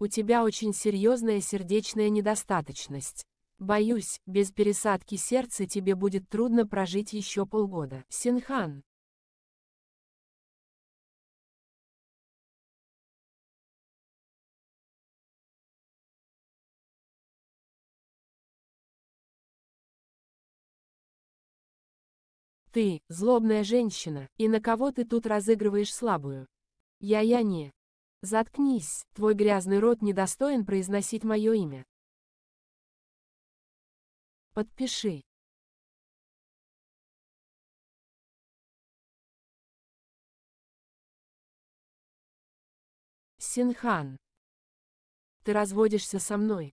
У тебя очень серьезная сердечная недостаточность. Боюсь, без пересадки сердца тебе будет трудно прожить еще полгода. Синхан. Ты, злобная женщина, и на кого ты тут разыгрываешь слабую? Я-я не. Заткнись, твой грязный рот недостоин произносить мое имя. Подпиши. Синхан. Ты разводишься со мной.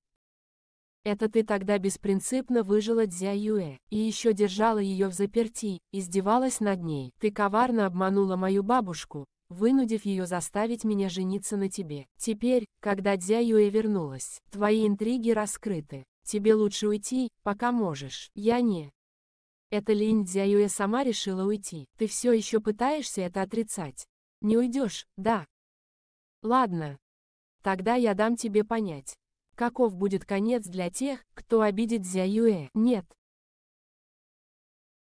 Это ты тогда беспринципно выжила Дзя Юэ, и еще держала ее в заперти, издевалась над ней. Ты коварно обманула мою бабушку, вынудив ее заставить меня жениться на тебе. Теперь, когда Дзя Юэ вернулась, твои интриги раскрыты. Тебе лучше уйти, пока можешь. Я не. Это лень Дзя Юэ сама решила уйти. Ты все еще пытаешься это отрицать. Не уйдешь, да? Ладно. Тогда я дам тебе понять. Каков будет конец для тех, кто обидит Дзя Юэ? Нет.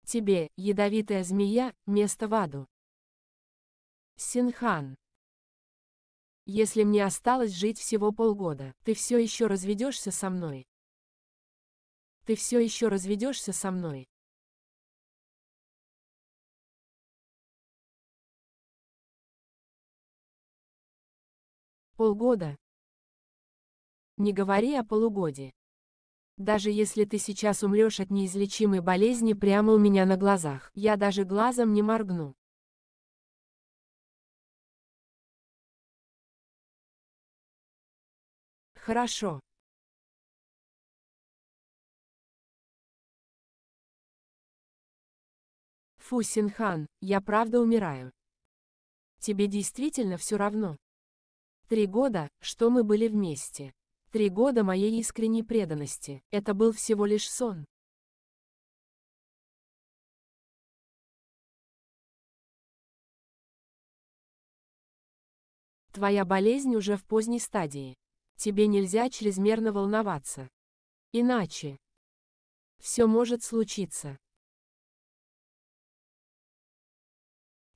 Тебе, ядовитая змея, место в аду. Синхан. Если мне осталось жить всего полгода, ты все еще разведешься со мной. Ты все еще разведешься со мной. Полгода. Не говори о полугодии. Даже если ты сейчас умрешь от неизлечимой болезни прямо у меня на глазах, я даже глазом не моргну. хорошо Фусинхан, я правда умираю. Тебе действительно все равно. Три года, что мы были вместе. Три года моей искренней преданности. Это был всего лишь сон. Твоя болезнь уже в поздней стадии тебе нельзя чрезмерно волноваться. Иначе все может случиться.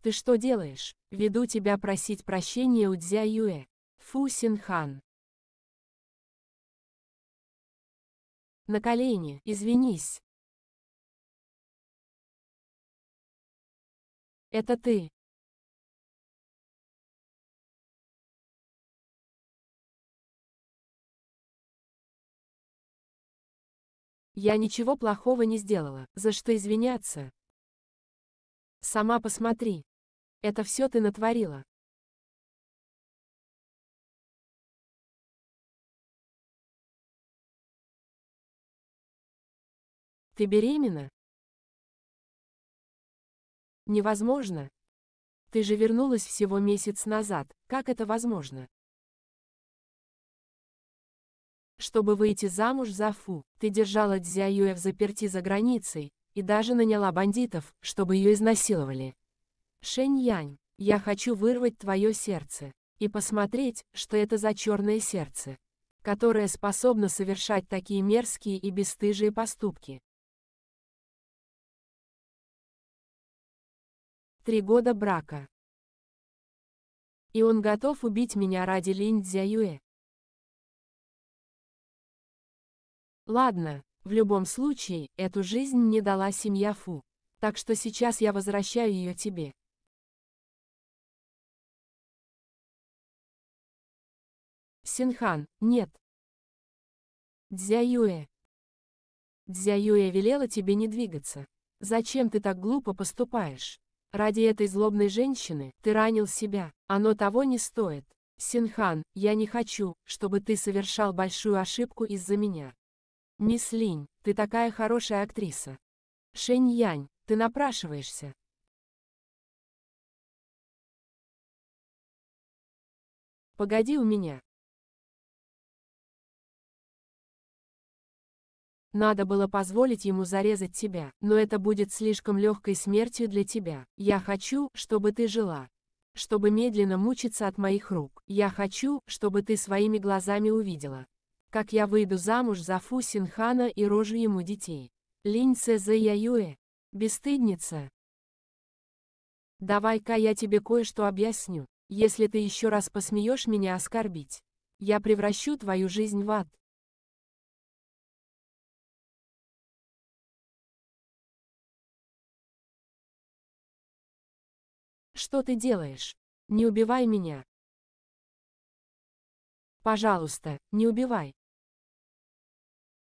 Ты что делаешь? Веду тебя просить прощения у Дзя Юэ. Фу Синхан. На колени, извинись. Это ты. Я ничего плохого не сделала, за что извиняться. Сама посмотри. Это все ты натворила. Ты беременна? Невозможно. Ты же вернулась всего месяц назад, как это возможно? Чтобы выйти замуж за Фу, ты держала Дзя Юэ в заперти за границей, и даже наняла бандитов, чтобы ее изнасиловали. Шэнь Янь, я хочу вырвать твое сердце и посмотреть, что это за черное сердце, которое способно совершать такие мерзкие и бесстыжие поступки. Три года брака. И он готов убить меня ради Линь Дзяюэ. Ладно, в любом случае, эту жизнь не дала семья Фу. Так что сейчас я возвращаю ее тебе. Синхан, нет. Дзяюэ. Дзяюэ велела тебе не двигаться. Зачем ты так глупо поступаешь? Ради этой злобной женщины ты ранил себя, оно того не стоит. Синхан, я не хочу, чтобы ты совершал большую ошибку из-за меня. Мисс Линь, ты такая хорошая актриса. Шэнь Янь, ты напрашиваешься. Погоди у меня. Надо было позволить ему зарезать тебя, но это будет слишком легкой смертью для тебя. Я хочу, чтобы ты жила. Чтобы медленно мучиться от моих рук. Я хочу, чтобы ты своими глазами увидела, как я выйду замуж за Фу Синхана и рожу ему детей. Линь Цэ Зэ Яюэ, бесстыдница. Давай-ка я тебе кое-что объясню. Если ты еще раз посмеешь меня оскорбить, я превращу твою жизнь в ад. Что ты делаешь? Не убивай меня. Пожалуйста, не убивай.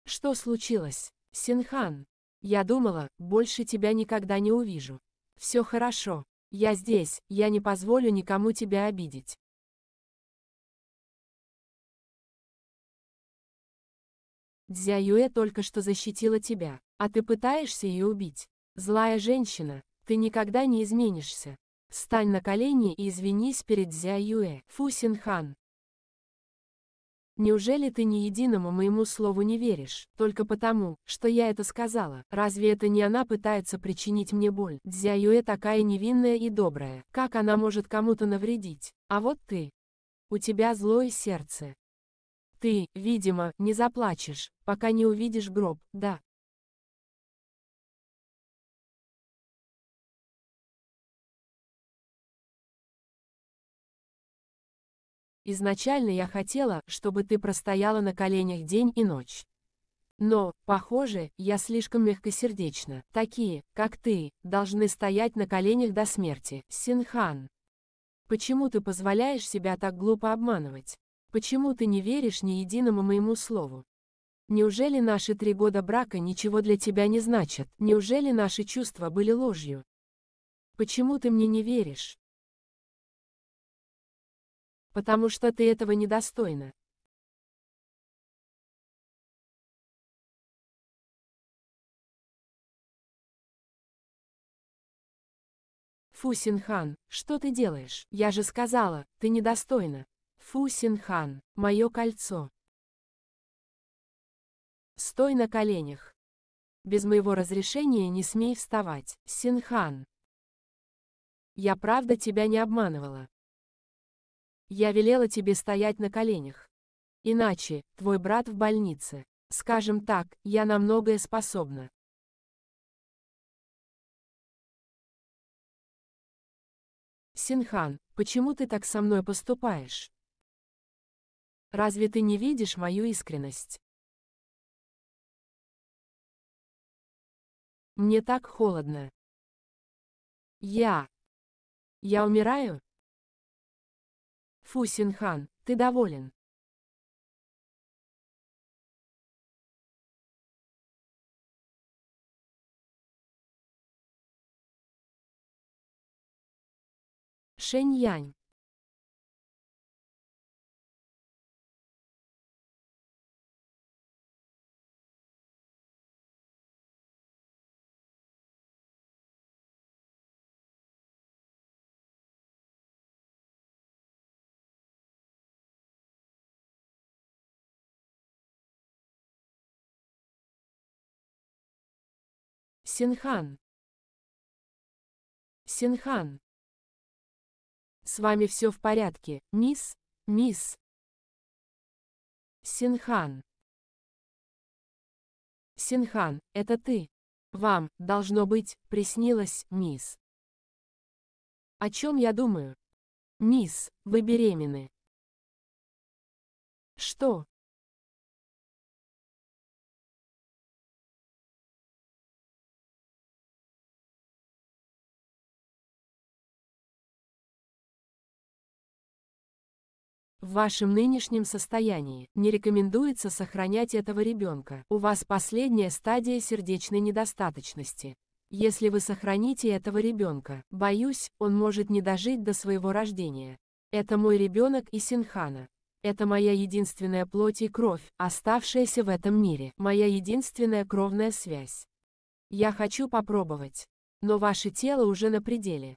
Что случилось? Синхан, я думала, больше тебя никогда не увижу. Все хорошо. Я здесь, я не позволю никому тебя обидеть. Дзя Юэ только что защитила тебя, а ты пытаешься ее убить. Злая женщина, ты никогда не изменишься. Встань на колени и извинись перед Дзя Юэ, Фу Синхан. Неужели ты ни единому моему слову не веришь, только потому, что я это сказала? Разве это не она пытается причинить мне боль? Дзя Юэ такая невинная и добрая. Как она может кому-то навредить? А вот ты. У тебя злое сердце. Ты, видимо, не заплачешь, пока не увидишь гроб, да, Изначально я хотела, чтобы ты простояла на коленях день и ночь. Но, похоже, я слишком мягкосердечна. Такие, как ты, должны стоять на коленях до смерти, Синхан. Почему ты позволяешь себя так глупо обманывать? Почему ты не веришь ни единому моему слову? Неужели наши три года брака ничего для тебя не значат? Неужели наши чувства были ложью? Почему ты мне не веришь? потому что ты этого недостойна. Фусинхан, что ты делаешь? Я же сказала, ты недостойна. Фусинхан, мое кольцо. Стой на коленях. Без моего разрешения не смей вставать, Синхан. Я правда тебя не обманывала. Я велела тебе стоять на коленях. Иначе, твой брат в больнице. Скажем так, я на многое способна. Синхан, почему ты так со мной поступаешь? Разве ты не видишь мою искренность? Мне так холодно. Я. Я умираю? Фусинхан, ты доволен? Шэнь Янь. Синхан. Синхан. С вами все в порядке, мисс, мисс. Синхан. Синхан, это ты. Вам, должно быть, приснилось, мисс. О чем я думаю? Мисс, вы беременны. Что? В вашем нынешнем состоянии не рекомендуется сохранять этого ребенка. У вас последняя стадия сердечной недостаточности. Если вы сохраните этого ребенка, боюсь, он может не дожить до своего рождения. Это мой ребенок и Синхана. Это моя единственная плоть и кровь, оставшаяся в этом мире, моя единственная кровная связь. Я хочу попробовать. Но ваше тело уже на пределе.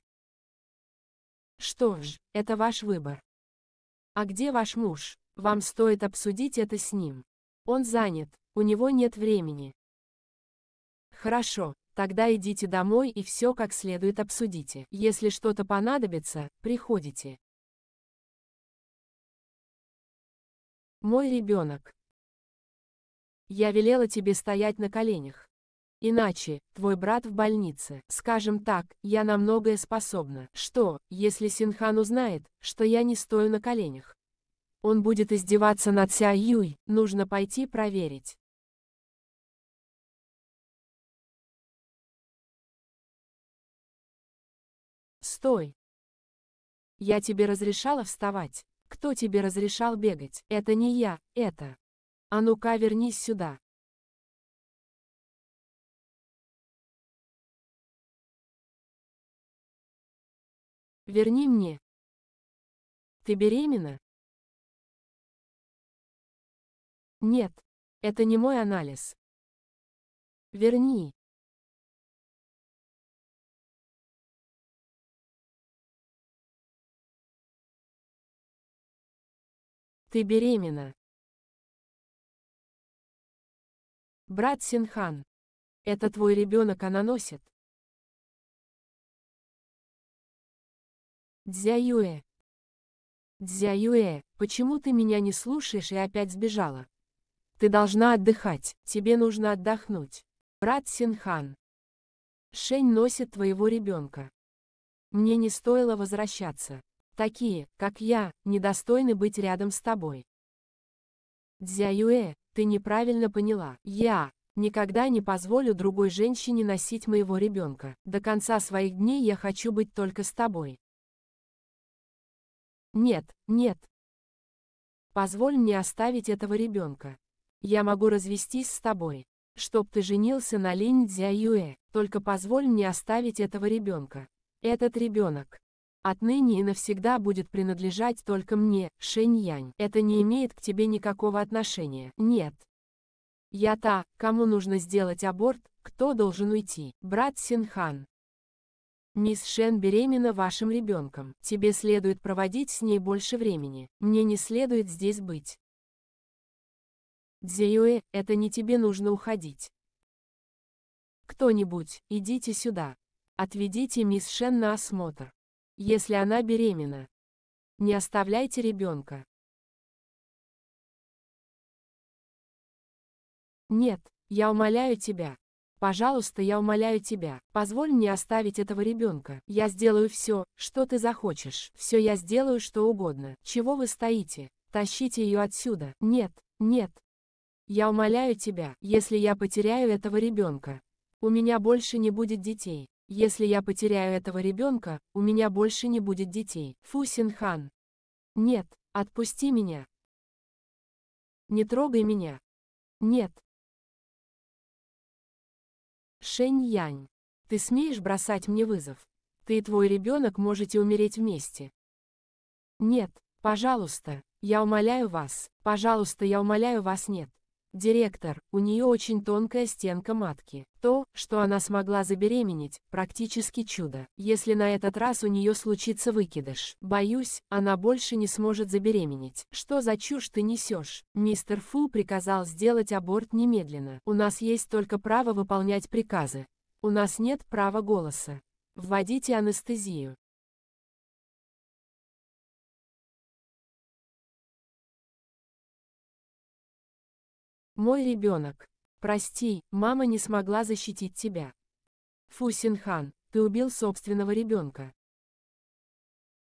Что ж, это ваш выбор. А где ваш муж? Вам стоит обсудить это с ним. Он занят, у него нет времени. Хорошо, тогда идите домой и все как следует обсудите. Если что-то понадобится, приходите. Мой ребенок. Я велела тебе стоять на коленях. Иначе, твой брат в больнице. Скажем так, я на многое способна. Что, если Синхан узнает, что я не стою на коленях? Он будет издеваться над Ся Юй, нужно пойти проверить. Стой. Я тебе разрешала вставать. Кто тебе разрешал бегать? Это не я, это... А ну-ка вернись сюда. Верни мне. Ты беременна? Нет, это не мой анализ. Верни. Ты беременна. Брат Синхан. Это твой ребенок она носит. Дзяюэ. Дзяюэ, почему ты меня не слушаешь и опять сбежала? Ты должна отдыхать, тебе нужно отдохнуть. Брат Синхан. Шень носит твоего ребенка. Мне не стоило возвращаться. Такие, как я, недостойны быть рядом с тобой. Дзяюэ, ты неправильно поняла. Я никогда не позволю другой женщине носить моего ребенка. До конца своих дней я хочу быть только с тобой. Нет, нет. Позволь мне оставить этого ребенка. Я могу развестись с тобой. Чтоб ты женился на Линь Дзя Юэ, только позволь мне оставить этого ребенка. Этот ребенок. Отныне и навсегда будет принадлежать только мне, Шэнь Янь. Это не имеет к тебе никакого отношения. Нет. Я та, кому нужно сделать аборт, кто должен уйти. Брат Синхан. Мисс Шен беременна вашим ребенком. Тебе следует проводить с ней больше времени. Мне не следует здесь быть. Дзеюэ, это не тебе нужно уходить. Кто-нибудь, идите сюда. Отведите мисс Шен на осмотр. Если она беременна, не оставляйте ребенка. Нет, я умоляю тебя. Пожалуйста, я умоляю тебя, позволь мне оставить этого ребенка. Я сделаю все, что ты захочешь. Все я сделаю, что угодно. Чего вы стоите? Тащите ее отсюда. Нет, нет. Я умоляю тебя, если я потеряю этого ребенка, у меня больше не будет детей. Если я потеряю этого ребенка, у меня больше не будет детей. Фусин хан. Нет, отпусти меня. Не трогай меня. Нет, Шэнь-Янь, ты смеешь бросать мне вызов? Ты и твой ребенок можете умереть вместе. Нет, пожалуйста, я умоляю вас, пожалуйста, я умоляю вас, нет. Директор, у нее очень тонкая стенка матки. То, что она смогла забеременеть, практически чудо. Если на этот раз у нее случится выкидыш, боюсь, она больше не сможет забеременеть. Что за чушь ты несешь? Мистер Фул приказал сделать аборт немедленно. У нас есть только право выполнять приказы. У нас нет права голоса. Вводите анестезию. Мой ребенок. Прости, мама не смогла защитить тебя. Фусинхан, ты убил собственного ребенка.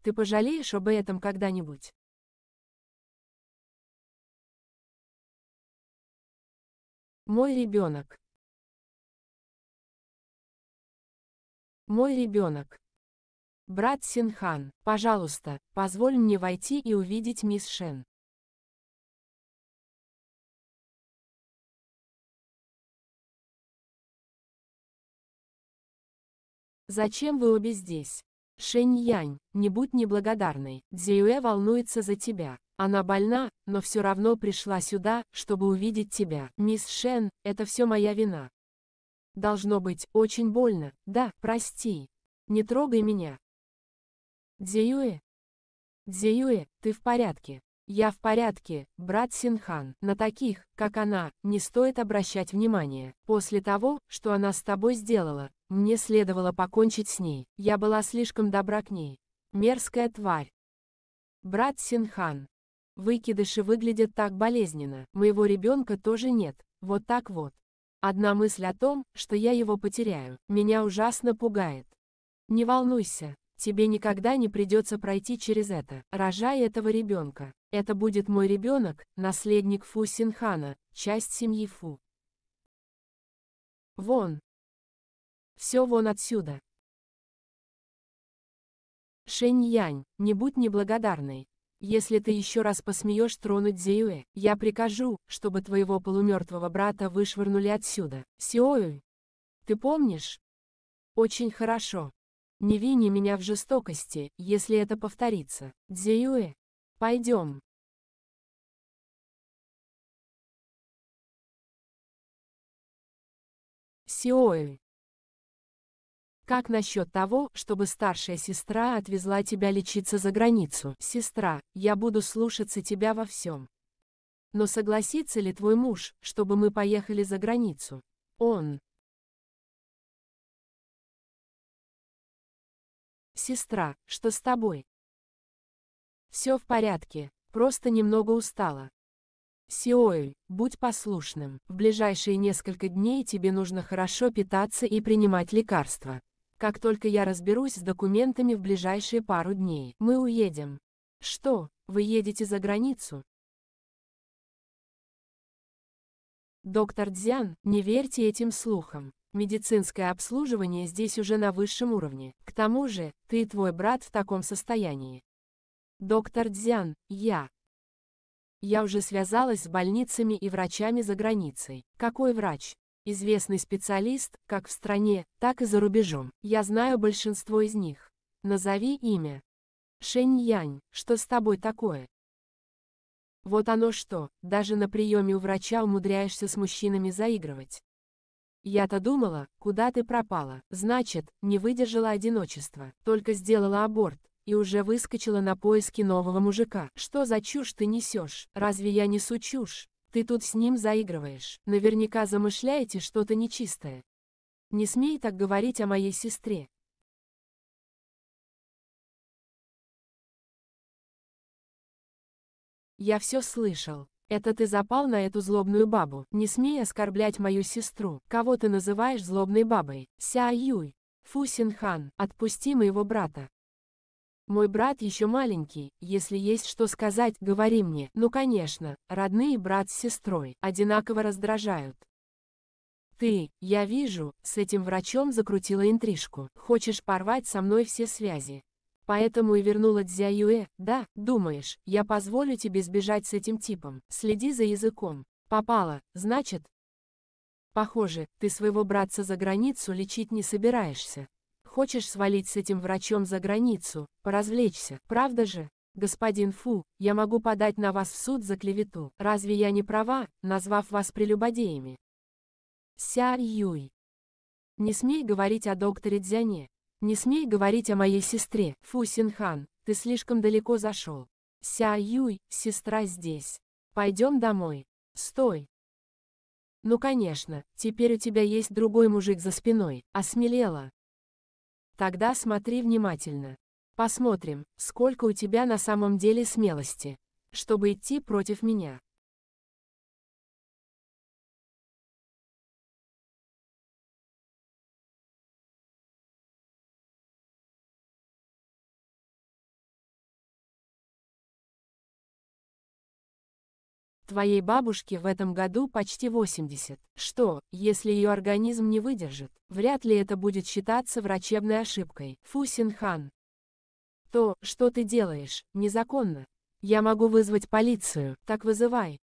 Ты пожалеешь об этом когда-нибудь? Мой ребенок. Мой ребенок. Брат Синхан, пожалуйста, позволь мне войти и увидеть мисс Шен. Зачем вы обе здесь? Шэнь-Янь, не будь неблагодарной. Дзюэ волнуется за тебя. Она больна, но все равно пришла сюда, чтобы увидеть тебя. Мисс Шен, это все моя вина. Должно быть, очень больно. Да, прости. Не трогай меня. Дзюэ. Дзюэ, ты в порядке. Я в порядке, брат Синхан. На таких, как она, не стоит обращать внимания. После того, что она с тобой сделала, мне следовало покончить с ней, я была слишком добра к ней. Мерзкая тварь. Брат Синхан. Выкидыши выглядят так болезненно, моего ребенка тоже нет, вот так вот. Одна мысль о том, что я его потеряю, меня ужасно пугает. Не волнуйся, тебе никогда не придется пройти через это, рожая этого ребенка. Это будет мой ребенок, наследник Фу Синхана, часть семьи Фу. Вон, все вон отсюда. Шэнь-Янь, не будь неблагодарной. Если ты еще раз посмеешь тронуть Зиюэ, я прикажу, чтобы твоего полумертвого брата вышвырнули отсюда. Сиою, ты помнишь? Очень хорошо. Не вини меня в жестокости, если это повторится. Дзиюэ, пойдем. Сиою. Как насчет того, чтобы старшая сестра отвезла тебя лечиться за границу? Сестра, я буду слушаться тебя во всем. Но согласится ли твой муж, чтобы мы поехали за границу? Он. Сестра, что с тобой? Все в порядке, просто немного устала. Сиоэль, будь послушным. В ближайшие несколько дней тебе нужно хорошо питаться и принимать лекарства. Как только я разберусь с документами в ближайшие пару дней, мы уедем. Что, вы едете за границу? Доктор Дзян, не верьте этим слухам. Медицинское обслуживание здесь уже на высшем уровне. К тому же, ты и твой брат в таком состоянии. Доктор Дзян, я. Я уже связалась с больницами и врачами за границей. Какой врач? Известный специалист, как в стране, так и за рубежом. Я знаю большинство из них. Назови имя. Шэнь Янь, что с тобой такое? Вот оно что, даже на приеме у врача умудряешься с мужчинами заигрывать. Я-то думала, куда ты пропала, значит, не выдержала одиночества, только сделала аборт, и уже выскочила на поиски нового мужика. Что за чушь ты несешь? Разве я несу чушь? Ты тут с ним заигрываешь. Наверняка замышляете что-то нечистое. Не смей так говорить о моей сестре. Я все слышал. Это ты запал на эту злобную бабу. Не смей оскорблять мою сестру. Кого ты называешь злобной бабой? Ся Юй. Фусин Хан, отпусти моего брата. Мой брат еще маленький, если есть что сказать, говори мне. Ну конечно, родные брат с сестрой одинаково раздражают. Ты, я вижу, с этим врачом закрутила интрижку. Хочешь порвать со мной все связи. Поэтому и вернула Дзя Юэ, да, думаешь, я позволю тебе сбежать с этим типом. Следи за языком. Попала, значит? Похоже, ты своего братца за границу лечить не собираешься. Хочешь свалить с этим врачом за границу, поразвлечься, правда же? Господин Фу, я могу подать на вас в суд за клевету. Разве я не права, назвав вас прелюбодеями? Ся Юй. Не смей говорить о докторе Дзяне. Не смей говорить о моей сестре. Фу Синхан, ты слишком далеко зашел. Ся Юй, сестра здесь. Пойдем домой. Стой. Ну конечно, теперь у тебя есть другой мужик за спиной. Осмелела. Тогда смотри внимательно. Посмотрим, сколько у тебя на самом деле смелости, чтобы идти против меня. Твоей бабушке в этом году почти 80. Что, если ее организм не выдержит? Вряд ли это будет считаться врачебной ошибкой. Фусин Хан. То, что ты делаешь, незаконно. Я могу вызвать полицию, так вызывай.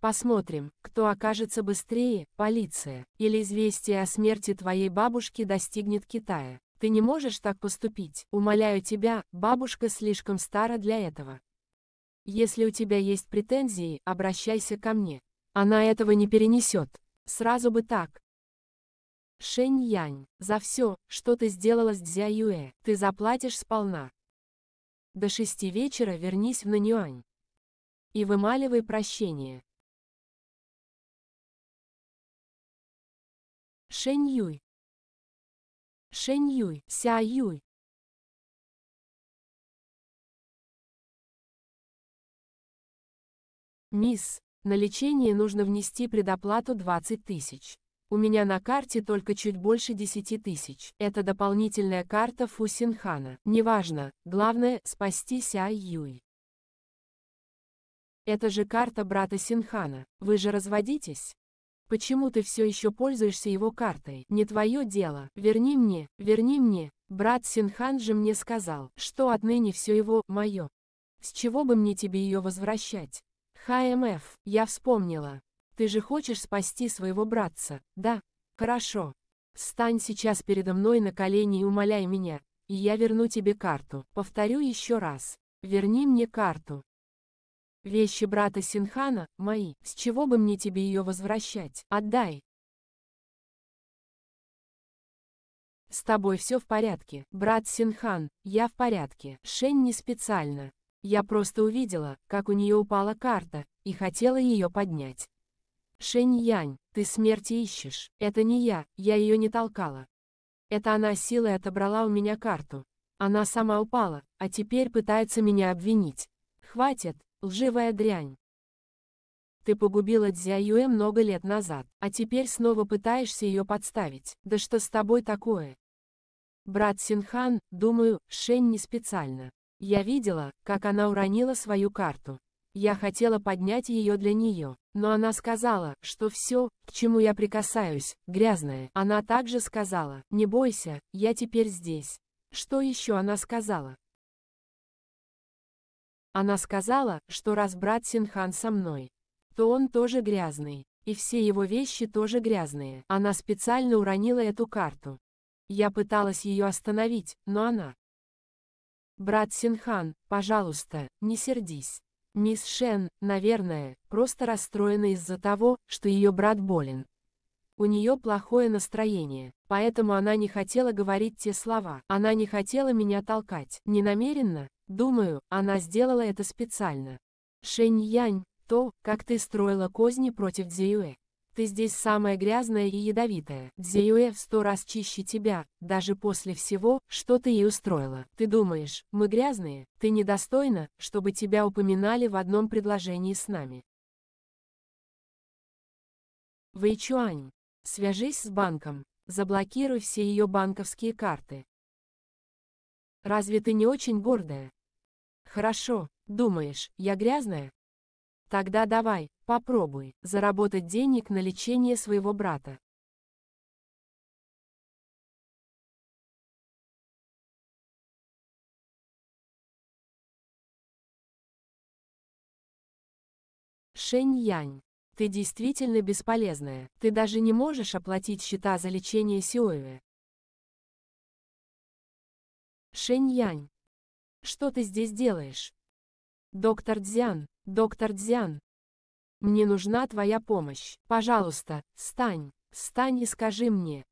Посмотрим, кто окажется быстрее, полиция, или известие о смерти твоей бабушки достигнет Китая. Ты не можешь так поступить, умоляю тебя, бабушка слишком стара для этого. Если у тебя есть претензии, обращайся ко мне. Она этого не перенесет. Сразу бы так. Шэнь Янь, за все, что ты сделала с Дзя Юэ, ты заплатишь сполна. До шести вечера вернись в Нанюань. И вымаливай прощение. Шэнь Юй. Шэнь Юй, Ся Юй, «Мисс, на лечение нужно внести предоплату 20 тысяч. У меня на карте только чуть больше 10 тысяч. Это дополнительная карта Фусинхана. Неважно, главное – спасти Сяй Юй. Это же карта брата Синхана. Вы же разводитесь? Почему ты все еще пользуешься его картой? Не твое дело. Верни мне, верни мне. Брат Синхан же мне сказал, что отныне все его, мое. С чего бы мне тебе ее возвращать? ХМФ, я вспомнила. Ты же хочешь спасти своего братца, да? Хорошо. Встань сейчас передо мной на колени и умоляй меня, и я верну тебе карту. Повторю еще раз. Верни мне карту. Вещи брата Синхана, мои, с чего бы мне тебе ее возвращать? Отдай. С тобой все в порядке, брат Синхан, я в порядке. Шень не специально. Я просто увидела, как у нее упала карта, и хотела ее поднять. Шень Янь, ты смерти ищешь. Это не я, я ее не толкала. Это она силой отобрала у меня карту. Она сама упала, а теперь пытается меня обвинить. Хватит, лживая дрянь. Ты погубила Дзя Юэ много лет назад, а теперь снова пытаешься ее подставить. Да что с тобой такое? Брат Синхан, думаю, Шень не специально. Я видела, как она уронила свою карту. Я хотела поднять ее для нее, но она сказала, что все, к чему я прикасаюсь, грязное. Она также сказала, не бойся, я теперь здесь. Что еще она сказала? Она сказала, что раз брат Синхан со мной, то он тоже грязный, и все его вещи тоже грязные. Она специально уронила эту карту. Я пыталась ее остановить, но она Брат Синхан, пожалуйста, не сердись. Мисс Шен, наверное, просто расстроена из-за того, что ее брат болен. У нее плохое настроение, поэтому она не хотела говорить те слова. Она не хотела меня толкать. Не намеренно? Думаю, она сделала это специально. Шэнь Янь, то, как ты строила козни против Дзюэ. Ты здесь самая грязная и ядовитая. Дзеюэ в сто раз чище тебя, даже после всего, что ты ей устроила. Ты думаешь, мы грязные, ты недостойна, чтобы тебя упоминали в одном предложении с нами. Вэйчуань. Свяжись с банком. Заблокируй все ее банковские карты. Разве ты не очень гордая? Хорошо, думаешь, я грязная? Тогда давай, попробуй, заработать денег на лечение своего брата. Шэнь-Янь, ты действительно бесполезная, ты даже не можешь оплатить счета за лечение Сиоеве. Шэнь-Янь, что ты здесь делаешь? «Доктор Дзян, доктор Дзян, мне нужна твоя помощь. Пожалуйста, встань, встань и скажи мне,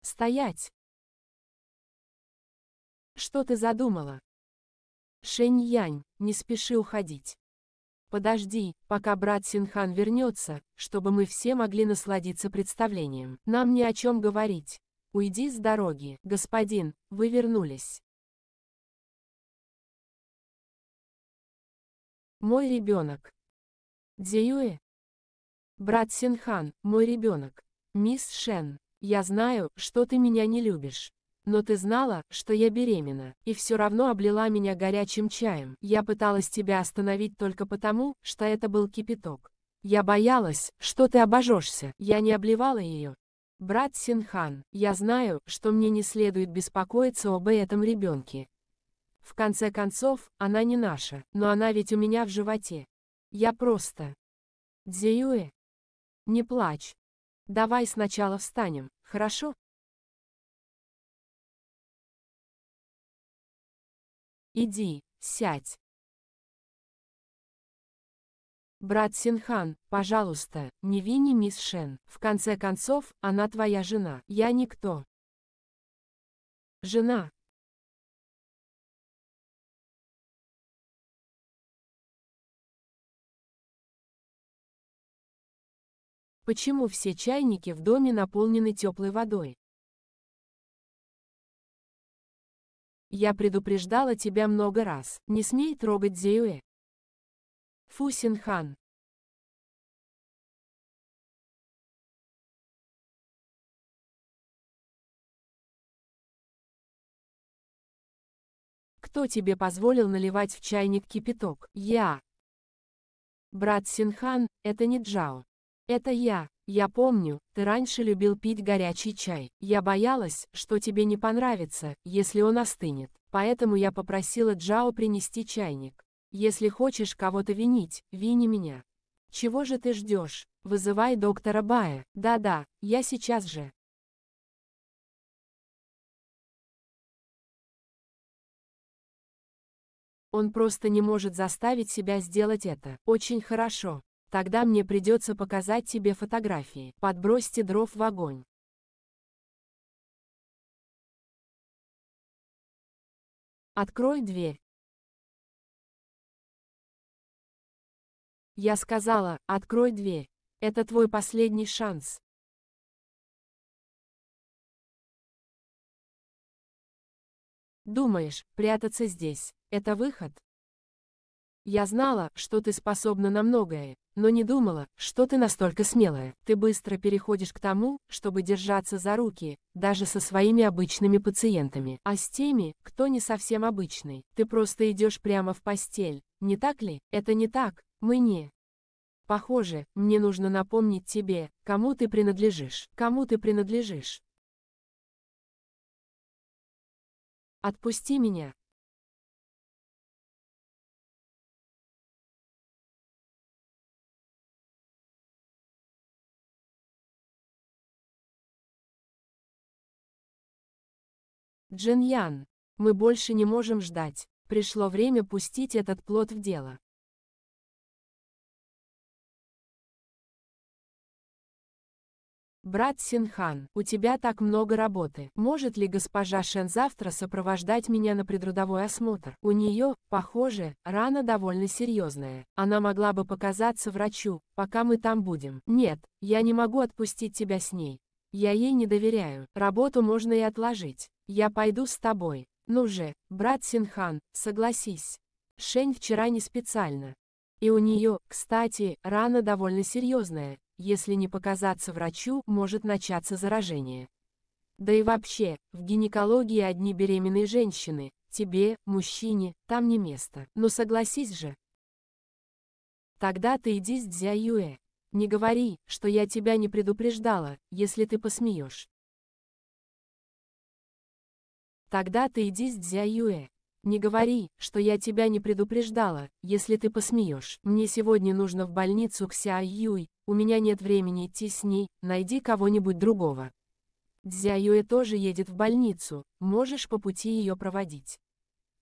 Стоять! Что ты задумала? Шэнь Янь, не спеши уходить. Подожди, пока брат Синхан вернется, чтобы мы все могли насладиться представлением. Нам ни о чем говорить. Уйди с дороги, господин, вы вернулись. Мой ребенок. Дзеюэ. Брат Синхан, мой ребенок. Мисс Шен, я знаю, что ты меня не любишь. Но ты знала, что я беременна, и все равно облила меня горячим чаем. Я пыталась тебя остановить только потому, что это был кипяток. Я боялась, что ты обожжешься. Я не обливала ее. Брат Синхан, я знаю, что мне не следует беспокоиться об этом ребенке. В конце концов, она не наша, но она ведь у меня в животе. Я просто... Дзиюэ, не плачь. Давай сначала встанем, хорошо? Иди, сядь. Брат Синхан, пожалуйста, не вини мисс Шен. В конце концов, она твоя жена. Я никто. Жена. Почему все чайники в доме наполнены теплой водой? Я предупреждала тебя много раз, не смей трогать Зеюэ. Фусинхан. Кто тебе позволил наливать в чайник кипяток? Я. Брат Синхан, это не Джао. Это я. Я помню, ты раньше любил пить горячий чай. Я боялась, что тебе не понравится, если он остынет. Поэтому я попросила Джао принести чайник. Если хочешь кого-то винить, вини меня. Чего же ты ждешь? Вызывай доктора Бая. Да-да, я сейчас же. Он просто не может заставить себя сделать это. Очень хорошо. Тогда мне придется показать тебе фотографии. Подбросьте дров в огонь. Открой дверь. Я сказала, открой дверь. Это твой последний шанс. Думаешь, прятаться здесь – это выход? Я знала, что ты способна на многое, но не думала, что ты настолько смелая. Ты быстро переходишь к тому, чтобы держаться за руки, даже со своими обычными пациентами. А с теми, кто не совсем обычный, ты просто идешь прямо в постель, не так ли? Это не так, мы не. Похоже, мне нужно напомнить тебе, кому ты принадлежишь, кому ты принадлежишь. Отпусти меня, Джин Ян, мы больше не можем ждать, пришло время пустить этот плод в дело. «Брат Синхан, у тебя так много работы. Может ли госпожа Шен завтра сопровождать меня на предрудовой осмотр? У нее, похоже, рана довольно серьезная. Она могла бы показаться врачу, пока мы там будем. Нет, я не могу отпустить тебя с ней. Я ей не доверяю. Работу можно и отложить. Я пойду с тобой. Ну же, брат Синхан, согласись. Шень вчера не специально. И у нее, кстати, рана довольно серьезная. Если не показаться врачу, может начаться заражение. Да и вообще, в гинекологии одни беременные женщины. Тебе, мужчине, там не место. Но ну согласись же. Тогда ты иди с Дзя Юэ. Не говори, что я тебя не предупреждала, если ты посмеешь. Тогда ты иди с Дзя Юэ. Не говори, что я тебя не предупреждала, если ты посмеешь. Мне сегодня нужно в больницу к Ся Юй, у меня нет времени идти с ней, найди кого-нибудь другого. Дзя Юэ тоже едет в больницу, можешь по пути ее проводить.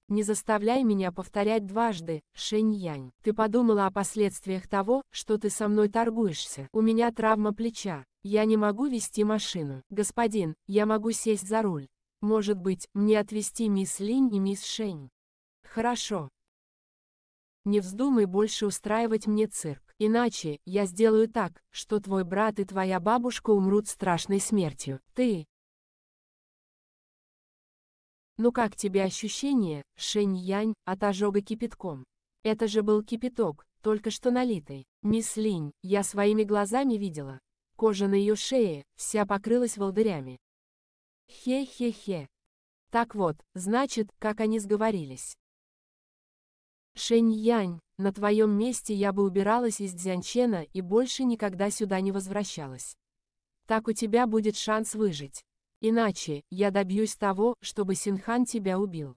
Не заставляй меня повторять дважды, Шэнь Янь. Ты подумала о последствиях того, что ты со мной торгуешься. У меня травма плеча, я не могу вести машину. Господин, я могу сесть за руль. Может быть, мне отвезти мисс Линь и мисс Шень? Хорошо. Не вздумай больше устраивать мне цирк, иначе я сделаю так, что твой брат и твоя бабушка умрут страшной смертью. Ты... Ну как тебе ощущение, Шэнь-Янь, от ожога кипятком? Это же был кипяток, только что налитый. Мисс Линь, я своими глазами видела. Кожа на ее шее, вся покрылась волдырями. Хе-хе-хе. Так вот, значит, как они сговорились. Шэнь-Янь, на твоем месте я бы убиралась из Дзянчена и больше никогда сюда не возвращалась. Так у тебя будет шанс выжить. Иначе, я добьюсь того, чтобы Синхан тебя убил.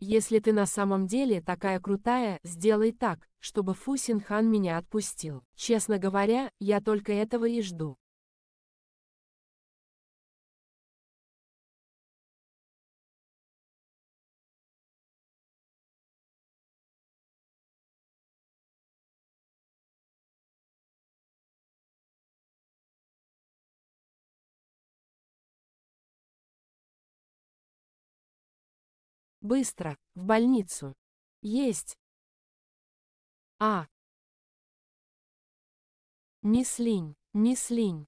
Если ты на самом деле такая крутая, сделай так, чтобы Фу Синхан меня отпустил. Честно говоря, я только этого и жду. Быстро, в больницу. Есть. А. Не Линь, не Линь.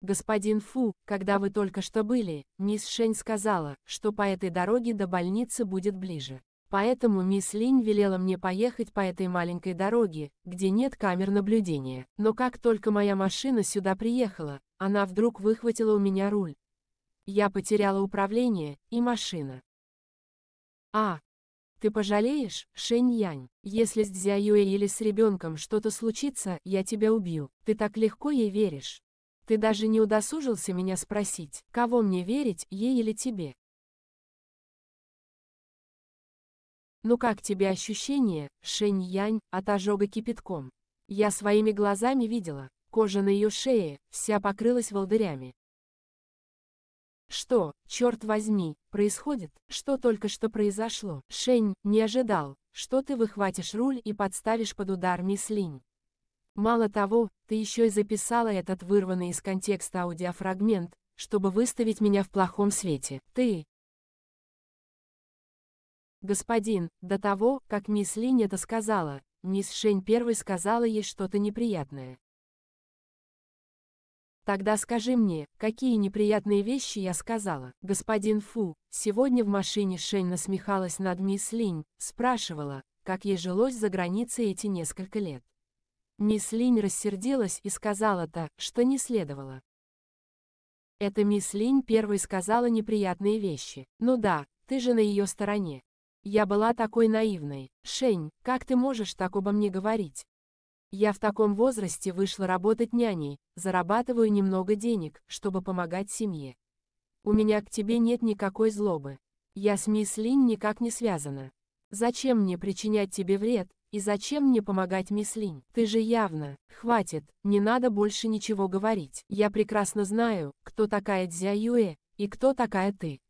Господин Фу, когда вы только что были, мисс Шень сказала, что по этой дороге до больницы будет ближе. Поэтому мисс Линь велела мне поехать по этой маленькой дороге, где нет камер наблюдения. Но как только моя машина сюда приехала, она вдруг выхватила у меня руль. Я потеряла управление, и машина. А. Ты пожалеешь, Шэнь-Янь, если с Дзяюэ или с ребенком что-то случится, я тебя убью, ты так легко ей веришь. Ты даже не удосужился меня спросить, кого мне верить, ей или тебе. Ну как тебе ощущение, Шэнь-Янь, от ожога кипятком? Я своими глазами видела, кожа на ее шее, вся покрылась волдырями. Что, черт возьми, происходит? Что только что произошло? Шень, не ожидал, что ты выхватишь руль и подставишь под удар мисс Линь. Мало того, ты еще и записала этот вырванный из контекста аудиофрагмент, чтобы выставить меня в плохом свете. Ты... Господин, до того, как мисс Линь это сказала, мисс Шень первой сказала ей что-то неприятное. Тогда скажи мне, какие неприятные вещи я сказала. Господин Фу, сегодня в машине Шень насмехалась над мисс Линь, спрашивала, как ей жилось за границей эти несколько лет. Мисс Линь рассердилась и сказала то, что не следовало. Это мисс Линь первой сказала неприятные вещи. Ну да, ты же на ее стороне. Я была такой наивной. Шень, как ты можешь так обо мне говорить? Я в таком возрасте вышла работать няней, зарабатываю немного денег, чтобы помогать семье. У меня к тебе нет никакой злобы. Я с мисс Лин никак не связана. Зачем мне причинять тебе вред, и зачем мне помогать мисс Линь? Ты же явно, хватит, не надо больше ничего говорить. Я прекрасно знаю, кто такая Дзя Юэ, и кто такая ты.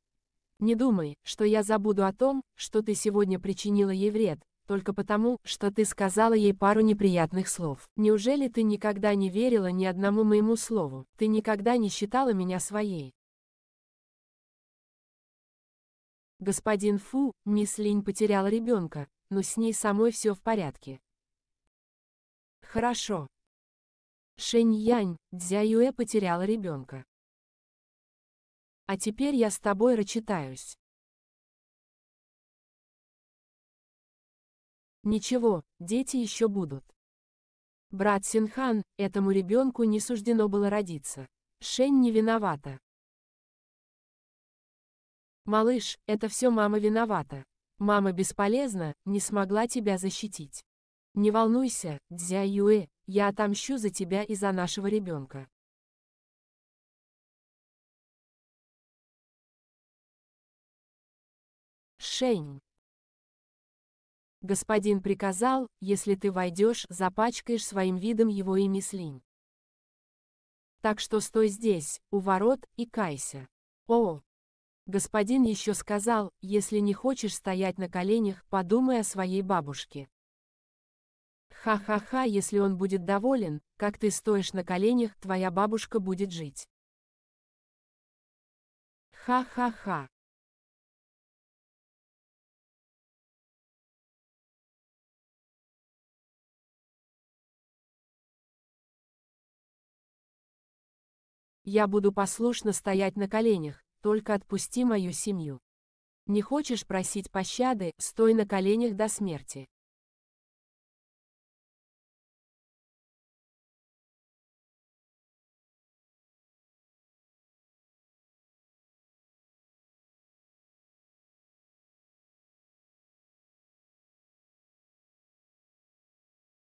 Не думай, что я забуду о том, что ты сегодня причинила ей вред, только потому, что ты сказала ей пару неприятных слов. Неужели ты никогда не верила ни одному моему слову? Ты никогда не считала меня своей? Господин Фу, мисс Линь потеряла ребенка, но с ней самой все в порядке. Хорошо. Шэнь Янь, Дзя Юэ потеряла ребенка. А теперь я с тобой рачитаюсь. Ничего, дети еще будут. Брат Синхан, этому ребенку не суждено было родиться. Шень не виновата. Малыш, это все мама виновата. Мама бесполезна, не смогла тебя защитить. Не волнуйся, Дзя Юэ, я отомщу за тебя и за нашего ребенка. Шень. Господин приказал, если ты войдешь, запачкаешь своим видом его и мислинь. Так что стой здесь, у ворот, и кайся. О! Господин еще сказал, если не хочешь стоять на коленях, подумай о своей бабушке. Ха-ха-ха, если он будет доволен, как ты стоишь на коленях, твоя бабушка будет жить. Ха-ха-ха. Я буду послушно стоять на коленях, только отпусти мою семью. Не хочешь просить пощады, стой на коленях до смерти.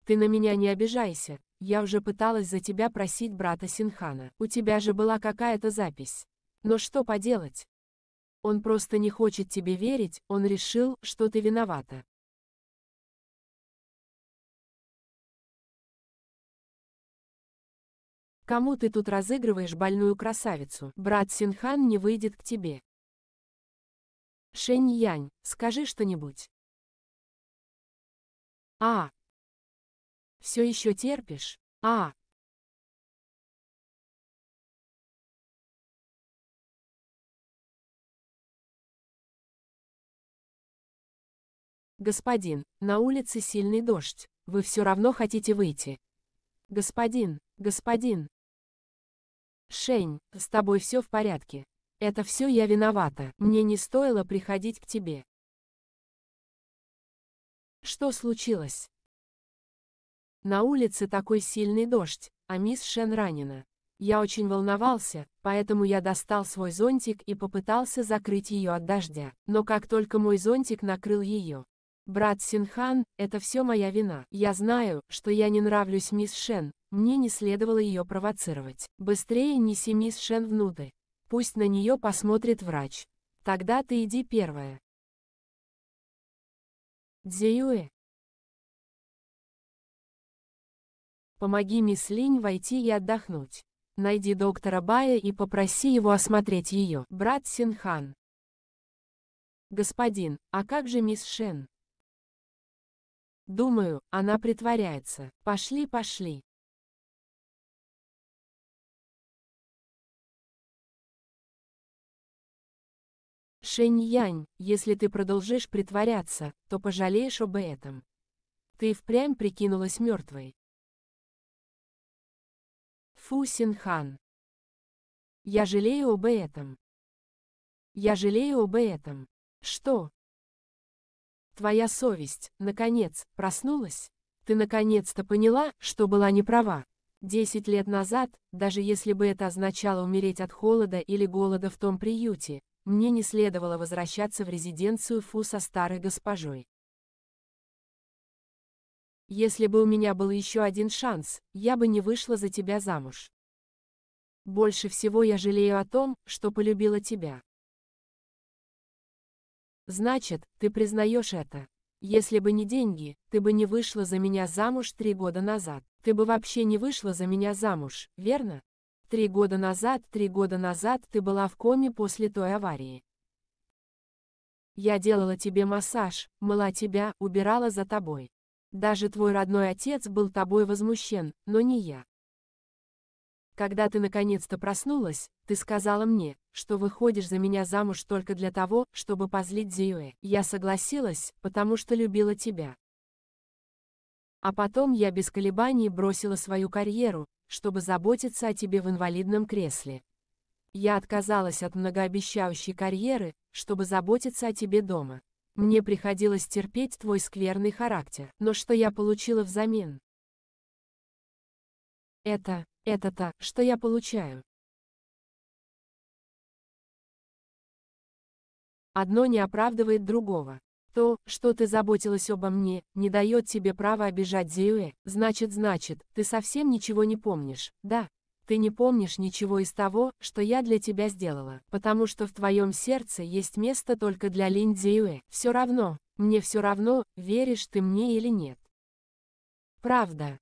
Ты на меня не обижайся, я уже пыталась за тебя просить брата Синхана. У тебя же была какая-то запись. Но что поделать? Он просто не хочет тебе верить, он решил, что ты виновата. Кому ты тут разыгрываешь больную красавицу? Брат Синхан не выйдет к тебе. Шэнь Янь, скажи что-нибудь. А, все еще терпишь? А. Господин, на улице сильный дождь. Вы все равно хотите выйти. Господин, господин. Шень, с тобой все в порядке. Это все я виновата. Мне не стоило приходить к тебе. Что случилось? На улице такой сильный дождь, а мисс Шен ранена. Я очень волновался, поэтому я достал свой зонтик и попытался закрыть ее от дождя, но как только мой зонтик накрыл ее. Брат Синхан, это все моя вина. Я знаю, что я не нравлюсь мисс Шен, мне не следовало ее провоцировать. Быстрее неси мисс Шен внутрь. Пусть на нее посмотрит врач. Тогда ты иди первая. Дзюэ, Помоги мисс Линь войти и отдохнуть. Найди доктора Бая и попроси его осмотреть ее. Брат Синхан. Господин, а как же мисс Шен? Думаю, она притворяется. Пошли, пошли. Шэнь-Янь, если ты продолжишь притворяться, то пожалеешь об этом. Ты впрямь прикинулась мертвой. Фусинхан. Я жалею об этом. Я жалею об этом. Что? Твоя совесть, наконец, проснулась? Ты наконец-то поняла, что была не права. Десять лет назад, даже если бы это означало умереть от холода или голода в том приюте, мне не следовало возвращаться в резиденцию Фу со старой госпожой. Если бы у меня был еще один шанс, я бы не вышла за тебя замуж. Больше всего я жалею о том, что полюбила тебя. Значит, ты признаешь это. Если бы не деньги, ты бы не вышла за меня замуж три года назад. Ты бы вообще не вышла за меня замуж, верно? Три года назад, три года назад ты была в коме после той аварии. Я делала тебе массаж, мыла тебя, убирала за тобой. Даже твой родной отец был тобой возмущен, но не я. Когда ты наконец-то проснулась, ты сказала мне, что выходишь за меня замуж только для того, чтобы позлить Зиюэ. Я согласилась, потому что любила тебя. А потом я без колебаний бросила свою карьеру, чтобы заботиться о тебе в инвалидном кресле. Я отказалась от многообещающей карьеры, чтобы заботиться о тебе дома. Мне приходилось терпеть твой скверный характер, но что я получила взамен? Это, это то, что я получаю. Одно не оправдывает другого. То, что ты заботилась обо мне, не дает тебе права обижать Зиюэ, значит, значит, ты совсем ничего не помнишь, да? Ты не помнишь ничего из того, что я для тебя сделала, потому что в твоем сердце есть место только для Линь Линдзиюэ. Все равно, мне все равно, веришь ты мне или нет. Правда.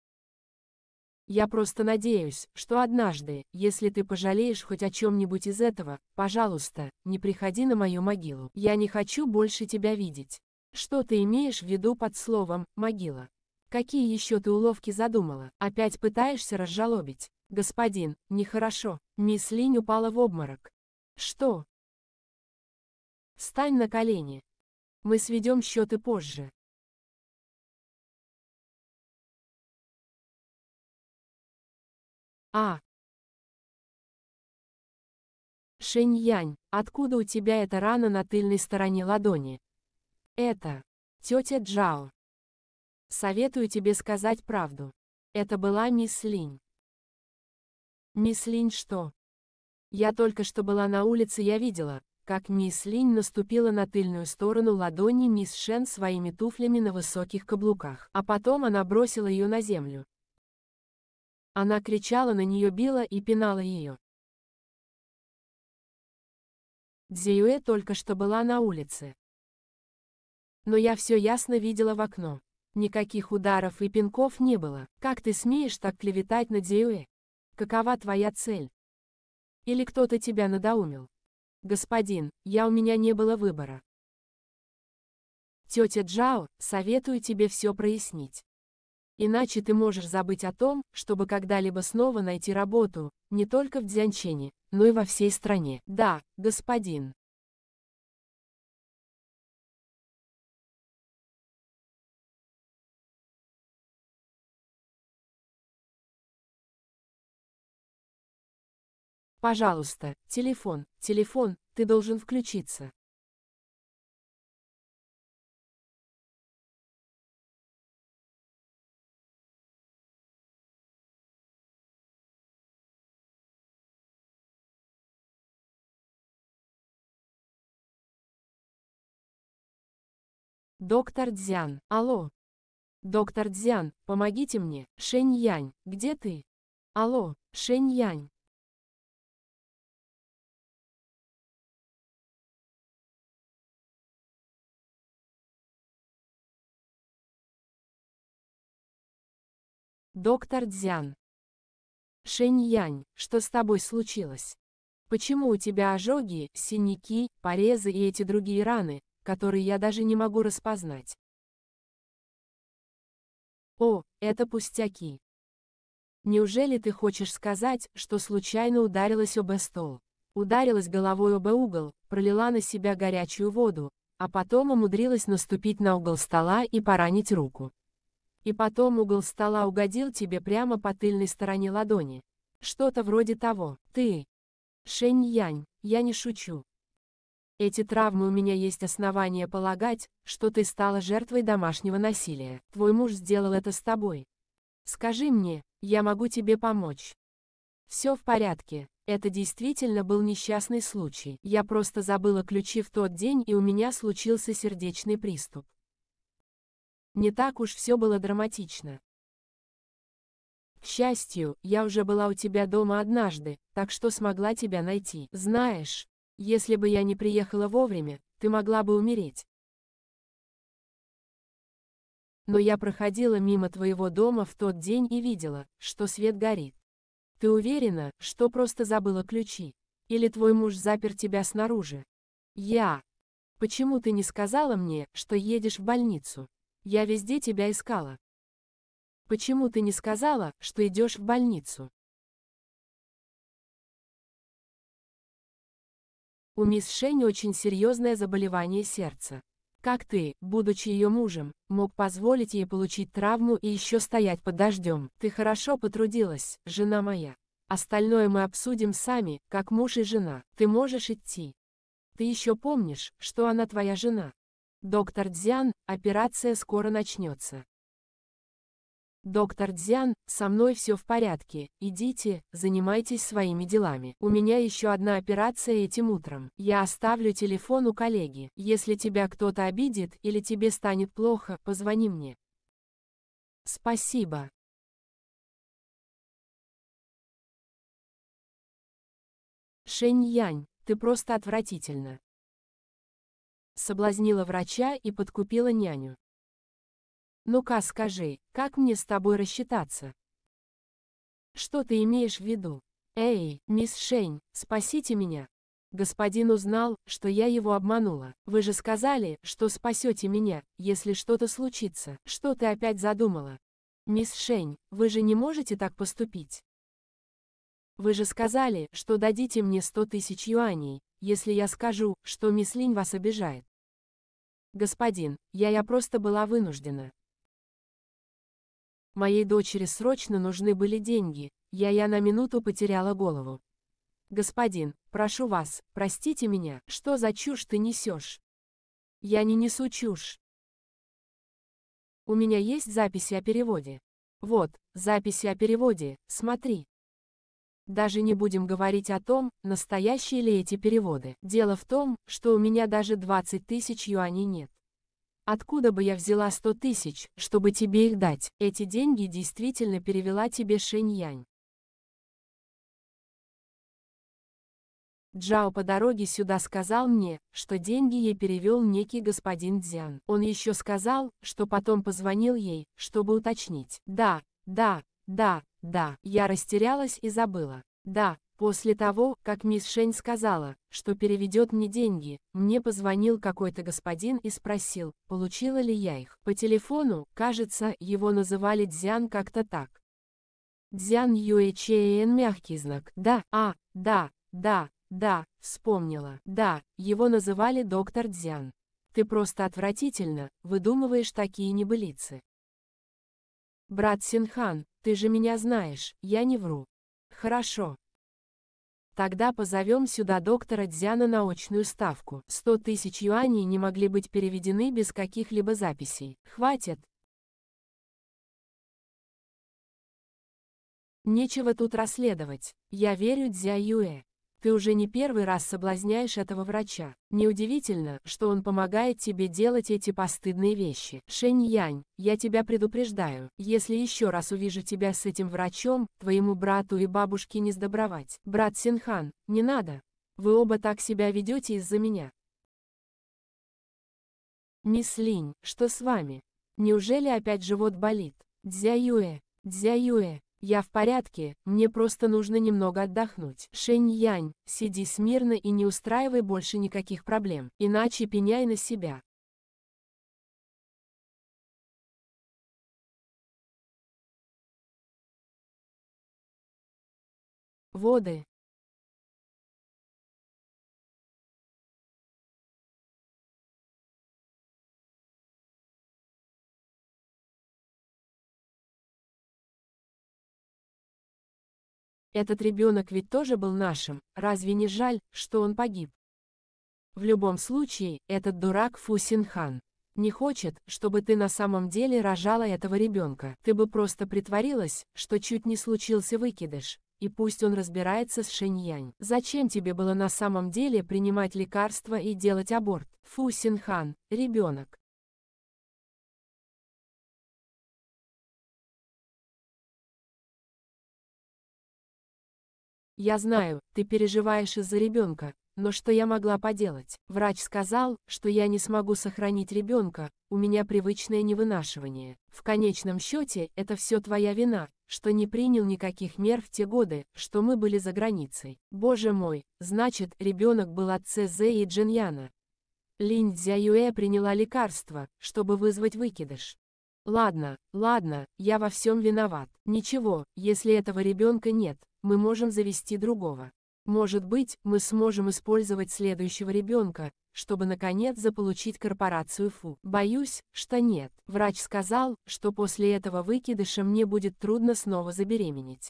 Я просто надеюсь, что однажды, если ты пожалеешь хоть о чем-нибудь из этого, пожалуйста, не приходи на мою могилу. Я не хочу больше тебя видеть. Что ты имеешь в виду под словом «могила»? Какие еще ты уловки задумала? Опять пытаешься разжалобить? Господин, нехорошо. Мисс Линь упала в обморок. Что? Стань на колени. Мы сведем счеты позже. А. Шиньянь, откуда у тебя эта рана на тыльной стороне ладони? Это. Тетя Джао. Советую тебе сказать правду. Это была мисс Линь. Мисс Линь что? Я только что была на улице, я видела, как мисс Линь наступила на тыльную сторону ладони мисс Шен своими туфлями на высоких каблуках, а потом она бросила ее на землю. Она кричала на нее, била и пинала ее. Дзеюэ только что была на улице. Но я все ясно видела в окно. Никаких ударов и пинков не было. Как ты смеешь так клеветать на Дзеюэ? Какова твоя цель? Или кто-то тебя надоумил? Господин, я у меня не было выбора. Тетя Джао, советую тебе все прояснить. Иначе ты можешь забыть о том, чтобы когда-либо снова найти работу, не только в Дзянчине, но и во всей стране. Да, господин. Пожалуйста, телефон, телефон, ты должен включиться. Доктор Дзян, алло. Доктор Дзян, помогите мне. Шэнь Янь, где ты? Алло, Шэнь Янь. доктор Дзян. Шэнь Янь, что с тобой случилось? Почему у тебя ожоги, синяки, порезы и эти другие раны, которые я даже не могу распознать? О, это пустяки. Неужели ты хочешь сказать, что случайно ударилась об стол? Ударилась головой об угол, пролила на себя горячую воду, а потом умудрилась наступить на угол стола и поранить руку. И потом угол стола угодил тебе прямо по тыльной стороне ладони. Что-то вроде того. Ты. Шэнь-Янь, я не шучу. Эти травмы у меня есть основания полагать, что ты стала жертвой домашнего насилия. Твой муж сделал это с тобой. Скажи мне, я могу тебе помочь. Все в порядке, это действительно был несчастный случай. Я просто забыла ключи в тот день и у меня случился сердечный приступ. Не так уж все было драматично. К счастью, я уже была у тебя дома однажды, так что смогла тебя найти. Знаешь, если бы я не приехала вовремя, ты могла бы умереть. Но я проходила мимо твоего дома в тот день и видела, что свет горит. Ты уверена, что просто забыла ключи? Или твой муж запер тебя снаружи? Я. Почему ты не сказала мне, что едешь в больницу? Я везде тебя искала. Почему ты не сказала, что идешь в больницу? У мисс Шень очень серьезное заболевание сердца. Как ты, будучи ее мужем, мог позволить ей получить травму и еще стоять под дождем? Ты хорошо потрудилась, жена моя. Остальное мы обсудим сами, как муж и жена. Ты можешь идти. Ты еще помнишь, что она твоя жена? Доктор Дзян, операция скоро начнется. Доктор Дзян, со мной все в порядке, идите, занимайтесь своими делами. У меня еще одна операция этим утром. Я оставлю телефон у коллеги. Если тебя кто-то обидит или тебе станет плохо, позвони мне. Спасибо. Шэнь Янь, ты просто отвратительно соблазнила врача и подкупила няню. «Ну-ка скажи, как мне с тобой рассчитаться?» «Что ты имеешь в виду? Эй, мисс Шень, спасите меня!» Господин узнал, что я его обманула. Вы же сказали, что спасете меня, если что-то случится. Что ты опять задумала? Мисс Шень, вы же не можете так поступить. Вы же сказали, что дадите мне сто тысяч юаней, если я скажу, что мисс Линь вас обижает. Господин, я я просто была вынуждена. Моей дочери срочно нужны были деньги, я я на минуту потеряла голову. Господин, прошу вас, простите меня, что за чушь ты несешь? Я не несу чушь. У меня есть записи о переводе. Вот, записи о переводе, смотри. Даже не будем говорить о том, настоящие ли эти переводы. Дело в том, что у меня даже 20 тысяч юаней нет. Откуда бы я взяла 100 тысяч, чтобы тебе их дать? Эти деньги действительно перевела тебе Шэньянь. Джао по дороге сюда сказал мне, что деньги ей перевел некий господин Дзян. Он еще сказал, что потом позвонил ей, чтобы уточнить. Да, да, да, да, я растерялась и забыла. Да, после того, как мисс Шень сказала, что переведет мне деньги, мне позвонил какой-то господин и спросил, получила ли я их. По телефону, кажется, его называли Дзян как-то так. Дзян Юэ Чэйэн мягкий знак. Да, а, да, да, да, вспомнила. Да, его называли доктор Дзян. Ты просто отвратительно, выдумываешь такие небылицы. Брат Синхан, ты же меня знаешь, я не вру. Хорошо. Тогда позовем сюда доктора Дзяна на очную ставку. Сто тысяч юаней не могли быть переведены без каких-либо записей. Хватит. Нечего тут расследовать. Я верю Дзя Юэ. Ты уже не первый раз соблазняешь этого врача. Неудивительно, что он помогает тебе делать эти постыдные вещи. Шэнь Янь, я тебя предупреждаю, если еще раз увижу тебя с этим врачом, твоему брату и бабушке не сдобровать. Брат Синхан, не надо. Вы оба так себя ведете из-за меня. Мисс Линь, что с вами? Неужели опять живот болит? Дзя Юэ, Дзя Юэ, я в порядке, мне просто нужно немного отдохнуть. Шень Янь, сиди смирно и не устраивай больше никаких проблем, иначе пеняй на себя. Воды. Этот ребенок ведь тоже был нашим, разве не жаль, что он погиб? В любом случае, этот дурак Фусинхан не хочет, чтобы ты на самом деле рожала этого ребенка. Ты бы просто притворилась, что чуть не случился выкидыш, и пусть он разбирается с Шэньянь. Зачем тебе было на самом деле принимать лекарства и делать аборт? Фусинхан, ребенок. Я знаю, ты переживаешь из-за ребенка, но что я могла поделать? Врач сказал, что я не смогу сохранить ребенка, у меня привычное невынашивание. В конечном счете, это все твоя вина, что не принял никаких мер в те годы, что мы были за границей. Боже мой, значит, ребенок был от ЦЗ и Джиньяна. Линь Цзяюэ приняла лекарство, чтобы вызвать выкидыш. Ладно, ладно, я во всем виноват. Ничего, если этого ребенка нет, мы можем завести другого. Может быть, мы сможем использовать следующего ребенка, чтобы наконец заполучить корпорацию Фу. Боюсь, что нет. Врач сказал, что после этого выкидыша мне будет трудно снова забеременеть.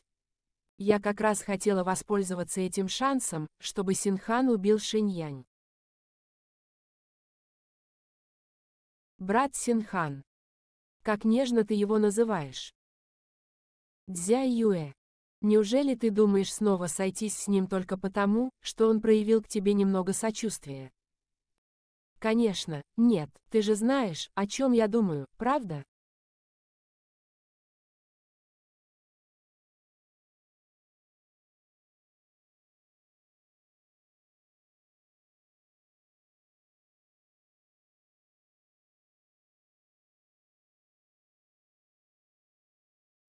Я как раз хотела воспользоваться этим шансом, чтобы Синхан убил Шиньянь. Брат Синхан. Как нежно ты его называешь. Дзя Юэ. Неужели ты думаешь снова сойтись с ним только потому, что он проявил к тебе немного сочувствия? Конечно, нет, ты же знаешь, о чем я думаю, правда?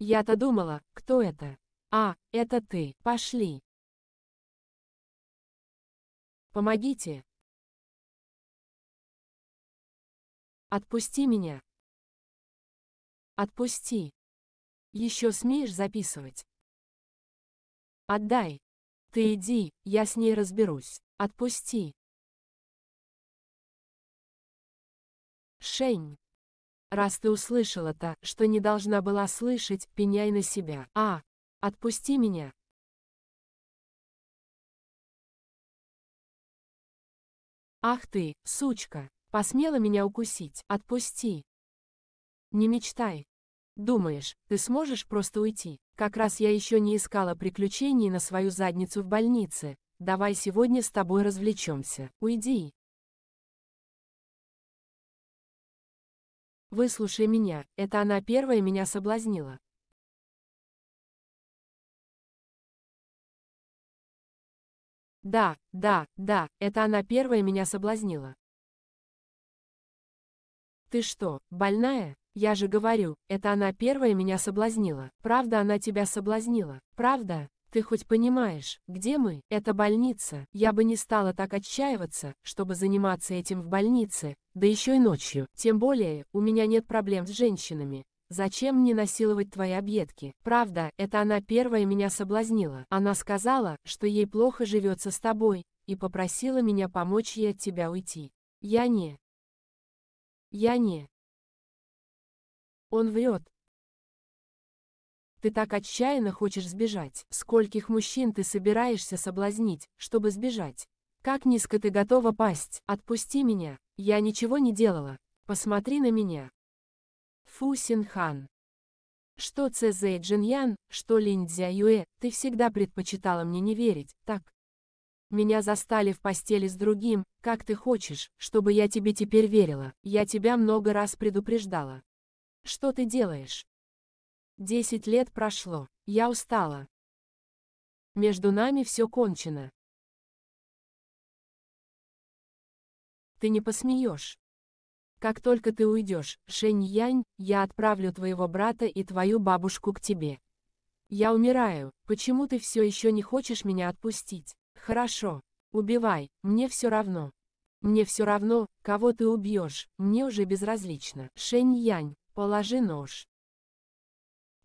Я-то думала, кто это? А, это ты, пошли. Помогите. Отпусти меня. Отпусти. Еще смеешь записывать? Отдай. Ты иди, я с ней разберусь. Отпусти. Шень. Раз ты услышала-то, что не должна была слышать, пеняй на себя. А, отпусти меня, «Ах ты, сучка! Посмела меня укусить! Отпусти!» «Не мечтай! Думаешь, ты сможешь просто уйти? Как раз я еще не искала приключений на свою задницу в больнице. Давай сегодня с тобой развлечемся. Уйди!» Выслушай меня, это она первая меня соблазнила. Да, да, да, это она первая меня соблазнила. Ты что, больная? Я же говорю, это она первая меня соблазнила. Правда она тебя соблазнила? Правда? Ты хоть понимаешь, где мы? Это больница. Я бы не стала так отчаиваться, чтобы заниматься этим в больнице, да еще и ночью. Тем более, у меня нет проблем с женщинами. Зачем мне насиловать твои объедки? Правда, это она первая меня соблазнила. Она сказала, что ей плохо живется с тобой, и попросила меня помочь ей от тебя уйти. Я не. Я не. Он врет. Ты так отчаянно хочешь сбежать. Скольких мужчин ты собираешься соблазнить, чтобы сбежать? Как низко ты готова пасть? Отпусти меня, я ничего не делала. Посмотри на меня. Фу Синхан. Что Цзэй Джиньян, что Линь Юэ, ты всегда предпочитала мне не верить, так? Меня застали в постели с другим, как ты хочешь, чтобы я тебе теперь верила, я тебя много раз предупреждала. Что ты делаешь? Десять лет прошло, я устала. Между нами все кончено. ты не посмеешь. Как только ты уйдешь, Шэнь Янь, я отправлю твоего брата и твою бабушку к тебе. Я умираю, почему ты все еще не хочешь меня отпустить? Хорошо, убивай, мне все равно. Мне все равно, кого ты убьешь, мне уже безразлично. Шэнь Янь, положи нож.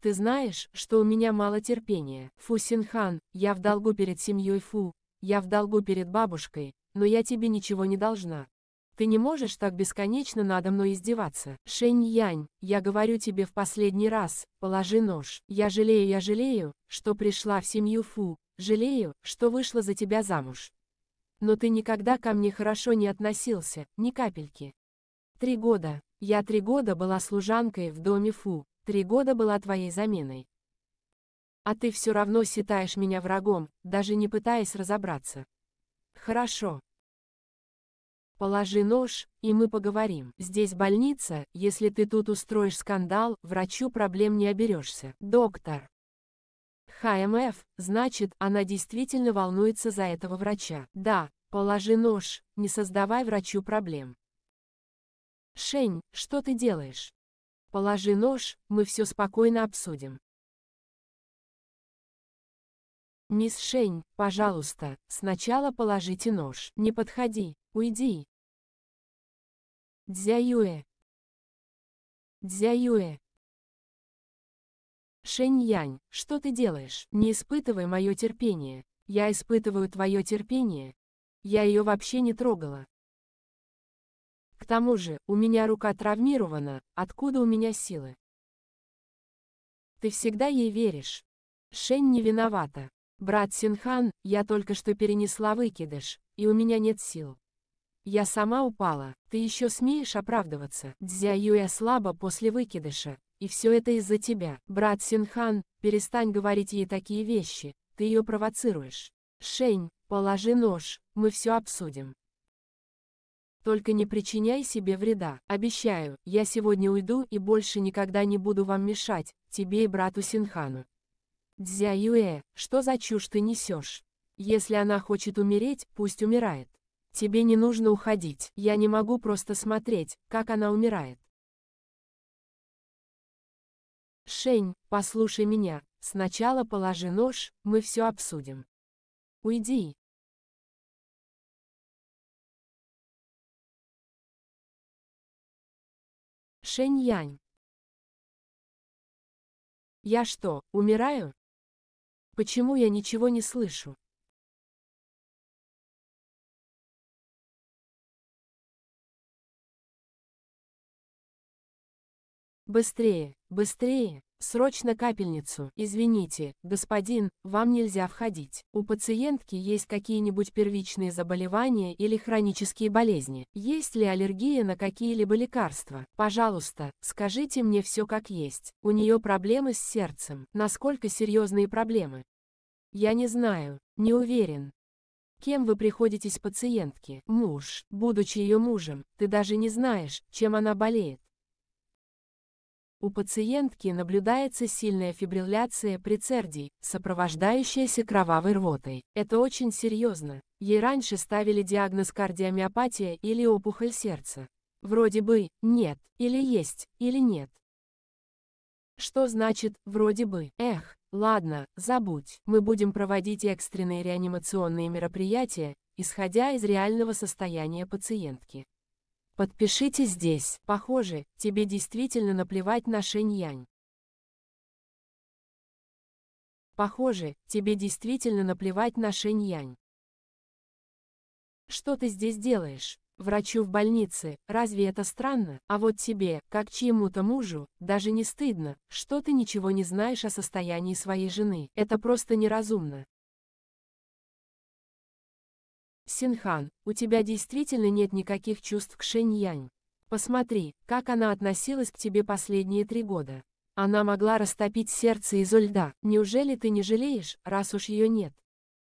Ты знаешь, что у меня мало терпения. Фу Синхан, я в долгу перед семьей Фу, я в долгу перед бабушкой, но я тебе ничего не должна. Ты не можешь так бесконечно надо мной издеваться. Шэнь-Янь, я говорю тебе в последний раз, положи нож. Я жалею, я жалею, что пришла в семью Фу, жалею, что вышла за тебя замуж. Но ты никогда ко мне хорошо не относился, ни капельки. Три года. Я три года была служанкой в доме Фу, три года была твоей заменой. А ты все равно считаешь меня врагом, даже не пытаясь разобраться. Хорошо, Положи нож, и мы поговорим. Здесь больница, если ты тут устроишь скандал, врачу проблем не оберешься. Доктор. ХМФ, значит, она действительно волнуется за этого врача. Да, положи нож, не создавай врачу проблем. Шень, что ты делаешь? Положи нож, мы все спокойно обсудим. Мисс Шень, пожалуйста, сначала положите нож. Не подходи, Уйди. Дзяюэ. Дзяюэ. Шэньянь, что ты делаешь? Не испытывай мое терпение. Я испытываю твое терпение. Я ее вообще не трогала. К тому же, у меня рука травмирована, откуда у меня силы? Ты всегда ей веришь. Шень не виновата. Брат Синхан, я только что перенесла выкидыш, и у меня нет сил. Я сама упала. Ты еще смеешь оправдываться? Дзя Юя слабо после выкидыша. И все это из-за тебя. Брат Синхан, перестань говорить ей такие вещи. Ты ее провоцируешь. Шень, положи нож, мы все обсудим. Только не причиняй себе вреда. Обещаю, я сегодня уйду и больше никогда не буду вам мешать, тебе и брату Синхану. Дзя Юэ, что за чушь ты несешь? Если она хочет умереть, пусть умирает. Тебе не нужно уходить, я не могу просто смотреть, как она умирает. Шень, послушай меня, сначала положи нож, мы все обсудим. Уйди. Шень Янь. Я что, умираю? Почему я ничего не слышу? «Быстрее, быстрее! Срочно капельницу! Извините, господин, вам нельзя входить. У пациентки есть какие-нибудь первичные заболевания или хронические болезни? Есть ли аллергия на какие-либо лекарства? Пожалуйста, скажите мне все как есть. У нее проблемы с сердцем. Насколько серьезные проблемы? Я не знаю, не уверен. Кем вы приходитесь пациентке? Муж. Будучи ее мужем, ты даже не знаешь, чем она болеет. У пациентки наблюдается сильная фибрилляция прицердий, сопровождающаяся кровавой рвотой. Это очень серьезно. Ей раньше ставили диагноз кардиомиопатия или опухоль сердца. Вроде бы, нет, или есть, или нет. Что значит «вроде бы»? Эх, ладно, забудь. Мы будем проводить экстренные реанимационные мероприятия, исходя из реального состояния пациентки. Подпишите здесь. Похоже, тебе действительно наплевать на Шэньянь. Похоже, тебе действительно наплевать на Шэньянь. Что ты здесь делаешь? Врачу в больнице, разве это странно? А вот тебе, как чьему-то мужу, даже не стыдно, что ты ничего не знаешь о состоянии своей жены. Это просто неразумно. Синхан, у тебя действительно нет никаких чувств к Шэньянь. Посмотри, как она относилась к тебе последние три года. Она могла растопить сердце изо льда. Неужели ты не жалеешь, раз уж ее нет?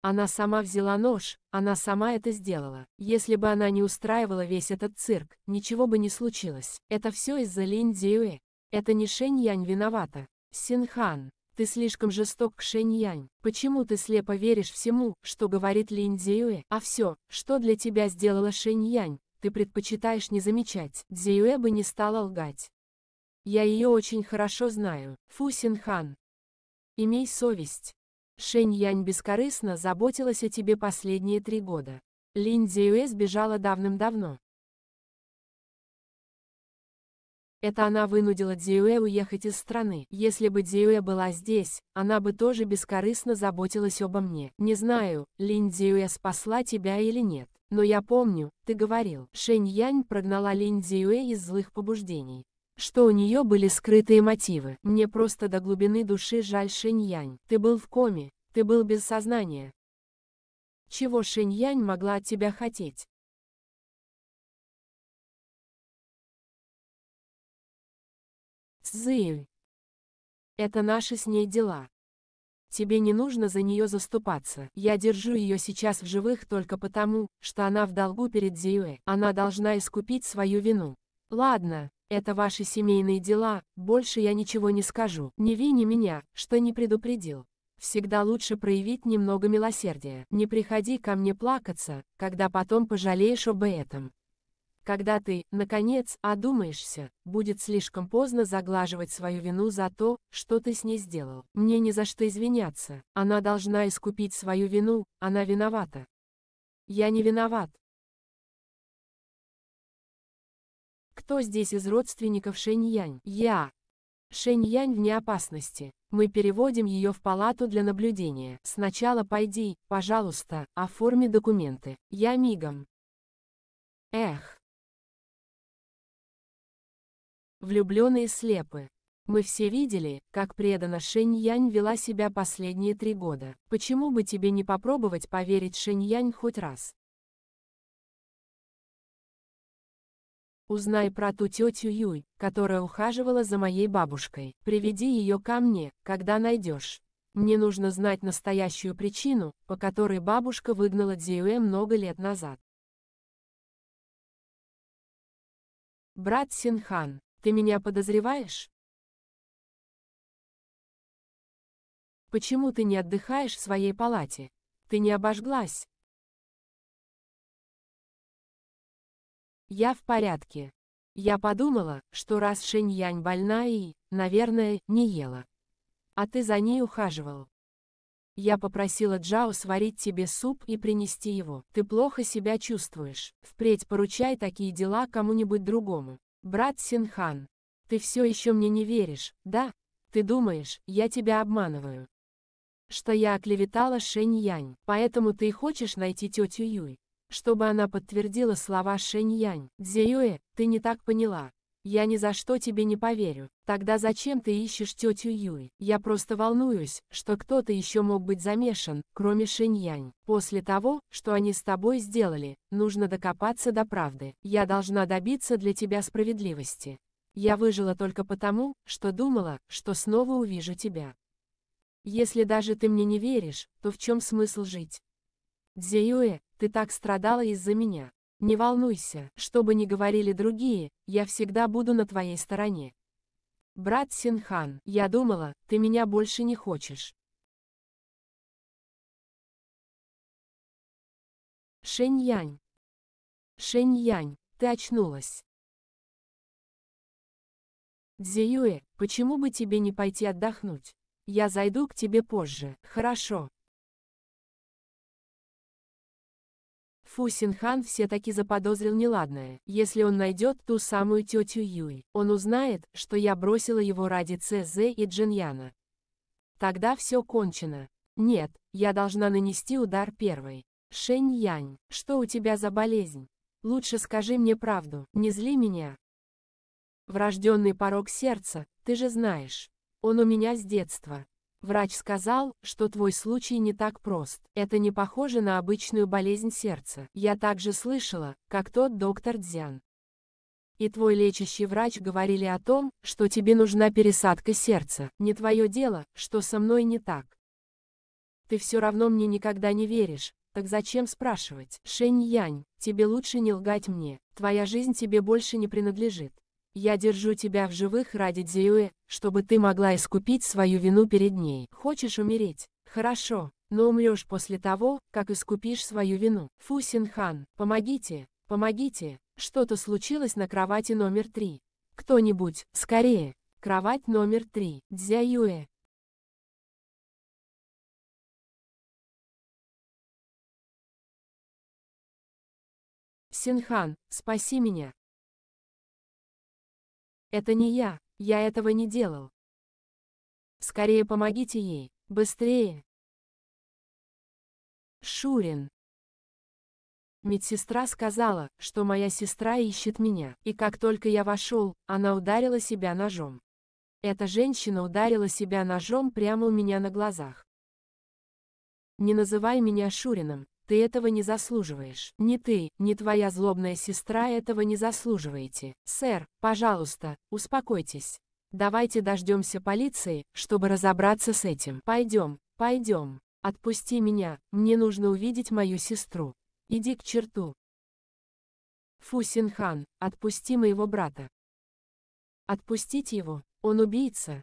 Она сама взяла нож, она сама это сделала. Если бы она не устраивала весь этот цирк, ничего бы не случилось. Это все из-за Линь Дзюэ. Это не Шэнь Янь виновата. Синхан. Ты слишком жесток к Шэньянь. Почему ты слепо веришь всему, что говорит Линь Дзюэ? А все, что для тебя сделала Шэньянь, ты предпочитаешь не замечать. Дзюэ бы не стала лгать. Я ее очень хорошо знаю. Фу Синхан. Имей совесть. Шэнь Янь бескорыстно заботилась о тебе последние три года. Линь Дзюэ сбежала давным-давно. Это она вынудила Дзюэ уехать из страны. Если бы Дзюэ была здесь, она бы тоже бескорыстно заботилась обо мне. Не знаю, Линь Дзюэ спасла тебя или нет. Но я помню, ты говорил. Шэнь Янь прогнала Линь Дзюэ из злых побуждений. Что у нее были скрытые мотивы. Мне просто до глубины души жаль Шэнь Янь. Ты был в коме, ты был без сознания. Чего Шэнь Янь могла от тебя хотеть? Цзэль. Это наши с ней дела. Тебе не нужно за нее заступаться. Я держу ее сейчас в живых только потому, что она в долгу перед Зиюэ. Она должна искупить свою вину. Ладно, это ваши семейные дела, больше я ничего не скажу. Не вини меня, что не предупредил. Всегда лучше проявить немного милосердия. Не приходи ко мне плакаться, когда потом пожалеешь об этом. Когда ты, наконец, одумаешься, будет слишком поздно заглаживать свою вину за то, что ты с ней сделал. Мне не за что извиняться. Она должна искупить свою вину, она виновата. Я не виноват. Кто здесь из родственников Шэнь-Янь? Я. Шэнь-Янь вне опасности. Мы переводим ее в палату для наблюдения. Сначала пойди, пожалуйста, оформи документы. Я мигом. Эх. Влюбленные слепы. Мы все видели, как преданно Шэнь Янь вела себя последние три года. Почему бы тебе не попробовать поверить Шэнь Янь хоть раз? Узнай про ту тетю Юй, которая ухаживала за моей бабушкой. Приведи ее ко мне, когда найдешь. Мне нужно знать настоящую причину, по которой бабушка выгнала Дзюэ много лет назад. Брат Синхан, ты меня подозреваешь? Почему ты не отдыхаешь в своей палате? Ты не обожглась? Я в порядке. Я подумала, что раз Шиньянь больна и, наверное, не ела. А ты за ней ухаживал. Я попросила Джао сварить тебе суп и принести его. Ты плохо себя чувствуешь. Впредь поручай такие дела кому-нибудь другому. Брат Синхан, ты все еще мне не веришь, да? Ты думаешь, я тебя обманываю. Что я оклеветала Шэнь Янь, поэтому ты и хочешь найти тетю Юй, чтобы она подтвердила слова Шэнь Янь. Дзюэ, ты не так поняла. Я ни за что тебе не поверю. Тогда зачем ты ищешь тетю Юй? Я просто волнуюсь, что кто-то еще мог быть замешан, кроме Шиньянь. После того, что они с тобой сделали, нужно докопаться до правды. Я должна добиться для тебя справедливости. Я выжила только потому, что думала, что снова увижу тебя. Если даже ты мне не веришь, то в чем смысл жить? Дзеюэ, ты так страдала из-за меня. Не волнуйся, что бы ни говорили другие, я всегда буду на твоей стороне. Брат Синхан, я думала, ты меня больше не хочешь. Янь, Шэньянь. Янь, ты очнулась. Дзиюэ, почему бы тебе не пойти отдохнуть? Я зайду к тебе позже, хорошо? Фусинхан все-таки заподозрил неладное. Если он найдет ту самую тетю Юй, он узнает, что я бросила его ради ЦЗ и Джиньяна. Тогда все кончено. Нет, я должна нанести удар первой. Шэнь Янь, что у тебя за болезнь? Лучше скажи мне правду, не зли меня. Врожденный порог сердца, ты же знаешь. Он у меня с детства. Врач сказал, что твой случай не так прост. Это не похоже на обычную болезнь сердца. Я также слышала, как тот доктор Дзян. И твой лечащий врач говорили о том, что тебе нужна пересадка сердца. Не твое дело, что со мной не так. Ты все равно мне никогда не веришь, так зачем спрашивать? Шэнь Янь, тебе лучше не лгать мне. Твоя жизнь тебе больше не принадлежит. Я держу тебя в живых ради Дзиуэ, чтобы ты могла искупить свою вину перед ней. Хочешь умереть? Хорошо, но умрешь после того, как искупишь свою вину. Фусинхан, помогите, помогите, что-то случилось на кровати номер три. Кто-нибудь, скорее, кровать номер три, Дзяюэ. Синхан, спаси меня, это не я, я этого не делал. Скорее помогите ей, быстрее. Шурин. Медсестра сказала, что моя сестра ищет меня, и как только я вошел, она ударила себя ножом. Эта женщина ударила себя ножом прямо у меня на глазах. Не называй меня Шурином, ты этого не заслуживаешь. Ни ты, ни твоя злобная сестра этого не заслуживаете. Сэр, пожалуйста, успокойтесь. Давайте дождемся полиции, чтобы разобраться с этим. Пойдем, пойдем. Отпусти меня, мне нужно увидеть мою сестру. Иди к черту. Фусинхан, отпусти моего брата. Отпустите его, он убийца.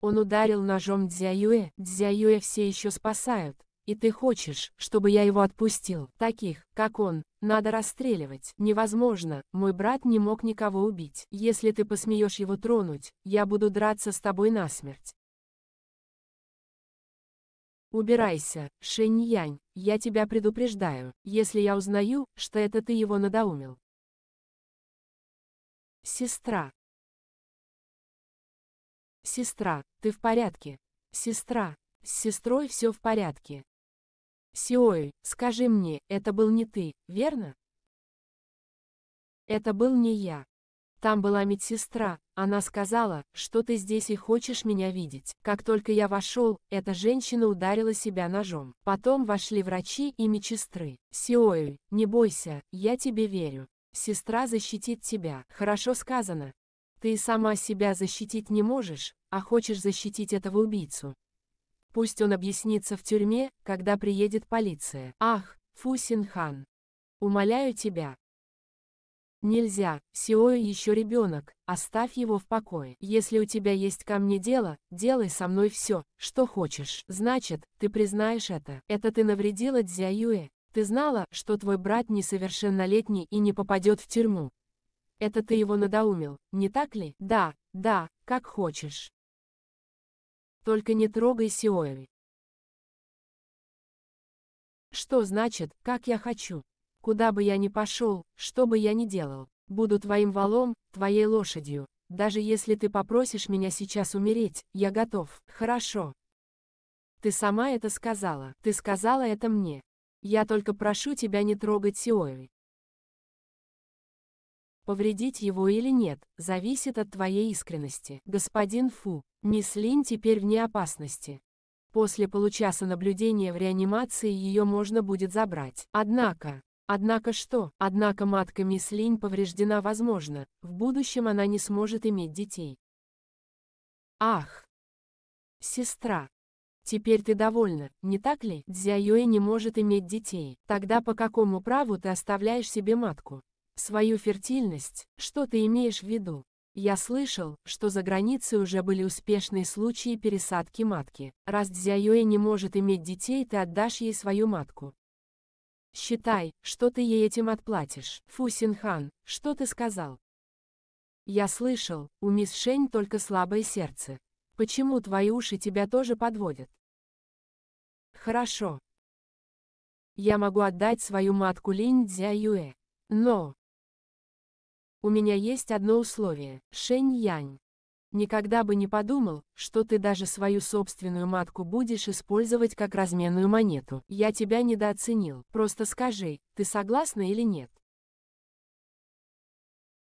Он ударил ножом Дзяюэ, Дзяюэ все еще спасают. И ты хочешь, чтобы я его отпустил? Таких, как он, надо расстреливать. Невозможно, мой брат не мог никого убить. Если ты посмеешь его тронуть, я буду драться с тобой насмерть. Убирайся, Шэнь-Янь, я тебя предупреждаю, если я узнаю, что это ты его надоумил. Сестра. Сестра, ты в порядке? Сестра, с сестрой все в порядке, Сиои, скажи мне, это был не ты, верно? Это был не я. Там была медсестра, она сказала, что ты здесь и хочешь меня видеть. Как только я вошел, эта женщина ударила себя ножом. Потом вошли врачи и медсестры. Сиои, не бойся, я тебе верю. Сестра защитит тебя. Хорошо сказано. Ты сама себя защитить не можешь, а хочешь защитить этого убийцу. Пусть он объяснится в тюрьме, когда приедет полиция. Ах, Фусинхан. Умоляю тебя. Нельзя, Сиоя еще ребенок, оставь его в покое. Если у тебя есть ко мне дело, делай со мной все, что хочешь. Значит, ты признаешь это. Это ты навредила Дзяюе. Ты знала, что твой брат несовершеннолетний и не попадет в тюрьму. Это ты его надоумил, не так ли? Да, да, как хочешь. Только не трогай Сиоэви. Что значит, как я хочу? Куда бы я ни пошел, что бы я ни делал, буду твоим валом, твоей лошадью. Даже если ты попросишь меня сейчас умереть, я готов. Хорошо. Ты сама это сказала, ты сказала это мне. Я только прошу тебя не трогать Сиоэви. Повредить его или нет, зависит от твоей искренности, господин Фу. Нислин теперь вне опасности. После получаса наблюдения в реанимации ее можно будет забрать. Однако, однако что? Однако матка Мислинь повреждена возможно, в будущем она не сможет иметь детей. Ах! Сестра! Теперь ты довольна, не так ли? Дзя Юэ не может иметь детей. Тогда по какому праву ты оставляешь себе матку? Свою фертильность? Что ты имеешь в виду? Я слышал, что за границей уже были успешные случаи пересадки матки. Раз Юэ не может иметь детей, ты отдашь ей свою матку. Считай, что ты ей этим отплатишь. Фусинхан, что ты сказал? Я слышал, у мисс Шень только слабое сердце. Почему твои уши тебя тоже подводят? Хорошо. Я могу отдать свою матку Линь Юэ. Но, у меня есть одно условие, Шэнь-Янь. Никогда бы не подумал, что ты даже свою собственную матку будешь использовать как разменную монету. Я тебя недооценил. Просто скажи, ты согласна или нет?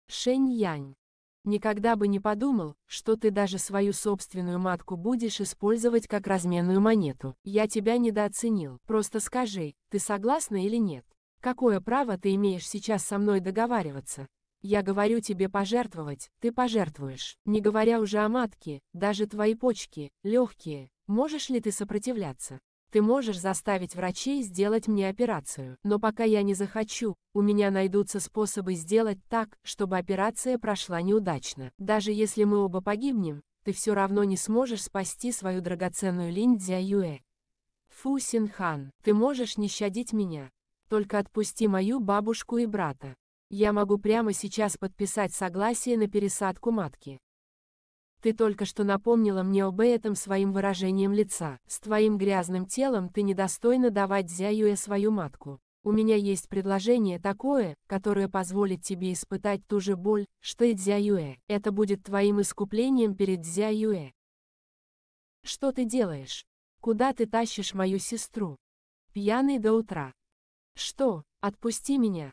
Шэнь-Янь. Никогда бы не подумал, что ты даже свою собственную матку будешь использовать как разменную монету. Я тебя недооценил. Просто скажи, ты согласна или нет? Какое право ты имеешь сейчас со мной договариваться? Я говорю тебе пожертвовать, ты пожертвуешь, не говоря уже о матке, даже твои почки, легкие. Можешь ли ты сопротивляться? Ты можешь заставить врачей сделать мне операцию, но пока я не захочу, у меня найдутся способы сделать так, чтобы операция прошла неудачно. Даже если мы оба погибнем, ты все равно не сможешь спасти свою драгоценную Линь Юэ. Фу Синхан, ты можешь не щадить меня. Только отпусти мою бабушку и брата. Я могу прямо сейчас подписать согласие на пересадку матки. Ты только что напомнила мне об этом своим выражением лица. С твоим грязным телом ты недостойна давать Зяюе свою матку. У меня есть предложение такое, которое позволит тебе испытать ту же боль, что и Дзяюэ. Это будет твоим искуплением перед Дзяюэ. Что ты делаешь? Куда ты тащишь мою сестру? Пьяный до утра. Что, отпусти меня,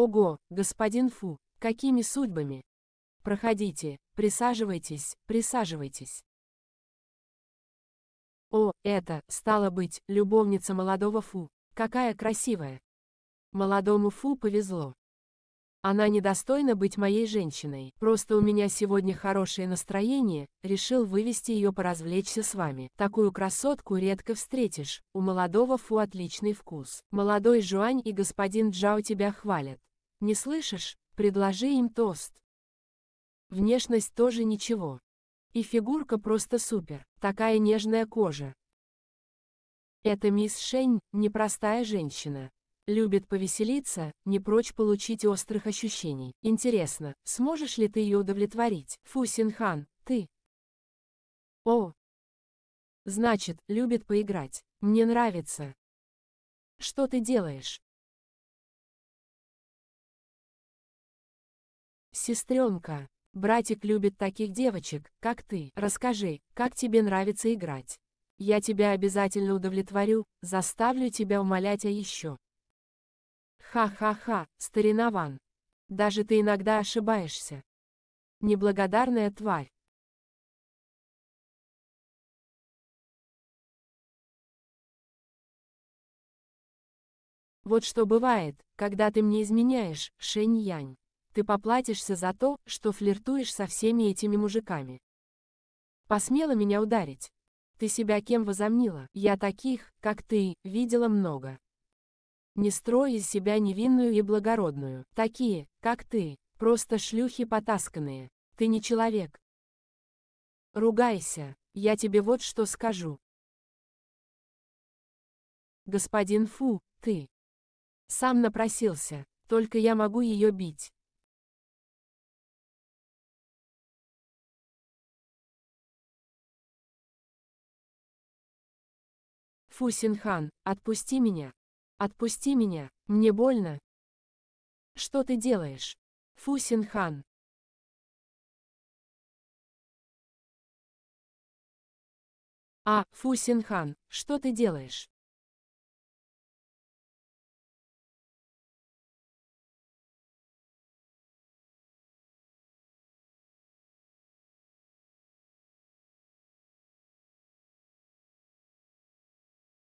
Ого, господин Фу, какими судьбами? Проходите, присаживайтесь, присаживайтесь. О, это, стало быть, любовница молодого Фу, какая красивая. Молодому Фу повезло. Она недостойна быть моей женщиной, просто у меня сегодня хорошее настроение, решил вывести ее поразвлечься с вами. Такую красотку редко встретишь, у молодого Фу отличный вкус. Молодой Жуань и господин Джао тебя хвалят. Не слышишь? Предложи им тост. Внешность тоже ничего. И фигурка просто супер, такая нежная кожа. Эта мисс Шень – непростая женщина. Любит повеселиться, не прочь получить острых ощущений. Интересно, сможешь ли ты ее удовлетворить, Фусинхан, ты? О! Значит, любит поиграть. Мне нравится. Что ты делаешь? Сестренка, братик любит таких девочек, как ты. Расскажи, как тебе нравится играть. Я тебя обязательно удовлетворю, заставлю тебя умолять о еще. Ха-ха-ха, старинован. Даже ты иногда ошибаешься. Неблагодарная тварь. Вот что бывает, когда ты мне изменяешь, Шэнь-Янь ты поплатишься за то, что флиртуешь со всеми этими мужиками. Посмела меня ударить. Ты себя кем возомнила? Я таких, как ты, видела много. Не строй из себя невинную и благородную. Такие, как ты, просто шлюхи потасканные. Ты не человек. Ругайся, я тебе вот что скажу. Господин Фу, ты. Сам напросился, только я могу ее бить. Фусинхан, отпусти меня. Отпусти меня, мне больно. Что ты делаешь? Фусинхан. А, Фусинхан, что ты делаешь?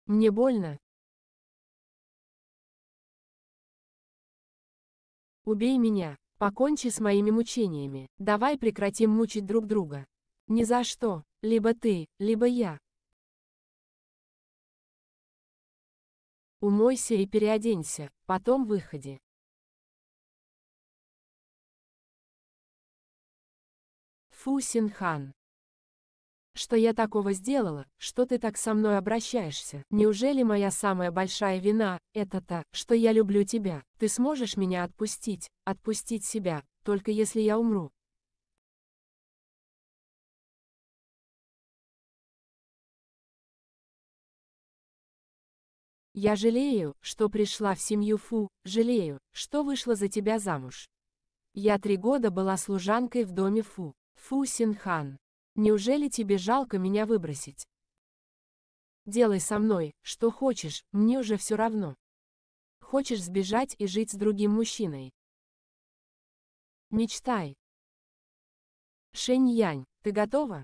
Мне больно. Убей меня. Покончи с моими мучениями. Давай прекратим мучить друг друга. Ни за что. Либо ты, либо я. Умойся и переоденься, потом выходи. Фусин Хан что я такого сделала, что ты так со мной обращаешься? Неужели моя самая большая вина, это та, что я люблю тебя? Ты сможешь меня отпустить, отпустить себя, только если я умру. Я жалею, что пришла в семью Фу, жалею, что вышла за тебя замуж. Я три года была служанкой в доме Фу, Фу Синхан. Неужели тебе жалко меня выбросить? Делай со мной, что хочешь, мне уже все равно. Хочешь сбежать и жить с другим мужчиной? Мечтай. Шэнь-Янь, ты готова?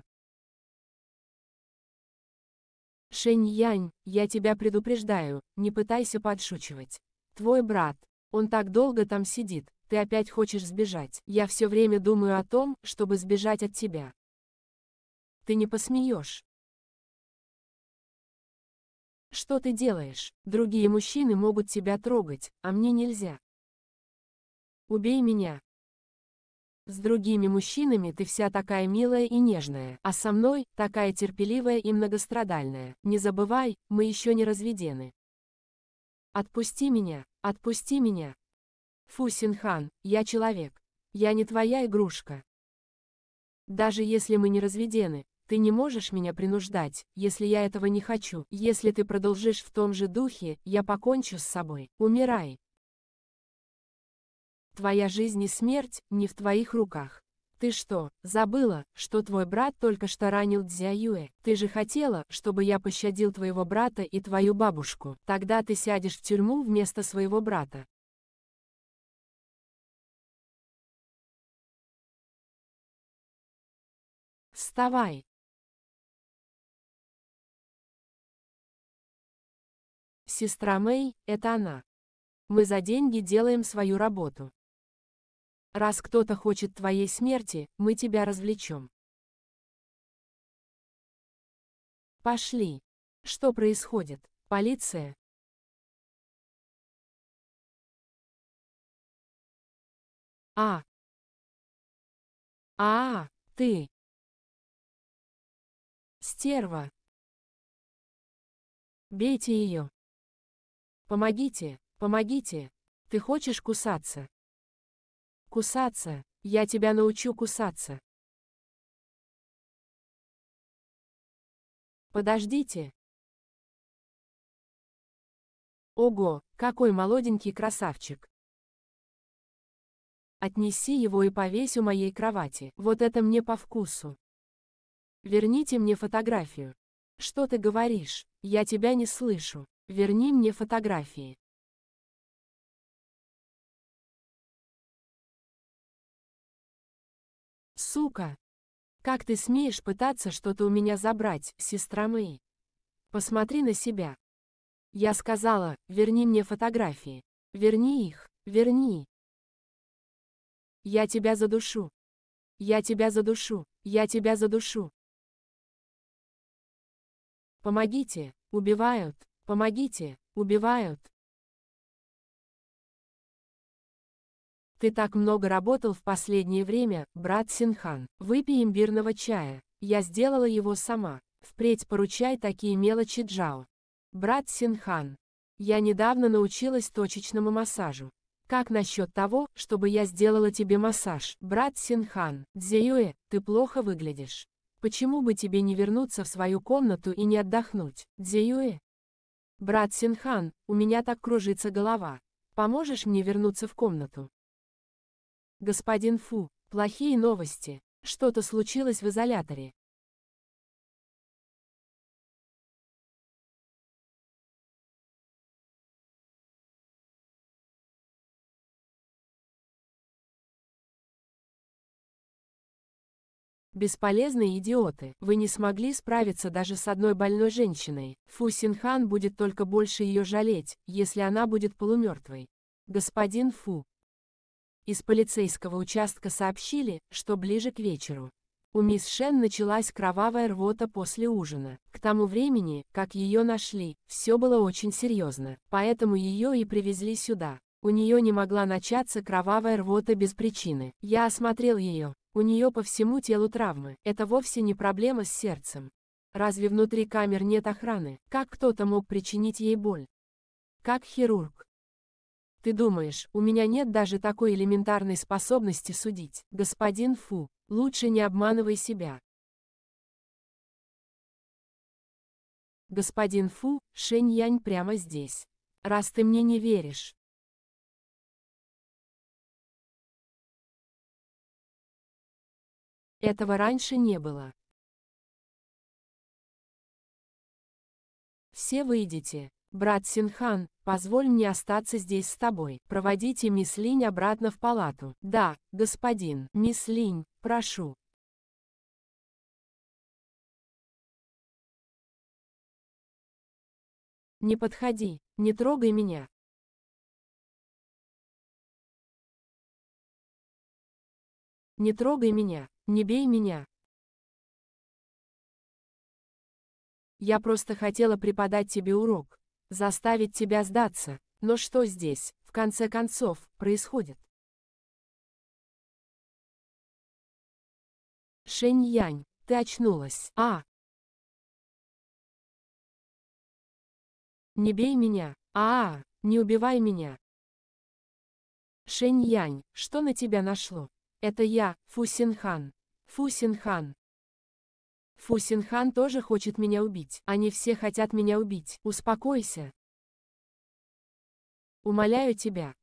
Шэнь-Янь, я тебя предупреждаю, не пытайся подшучивать. Твой брат, он так долго там сидит, ты опять хочешь сбежать. Я все время думаю о том, чтобы сбежать от тебя. Ты не посмеешь. Что ты делаешь? Другие мужчины могут тебя трогать, а мне нельзя. Убей меня. С другими мужчинами ты вся такая милая и нежная, а со мной – такая терпеливая и многострадальная. Не забывай, мы еще не разведены. Отпусти меня, отпусти меня. Фусинхан, я человек. Я не твоя игрушка. Даже если мы не разведены, ты не можешь меня принуждать, если я этого не хочу. Если ты продолжишь в том же духе, я покончу с собой. Умирай. Твоя жизнь и смерть не в твоих руках. Ты что, забыла, что твой брат только что ранил Юэ? Ты же хотела, чтобы я пощадил твоего брата и твою бабушку. Тогда ты сядешь в тюрьму вместо своего брата. Вставай! Сестра Мэй – это она. Мы за деньги делаем свою работу. Раз кто-то хочет твоей смерти, мы тебя развлечем. Пошли. Что происходит? Полиция? А. А, ты. Стерва. Бейте ее. Помогите, помогите. Ты хочешь кусаться? Кусаться. Я тебя научу кусаться. Подождите. Ого, какой молоденький красавчик. Отнеси его и повесь у моей кровати. Вот это мне по вкусу. Верните мне фотографию. Что ты говоришь? Я тебя не слышу. Верни мне фотографии. Сука! Как ты смеешь пытаться что-то у меня забрать, сестра Мэй? Посмотри на себя. Я сказала, верни мне фотографии. Верни их, верни. Я тебя задушу. Я тебя задушу. Я тебя задушу. Помогите, убивают. Помогите, убивают. Ты так много работал в последнее время, брат Синхан. Выпей имбирного чая. Я сделала его сама. Впредь поручай такие мелочи Джао. Брат Синхан. Я недавно научилась точечному массажу. Как насчет того, чтобы я сделала тебе массаж? Брат Синхан, Дзеюэ, ты плохо выглядишь. Почему бы тебе не вернуться в свою комнату и не отдохнуть? Дзеюэ, «Брат Синхан, у меня так кружится голова. Поможешь мне вернуться в комнату?» «Господин Фу, плохие новости. Что-то случилось в изоляторе. Бесполезные идиоты, вы не смогли справиться даже с одной больной женщиной. Фу Синхан будет только больше ее жалеть, если она будет полумертвой. Господин Фу. Из полицейского участка сообщили, что ближе к вечеру. У мисс Шен началась кровавая рвота после ужина. К тому времени, как ее нашли, все было очень серьезно, поэтому ее и привезли сюда. У нее не могла начаться кровавая рвота без причины. Я осмотрел ее, у нее по всему телу травмы. Это вовсе не проблема с сердцем. Разве внутри камер нет охраны? Как кто-то мог причинить ей боль? Как хирург? Ты думаешь, у меня нет даже такой элементарной способности судить? Господин Фу, лучше не обманывай себя. Господин Фу, Шэнь Янь прямо здесь. Раз ты мне не веришь, Этого раньше не было. Все выйдите. Брат Синхан, позволь мне остаться здесь с тобой. Проводите мисс Линь обратно в палату. Да, господин, мисс Линь, прошу. Не подходи, не трогай меня. Не трогай меня. Не бей меня. Я просто хотела преподать тебе урок, заставить тебя сдаться, но что здесь, в конце концов, происходит? Шэнь-Янь, ты очнулась, а? Не бей меня, а, -а, -а не убивай меня. Шэнь-Янь, что на тебя нашло? Это я, Фусинхан. Фусинхан. Фусинхан тоже хочет меня убить. Они все хотят меня убить. Успокойся. Умоляю тебя.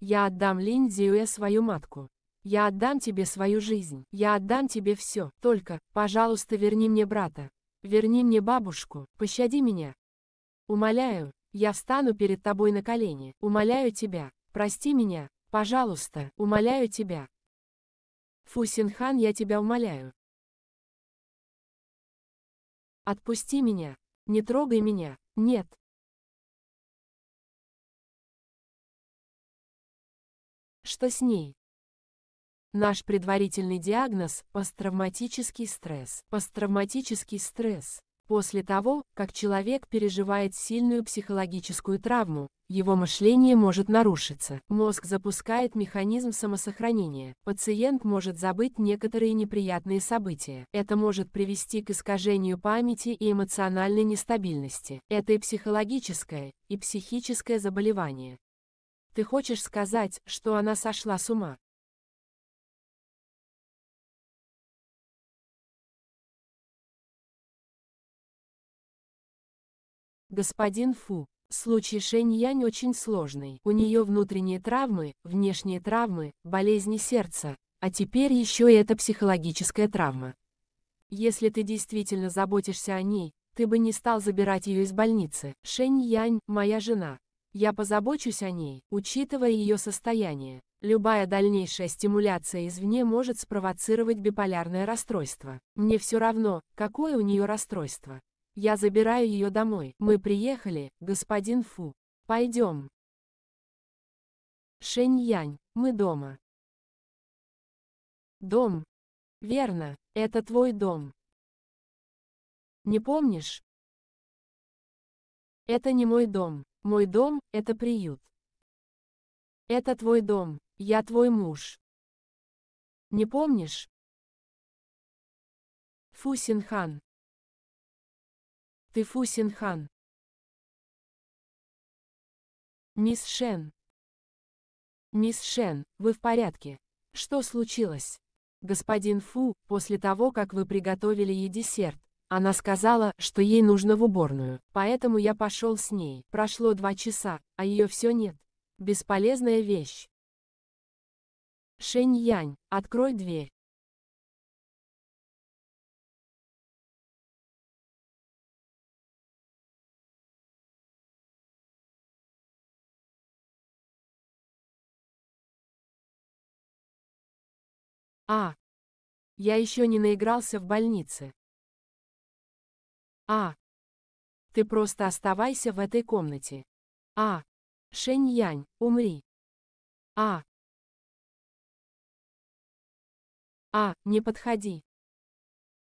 Я отдам Линдзиюэ свою матку. Я отдам тебе свою жизнь. Я отдам тебе все. Только, пожалуйста, верни мне брата. Верни мне бабушку. Пощади меня. Умоляю, я встану перед тобой на колени. Умоляю тебя. Прости меня. Пожалуйста, умоляю тебя. Фусинхан, я тебя умоляю. Отпусти меня. Не трогай меня. Нет. Что с ней? Наш предварительный диагноз – посттравматический стресс. Посттравматический стресс. После того, как человек переживает сильную психологическую травму, его мышление может нарушиться. Мозг запускает механизм самосохранения. Пациент может забыть некоторые неприятные события. Это может привести к искажению памяти и эмоциональной нестабильности. Это и психологическое, и психическое заболевание. Ты хочешь сказать, что она сошла с ума? Господин Фу, случай Шэнь Янь очень сложный. У нее внутренние травмы, внешние травмы, болезни сердца, а теперь еще и эта психологическая травма. Если ты действительно заботишься о ней, ты бы не стал забирать ее из больницы. Шэнь Янь, моя жена. Я позабочусь о ней, учитывая ее состояние. Любая дальнейшая стимуляция извне может спровоцировать биполярное расстройство. Мне все равно, какое у нее расстройство. Я забираю ее домой. Мы приехали, господин Фу. Пойдем. Янь, мы дома. Дом. Верно, это твой дом. Не помнишь? Это не мой дом. Мой дом – это приют. Это твой дом. Я твой муж. Не помнишь? Фу Синхан. Ты Фусин Хан. Мисс Шен. Мисс Шен, вы в порядке? Что случилось? Господин Фу, после того, как вы приготовили ей десерт, она сказала, что ей нужно в уборную, поэтому я пошел с ней. Прошло два часа, а ее все нет. Бесполезная вещь. Шэнь Янь, открой дверь. А. Я еще не наигрался в больнице. А. Ты просто оставайся в этой комнате. А. Шэнь-Янь, умри. А. А, не подходи.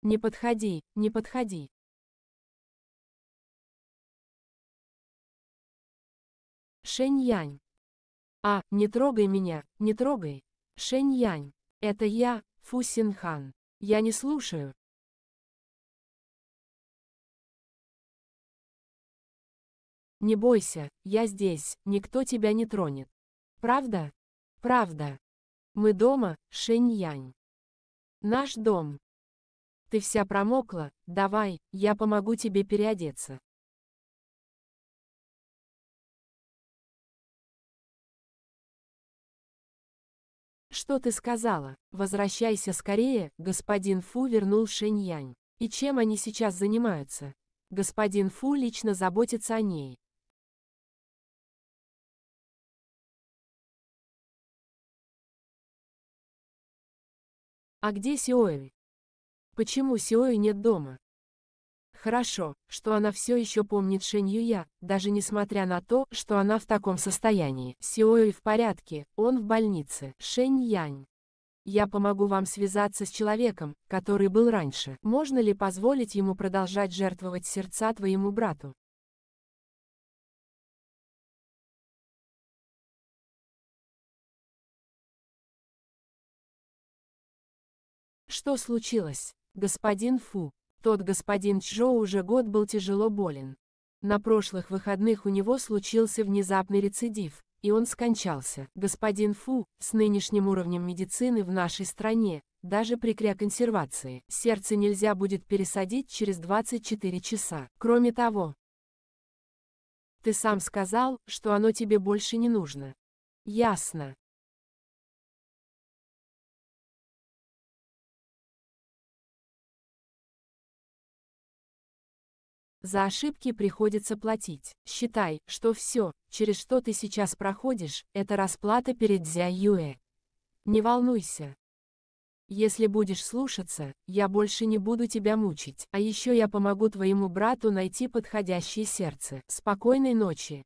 Не подходи, не подходи. Шэнь-Янь. А, не трогай меня, не трогай. Шэнь-Янь. Это я, Фусинхан. Я не слушаю. Не бойся, я здесь, никто тебя не тронет. Правда? Правда. Мы дома, Шэньянь. Наш дом. Ты вся промокла, давай, я помогу тебе переодеться. «Что ты сказала? Возвращайся скорее!» Господин Фу вернул Шэньянь. «И чем они сейчас занимаются?» Господин Фу лично заботится о ней. А где Сиоэль? Почему Сиои нет дома? Хорошо, что она все еще помнит Шень Юя, даже несмотря на то, что она в таком состоянии. Сиои в порядке, он в больнице. Шень Янь. Я помогу вам связаться с человеком, который был раньше. Можно ли позволить ему продолжать жертвовать сердца твоему брату? Что случилось, господин Фу? Тот господин Чжо уже год был тяжело болен. На прошлых выходных у него случился внезапный рецидив, и он скончался. Господин Фу, с нынешним уровнем медицины в нашей стране, даже при криоконсервации, сердце нельзя будет пересадить через 24 часа. Кроме того, ты сам сказал, что оно тебе больше не нужно. Ясно. За ошибки приходится платить. Считай, что все, через что ты сейчас проходишь, это расплата перед Зя Юэ. Не волнуйся. Если будешь слушаться, я больше не буду тебя мучить, а еще я помогу твоему брату найти подходящее сердце. Спокойной ночи.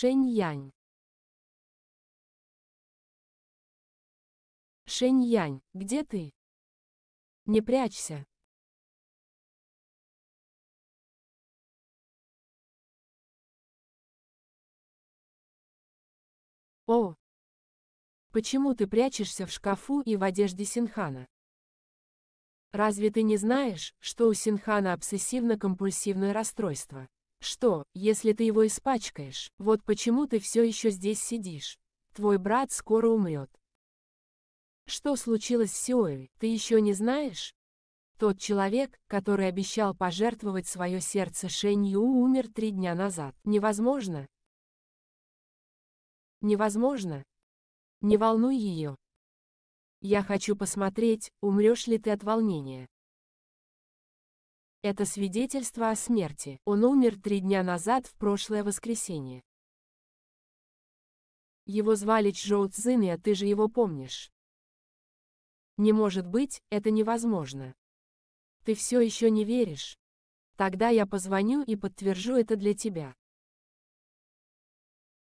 Шэньянь. Шэньянь, где ты? Не прячься. О! Почему ты прячешься в шкафу и в одежде Синхана? Разве ты не знаешь, что у Синхана обсессивно-компульсивное расстройство? Что, если ты его испачкаешь? Вот почему ты все еще здесь сидишь. Твой брат скоро умрет. Что случилось с Сиови, ты еще не знаешь? Тот человек, который обещал пожертвовать свое сердце Шенью, умер три дня назад. Невозможно. Невозможно. Не волнуй ее. Я хочу посмотреть, умрешь ли ты от волнения. Это свидетельство о смерти. Он умер три дня назад в прошлое воскресенье. Его звали Чжоу Цзин, а ты же его помнишь. Не может быть, это невозможно. Ты все еще не веришь. Тогда я позвоню и подтвержу это для тебя.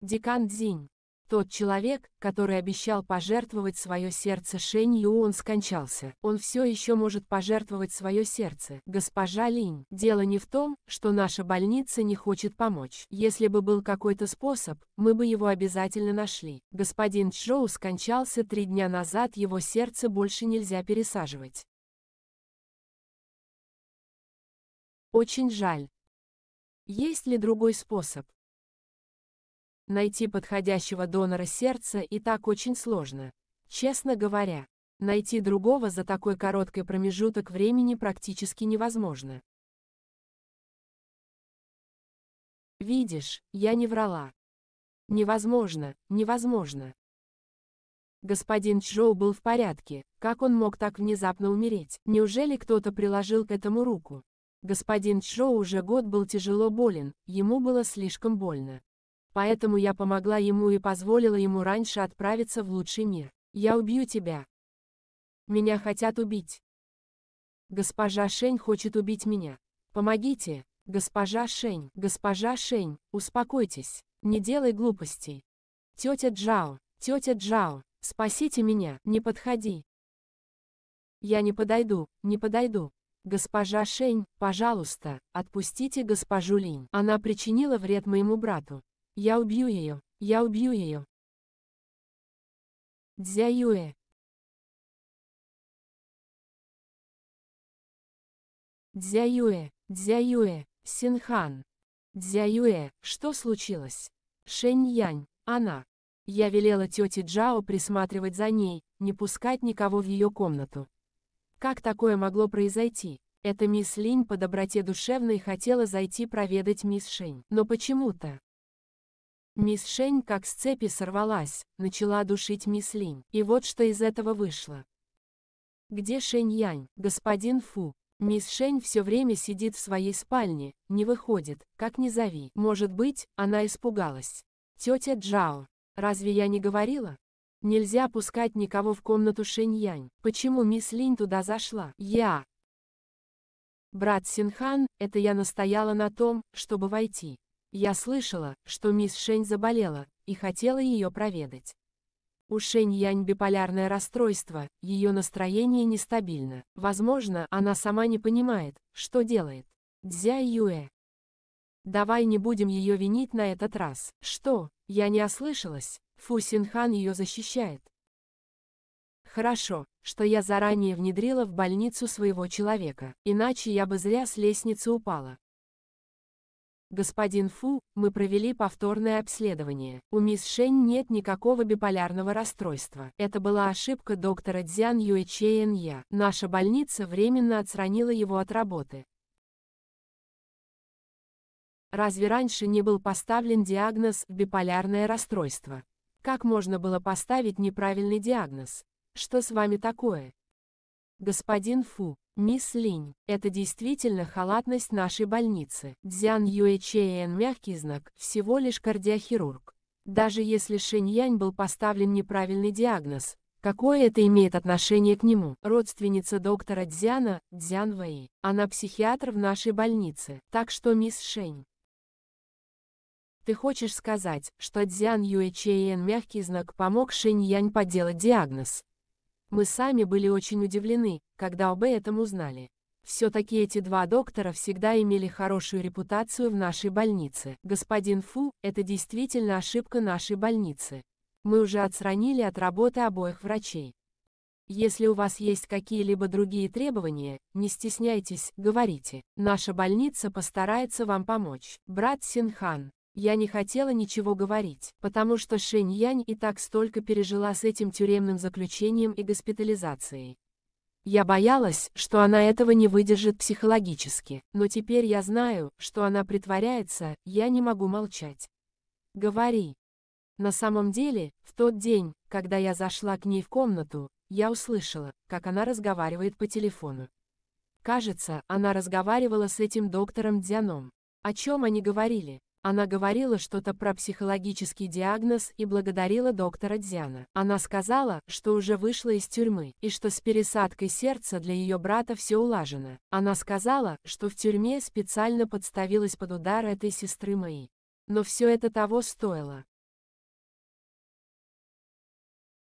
Декан Дзинь. Тот человек, который обещал пожертвовать свое сердце Шэнь он скончался. Он все еще может пожертвовать свое сердце. Госпожа Линь, дело не в том, что наша больница не хочет помочь. Если бы был какой-то способ, мы бы его обязательно нашли. Господин Чжоу скончался три дня назад, его сердце больше нельзя пересаживать. Очень жаль. Есть ли другой способ? Найти подходящего донора сердца и так очень сложно. Честно говоря, найти другого за такой короткий промежуток времени практически невозможно. Видишь, я не врала. Невозможно, невозможно. Господин Чжоу был в порядке, как он мог так внезапно умереть? Неужели кто-то приложил к этому руку? Господин Чжоу уже год был тяжело болен, ему было слишком больно поэтому я помогла ему и позволила ему раньше отправиться в лучший мир. Я убью тебя. Меня хотят убить. Госпожа Шень хочет убить меня. Помогите, госпожа Шень, госпожа Шень, успокойтесь, не делай глупостей. Тетя Джао, тетя Джао, спасите меня, не подходи. Я не подойду, не подойду. Госпожа Шень, пожалуйста, отпустите госпожу Линь. Она причинила вред моему брату. Я убью ее. Я убью ее. Дзяюэ. Дзяюэ, Дзяюэ, Синхан. Дзяюэ, что случилось? Шэнь Янь. она. Я велела тете Джао присматривать за ней, не пускать никого в ее комнату. Как такое могло произойти? Эта мисс Линь по доброте душевной хотела зайти проведать мисс Шэнь. но почему-то, Мисс Шень как с цепи сорвалась, начала душить мисс Лин. И вот что из этого вышло. Где Шень Янь, господин Фу? Мисс Шень все время сидит в своей спальне, не выходит, как ни зови. Может быть, она испугалась. Тетя Джао, разве я не говорила? Нельзя пускать никого в комнату Шень Янь. Почему мисс Лин туда зашла? Я. Брат Синхан, это я настояла на том, чтобы войти. Я слышала, что мисс Шень заболела, и хотела ее проведать. У Шень Янь биполярное расстройство, ее настроение нестабильно, возможно, она сама не понимает, что делает. Дзя Юэ. Давай не будем ее винить на этот раз. Что, я не ослышалась, Фу Синхан ее защищает. Хорошо, что я заранее внедрила в больницу своего человека, иначе я бы зря с лестницы упала. Господин Фу, мы провели повторное обследование. У мисс Шень нет никакого биполярного расстройства. Это была ошибка доктора Дзян Юэчеен Я. Наша больница временно отстранила его от работы. Разве раньше не был поставлен диагноз «биполярное расстройство»? Как можно было поставить неправильный диагноз? Что с вами такое? Господин Фу, Мисс Линь, это действительно халатность нашей больницы. Дзян Юэчэйэн мягкий знак, всего лишь кардиохирург. Даже если Шиньянь был поставлен неправильный диагноз, Какое это имеет отношение к нему? Родственница доктора Дзяна, Дзян Вэй. Она психиатр в нашей больнице, так что мисс Шень. Ты хочешь сказать, что Дзян Юэчэйэн мягкий знак помог Шинь Янь подделать диагноз? Мы сами были очень удивлены, когда об этом узнали. Все-таки эти два доктора всегда имели хорошую репутацию в нашей больнице. Господин Фу, это действительно ошибка нашей больницы. Мы уже отстранили от работы обоих врачей. Если у вас есть какие-либо другие требования, не стесняйтесь, говорите. Наша больница постарается вам помочь. Брат Синхан, я не хотела ничего говорить, потому что Шэнь Янь и так столько пережила с этим тюремным заключением и госпитализацией. Я боялась, что она этого не выдержит психологически, но теперь я знаю, что она притворяется, я не могу молчать. Говори. На самом деле, в тот день, когда я зашла к ней в комнату, я услышала, как она разговаривает по телефону. Кажется, она разговаривала с этим доктором Дзяном. О чем они говорили? Она говорила что-то про психологический диагноз и благодарила доктора Дзяна. Она сказала, что уже вышла из тюрьмы, и что с пересадкой сердца для ее брата все улажено. Она сказала, что в тюрьме специально подставилась под удар этой сестры моей. Но все это того стоило.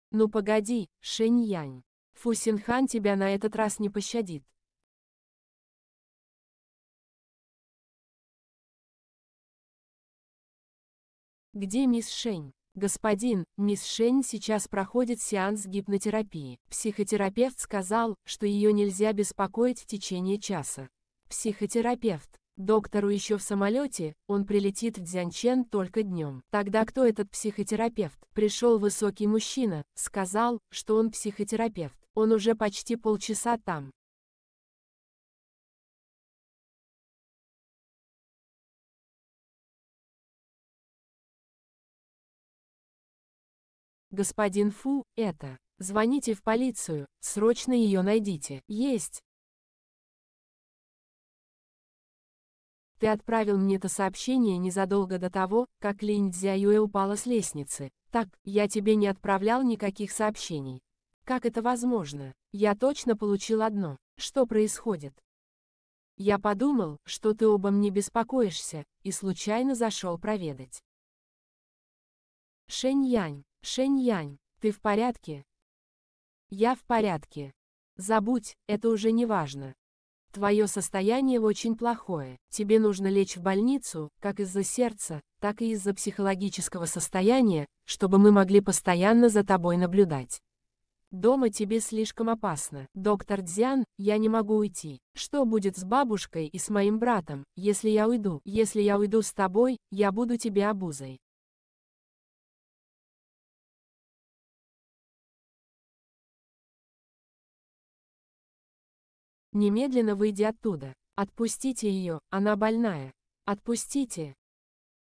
Ну погоди, Шэнь Янь. Фу Синхан тебя на этот раз не пощадит. Где мисс Шень? Господин, мисс Шень сейчас проходит сеанс гипнотерапии. Психотерапевт сказал, что ее нельзя беспокоить в течение часа. Психотерапевт. Доктору еще в самолете, он прилетит в Дзянчен только днем. Тогда кто этот психотерапевт? Пришел высокий мужчина, сказал, что он психотерапевт. Он уже почти полчаса там. Господин Фу, это... Звоните в полицию, срочно ее найдите. Есть. Ты отправил мне это сообщение незадолго до того, как Линь Цзяюэ упала с лестницы. Так, я тебе не отправлял никаких сообщений. Как это возможно? Я точно получил одно. Что происходит? Я подумал, что ты оба мне беспокоишься, и случайно зашел проведать. Шэнь Янь, Янь, ты в порядке? Я в порядке. Забудь, это уже не важно. Твое состояние очень плохое. Тебе нужно лечь в больницу, как из-за сердца, так и из-за психологического состояния, чтобы мы могли постоянно за тобой наблюдать. Дома тебе слишком опасно. Доктор Дзян, я не могу уйти. Что будет с бабушкой и с моим братом, если я уйду? Если я уйду с тобой, я буду тебе обузой. Немедленно выйди оттуда. Отпустите ее, она больная. Отпустите.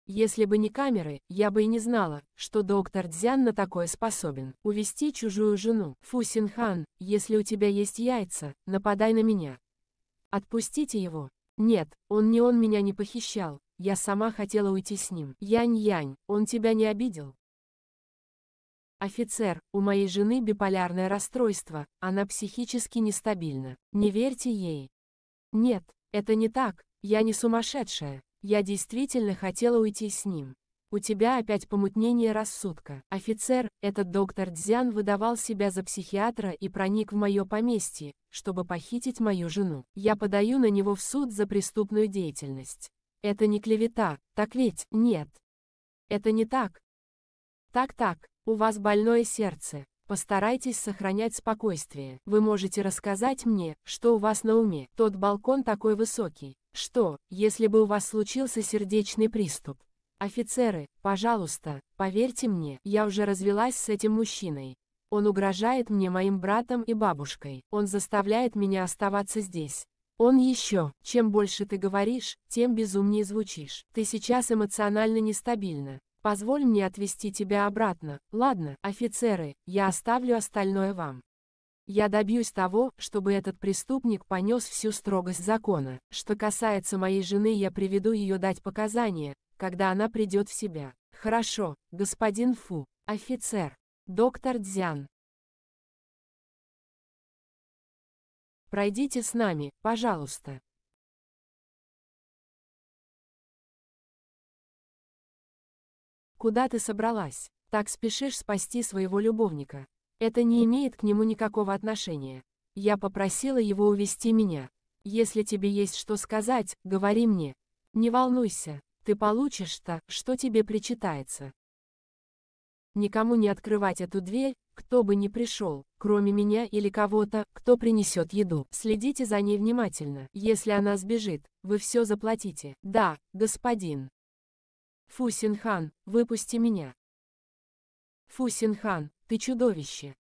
Если бы не камеры, я бы и не знала, что доктор Дзян на такое способен. Увести чужую жену. Фусинхан, если у тебя есть яйца, нападай на меня. Отпустите его. Нет, он не он меня не похищал. Я сама хотела уйти с ним. Янь-янь, он тебя не обидел? Офицер, у моей жены биполярное расстройство, она психически нестабильна. Не верьте ей. Нет, это не так, я не сумасшедшая. Я действительно хотела уйти с ним. У тебя опять помутнение рассудка. Офицер, этот доктор Дзян выдавал себя за психиатра и проник в мое поместье, чтобы похитить мою жену. Я подаю на него в суд за преступную деятельность. Это не клевета, так ведь? Нет. Это не так. Так-так, у вас больное сердце. Постарайтесь сохранять спокойствие. Вы можете рассказать мне, что у вас на уме. Тот балкон такой высокий. Что, если бы у вас случился сердечный приступ? Офицеры, пожалуйста, поверьте мне, я уже развелась с этим мужчиной. Он угрожает мне моим братом и бабушкой. Он заставляет меня оставаться здесь. Он еще, чем больше ты говоришь, тем безумнее звучишь. Ты сейчас эмоционально нестабильна. Позволь мне отвезти тебя обратно, ладно, офицеры, я оставлю остальное вам. Я добьюсь того, чтобы этот преступник понес всю строгость закона. Что касается моей жены, я приведу ее дать показания, когда она придет в себя. Хорошо, господин Фу, офицер, доктор Дзян. Пройдите с нами, пожалуйста. Куда ты собралась? Так спешишь спасти своего любовника. Это не имеет к нему никакого отношения. Я попросила его увести меня. Если тебе есть что сказать, говори мне. Не волнуйся, ты получишь то, что тебе причитается. Никому не открывать эту дверь, кто бы ни пришел, кроме меня или кого-то, кто принесет еду. Следите за ней внимательно. Если она сбежит, вы все заплатите. Да, господин. Фусинхан, выпусти меня. Фусинхан, ты чудовище.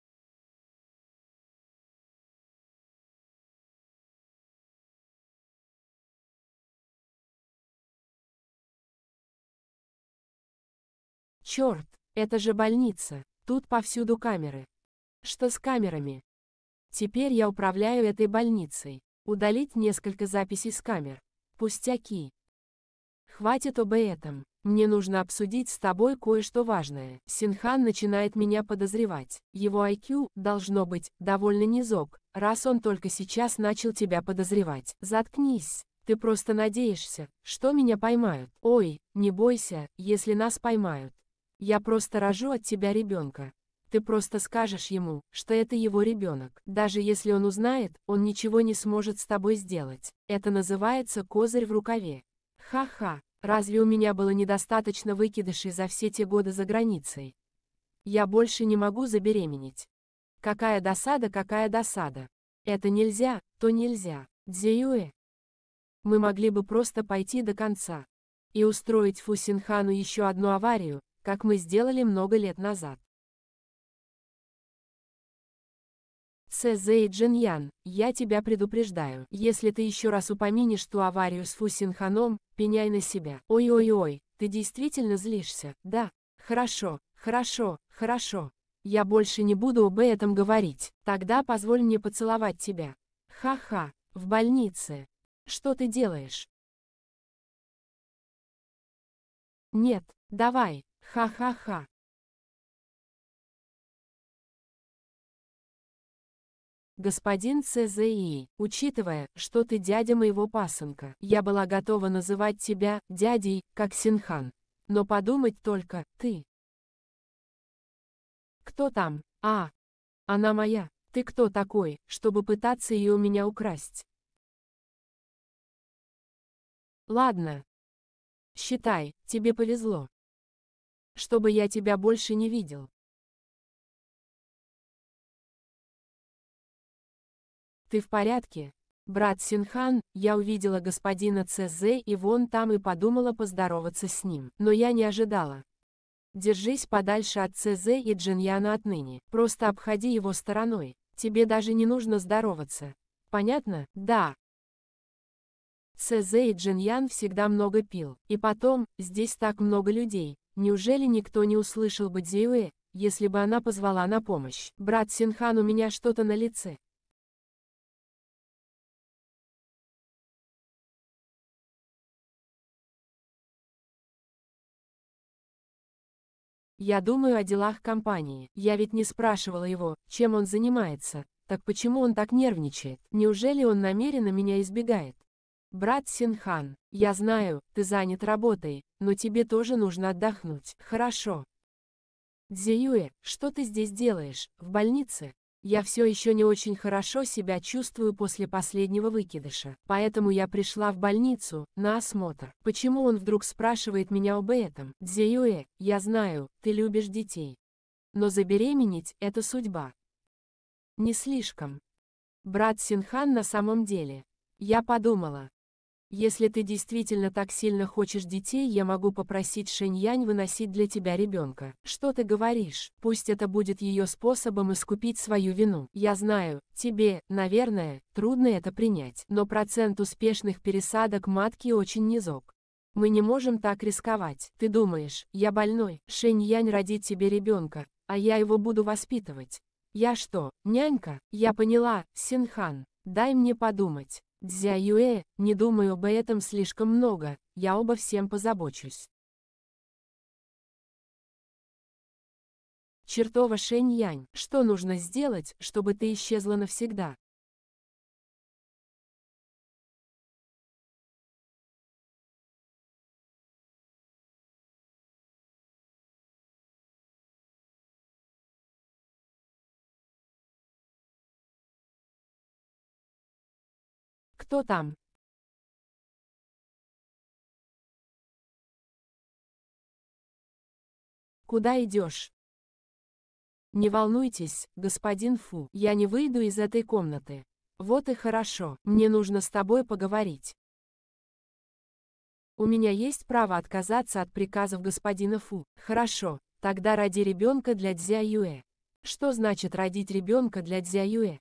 Черт, это же больница, тут повсюду камеры. Что с камерами? Теперь я управляю этой больницей. Удалить несколько записей с камер. Пустяки. Хватит об этом. Мне нужно обсудить с тобой кое-что важное. Синхан начинает меня подозревать. Его IQ, должно быть, довольно низок, раз он только сейчас начал тебя подозревать. Заткнись. Ты просто надеешься, что меня поймают. Ой, не бойся, если нас поймают. Я просто рожу от тебя ребенка. Ты просто скажешь ему, что это его ребенок. Даже если он узнает, он ничего не сможет с тобой сделать. Это называется козырь в рукаве. Ха-ха, Разве у меня было недостаточно выкидышей за все те годы за границей? Я больше не могу забеременеть. Какая досада, какая досада. Это нельзя, то нельзя. Дзеюэ. Мы могли бы просто пойти до конца. И устроить Фусинхану еще одну аварию, как мы сделали много лет назад. Цезэй Джиньян, я тебя предупреждаю, если ты еще раз упомянешь ту аварию с Фусинханом, пеняй на себя. Ой-ой-ой, ты действительно злишься, да? Хорошо, хорошо, хорошо. Я больше не буду об этом говорить. Тогда позволь мне поцеловать тебя. Ха-ха, в больнице. Что ты делаешь? Нет, давай, ха-ха-ха. господин ЦЗИ, учитывая, что ты дядя моего пасынка, я была готова называть тебя дядей, как Синхан. Но подумать только, ты. Кто там? А, она моя. Ты кто такой, чтобы пытаться ее у меня украсть? Ладно. Считай, тебе повезло. Чтобы я тебя больше не видел. Ты в порядке? Брат Синхан, я увидела господина Цезе и вон там и подумала поздороваться с ним, но я не ожидала. Держись подальше от Цезе и Джиньяна отныне, просто обходи его стороной, тебе даже не нужно здороваться. Понятно? Да. Цезе и Джиньян всегда много пил, и потом, здесь так много людей, неужели никто не услышал бы Дзюэ, если бы она позвала на помощь? Брат Синхан у меня что-то на лице, Я думаю о делах компании. Я ведь не спрашивала его, чем он занимается. Так почему он так нервничает? Неужели он намеренно меня избегает? Брат Синхан, я знаю, ты занят работой, но тебе тоже нужно отдохнуть. Хорошо. Дзиюэ, что ты здесь делаешь, в больнице? Я все еще не очень хорошо себя чувствую после последнего выкидыша, поэтому я пришла в больницу, на осмотр. Почему он вдруг спрашивает меня об этом? Дзеюэ, я знаю, ты любишь детей. Но забеременеть – это судьба. Не слишком. Брат Синхан на самом деле. Я подумала, если ты действительно так сильно хочешь детей, я могу попросить Шэньянь выносить для тебя ребенка. Что ты говоришь? Пусть это будет ее способом искупить свою вину. Я знаю, тебе, наверное, трудно это принять, но процент успешных пересадок матки очень низок. Мы не можем так рисковать. Ты думаешь, я больной, Шэньянь родит тебе ребенка, а я его буду воспитывать. Я что, нянька? Я поняла, Синхан, дай мне подумать. Дзя Юэ, не думаю об этом слишком много, я обо всем позабочусь. Чертова Шэнь Янь, что нужно сделать, чтобы ты исчезла навсегда? Кто там? Куда идешь? Не волнуйтесь, господин Фу, я не выйду из этой комнаты. Вот и хорошо, мне нужно с тобой поговорить. У меня есть право отказаться от приказов господина Фу. Хорошо, тогда ради ребенка для Дзя Юэ. Что значит родить ребенка для Дзя Юэ?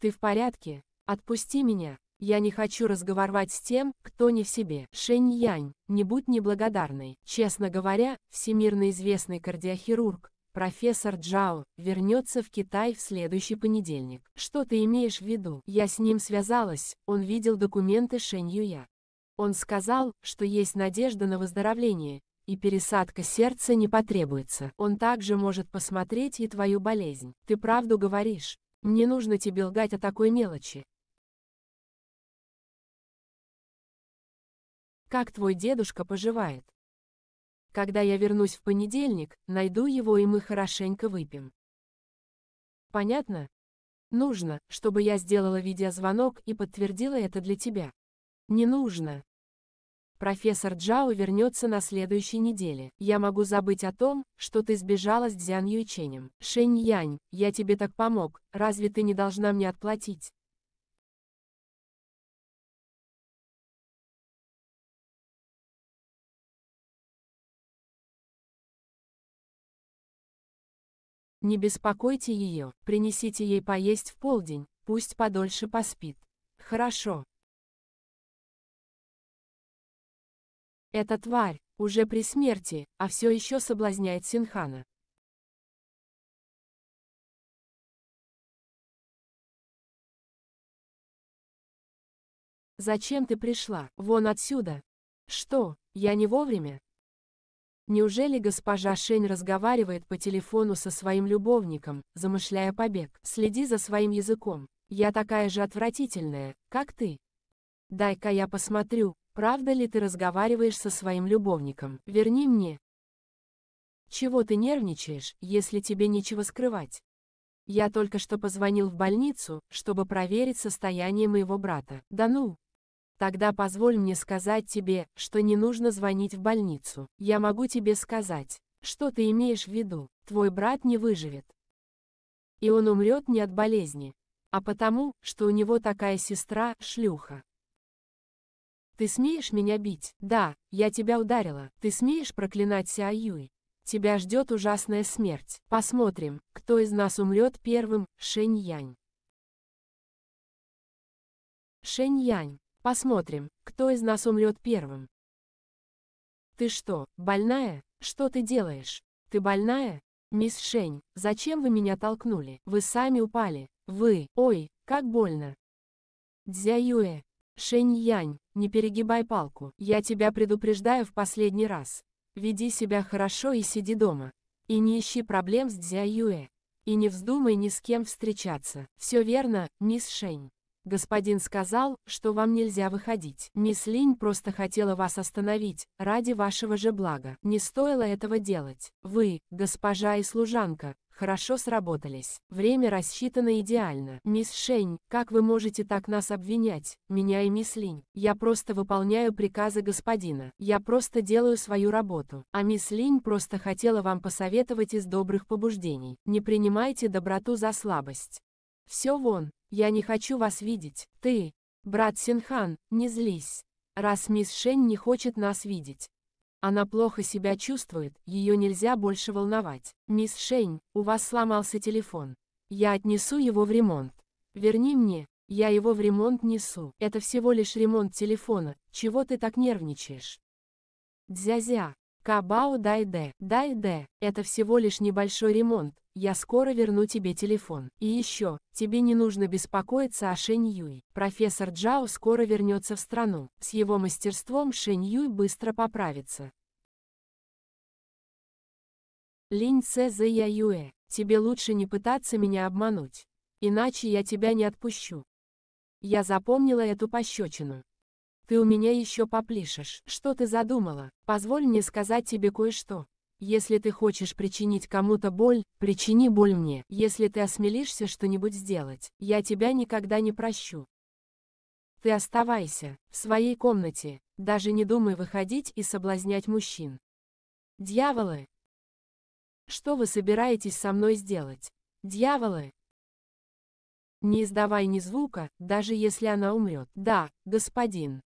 Ты в порядке? Отпусти меня, я не хочу разговаривать с тем, кто не в себе. Шэнь-Янь, не будь неблагодарной. Честно говоря, всемирно известный кардиохирург, профессор Джао, вернется в Китай в следующий понедельник. Что ты имеешь в виду? Я с ним связалась, он видел документы Шэнь Юя. Он сказал, что есть надежда на выздоровление, и пересадка сердца не потребуется. Он также может посмотреть и твою болезнь. Ты правду говоришь. Мне нужно тебе лгать о такой мелочи. Как твой дедушка поживает? Когда я вернусь в понедельник, найду его и мы хорошенько выпьем. Понятно? Нужно, чтобы я сделала видеозвонок и подтвердила это для тебя. Не нужно. Профессор Джао вернется на следующей неделе. Я могу забыть о том, что ты сбежала с Дзян Юйченем. Шэнь Янь, я тебе так помог, разве ты не должна мне отплатить? Не беспокойте ее, принесите ей поесть в полдень, пусть подольше поспит. Хорошо. Эта тварь, уже при смерти, а все еще соблазняет Синхана. Зачем ты пришла? Вон отсюда. Что, я не вовремя? Неужели госпожа Шень разговаривает по телефону со своим любовником, замышляя побег? Следи за своим языком. Я такая же отвратительная, как ты. Дай-ка я посмотрю, правда ли ты разговариваешь со своим любовником. Верни мне. Чего ты нервничаешь, если тебе нечего скрывать? Я только что позвонил в больницу, чтобы проверить состояние моего брата. Да ну, Тогда позволь мне сказать тебе, что не нужно звонить в больницу. Я могу тебе сказать, что ты имеешь в виду. Твой брат не выживет. И он умрет не от болезни, а потому, что у него такая сестра, шлюха. Ты смеешь меня бить? Да, я тебя ударила. Ты смеешь проклинать Сяоюй? Тебя ждет ужасная смерть. Посмотрим, кто из нас умрет первым, Шэнь Янь. Шэнь Янь. Посмотрим, кто из нас умрет первым. Ты что, больная? Что ты делаешь? Ты больная? Мисс Шень, зачем вы меня толкнули? Вы сами упали. Вы, ой, как больно. Дзя Юэ, Шень Янь, не перегибай палку. Я тебя предупреждаю в последний раз. Веди себя хорошо и сиди дома. И не ищи проблем с Дзя Юэ. И не вздумай ни с кем встречаться. Все верно, мисс Шень. Господин сказал, что вам нельзя выходить. Мисс Линь просто хотела вас остановить, ради вашего же блага. Не стоило этого делать. Вы, госпожа и служанка, хорошо сработались. Время рассчитано идеально. Мисс Шень, как вы можете так нас обвинять? Меня и мисс Линь. Я просто выполняю приказы господина. Я просто делаю свою работу. А мисс Линь просто хотела вам посоветовать из добрых побуждений. Не принимайте доброту за слабость. Все вон. Я не хочу вас видеть. Ты, брат Синхан, не злись. Раз мисс Шэнь не хочет нас видеть. Она плохо себя чувствует, ее нельзя больше волновать. Мисс Шэнь, у вас сломался телефон. Я отнесу его в ремонт. Верни мне, я его в ремонт несу. Это всего лишь ремонт телефона, чего ты так нервничаешь? Дзя-зя, Кабао Дайде, Дайде, это всего лишь небольшой ремонт, я скоро верну тебе телефон. И еще, тебе не нужно беспокоиться о Шэнь Юй. Профессор Джао скоро вернется в страну. С его мастерством Шэнь Юй быстро поправится. Линь Цэ Зэ Я Юэ, тебе лучше не пытаться меня обмануть. Иначе я тебя не отпущу. Я запомнила эту пощечину. Ты у меня еще поплишешь. Что ты задумала? Позволь мне сказать тебе кое-что. Если ты хочешь причинить кому-то боль, причини боль мне. Если ты осмелишься что-нибудь сделать, я тебя никогда не прощу. Ты оставайся в своей комнате, даже не думай выходить и соблазнять мужчин. Дьяволы! Что вы собираетесь со мной сделать? Дьяволы! Не издавай ни звука, даже если она умрет. Да, господин.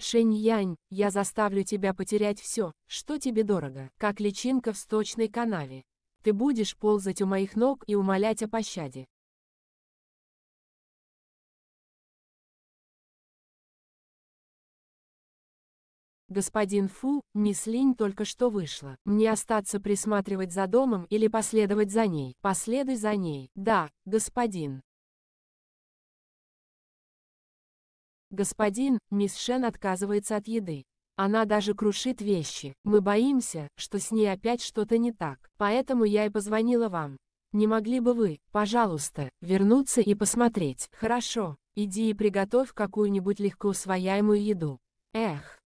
Шэнь-Янь, я заставлю тебя потерять все, что тебе дорого, как личинка в сточной канаве. Ты будешь ползать у моих ног и умолять о пощаде. Господин Фу, мисс Линь только что вышла. Мне остаться присматривать за домом или последовать за ней? Последуй за ней. Да, господин. Господин, мисс Шен отказывается от еды. Она даже крушит вещи. Мы боимся, что с ней опять что-то не так. Поэтому я и позвонила вам. Не могли бы вы, пожалуйста, вернуться и посмотреть? Хорошо, иди и приготовь какую-нибудь легко усвояемую еду. Эх.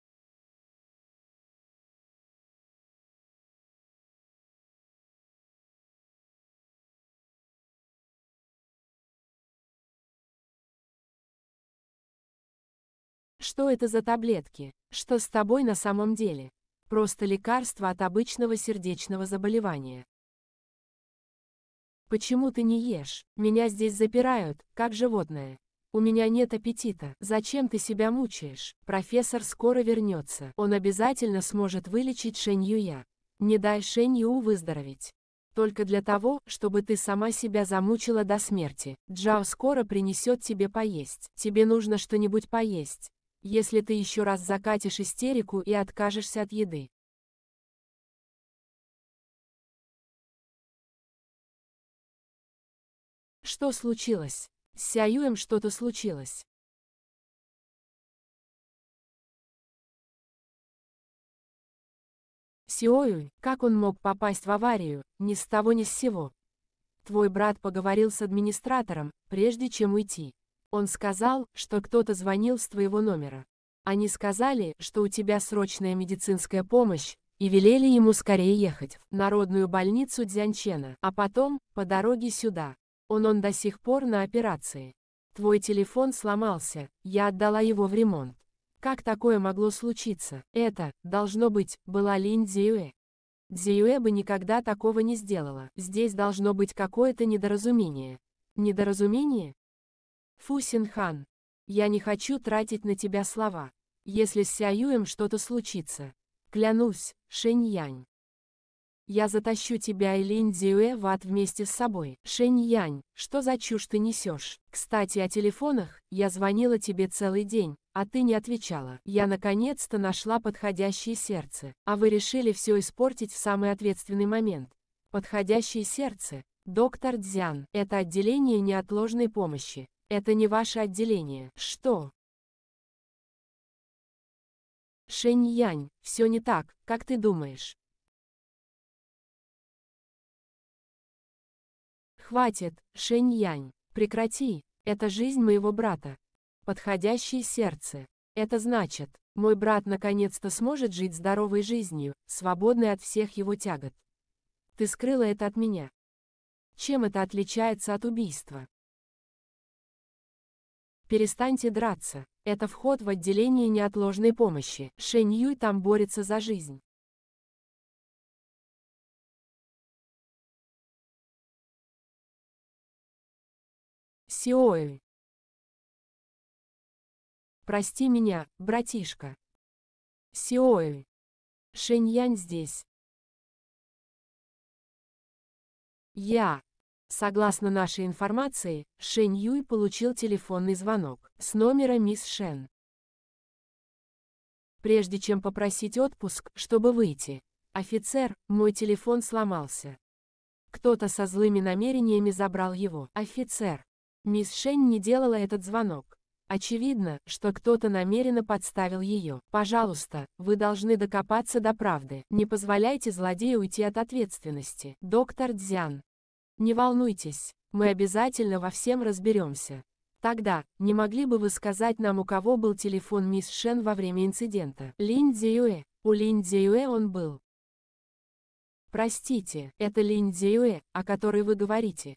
Что это за таблетки? Что с тобой на самом деле? Просто лекарство от обычного сердечного заболевания. Почему ты не ешь? Меня здесь запирают, как животное. У меня нет аппетита. Зачем ты себя мучаешь? Профессор скоро вернется. Он обязательно сможет вылечить Шэнь Юя. Не дай Шэнь Ю выздороветь. Только для того, чтобы ты сама себя замучила до смерти. Джао скоро принесет тебе поесть. Тебе нужно что-нибудь поесть если ты еще раз закатишь истерику и откажешься от еды. Что случилось? С Сяюем что-то случилось. Сиоюнь, как он мог попасть в аварию, ни с того ни с сего? Твой брат поговорил с администратором, прежде чем уйти. Он сказал, что кто-то звонил с твоего номера. Они сказали, что у тебя срочная медицинская помощь, и велели ему скорее ехать в народную больницу Дзянчена, а потом, по дороге сюда. Он он до сих пор на операции. Твой телефон сломался, я отдала его в ремонт. Как такое могло случиться? Это, должно быть, была Линь Дзюэ. Дзюэ бы никогда такого не сделала. Здесь должно быть какое-то недоразумение. Недоразумение? Фусинхан, я не хочу тратить на тебя слова. Если с Сяюем что-то случится, клянусь, Шэньянь. Я затащу тебя и Линь Дзюэ в ад вместе с собой. Шэньянь, что за чушь ты несешь? Кстати, о телефонах, я звонила тебе целый день, а ты не отвечала. Я наконец-то нашла подходящее сердце, а вы решили все испортить в самый ответственный момент. Подходящее сердце, доктор Дзян, это отделение неотложной помощи. Это не ваше отделение. Что? Шэнь Янь, все не так, как ты думаешь. Хватит, Шэнь Янь, прекрати. Это жизнь моего брата. Подходящее сердце. Это значит, мой брат наконец-то сможет жить здоровой жизнью, свободной от всех его тягот. Ты скрыла это от меня. Чем это отличается от убийства? Перестаньте драться. Это вход в отделение неотложной помощи. Шэнь Юй там борется за жизнь. Сиоэль. Прости меня, братишка. Сиоэль. Янь здесь. Я, Согласно нашей информации, Шэнь Юй получил телефонный звонок с номера мисс Шен. Прежде чем попросить отпуск, чтобы выйти, офицер, мой телефон сломался. Кто-то со злыми намерениями забрал его. Офицер. Мисс Шень не делала этот звонок. Очевидно, что кто-то намеренно подставил ее. Пожалуйста, вы должны докопаться до правды. Не позволяйте злодею уйти от ответственности. Доктор Дзян. Не волнуйтесь, мы обязательно во всем разберемся. Тогда, не могли бы вы сказать нам, у кого был телефон мисс Шен во время инцидента? Лин Дзюэ. У Лин Дзюэ он был. Простите, это Лин Дзюэ, о которой вы говорите.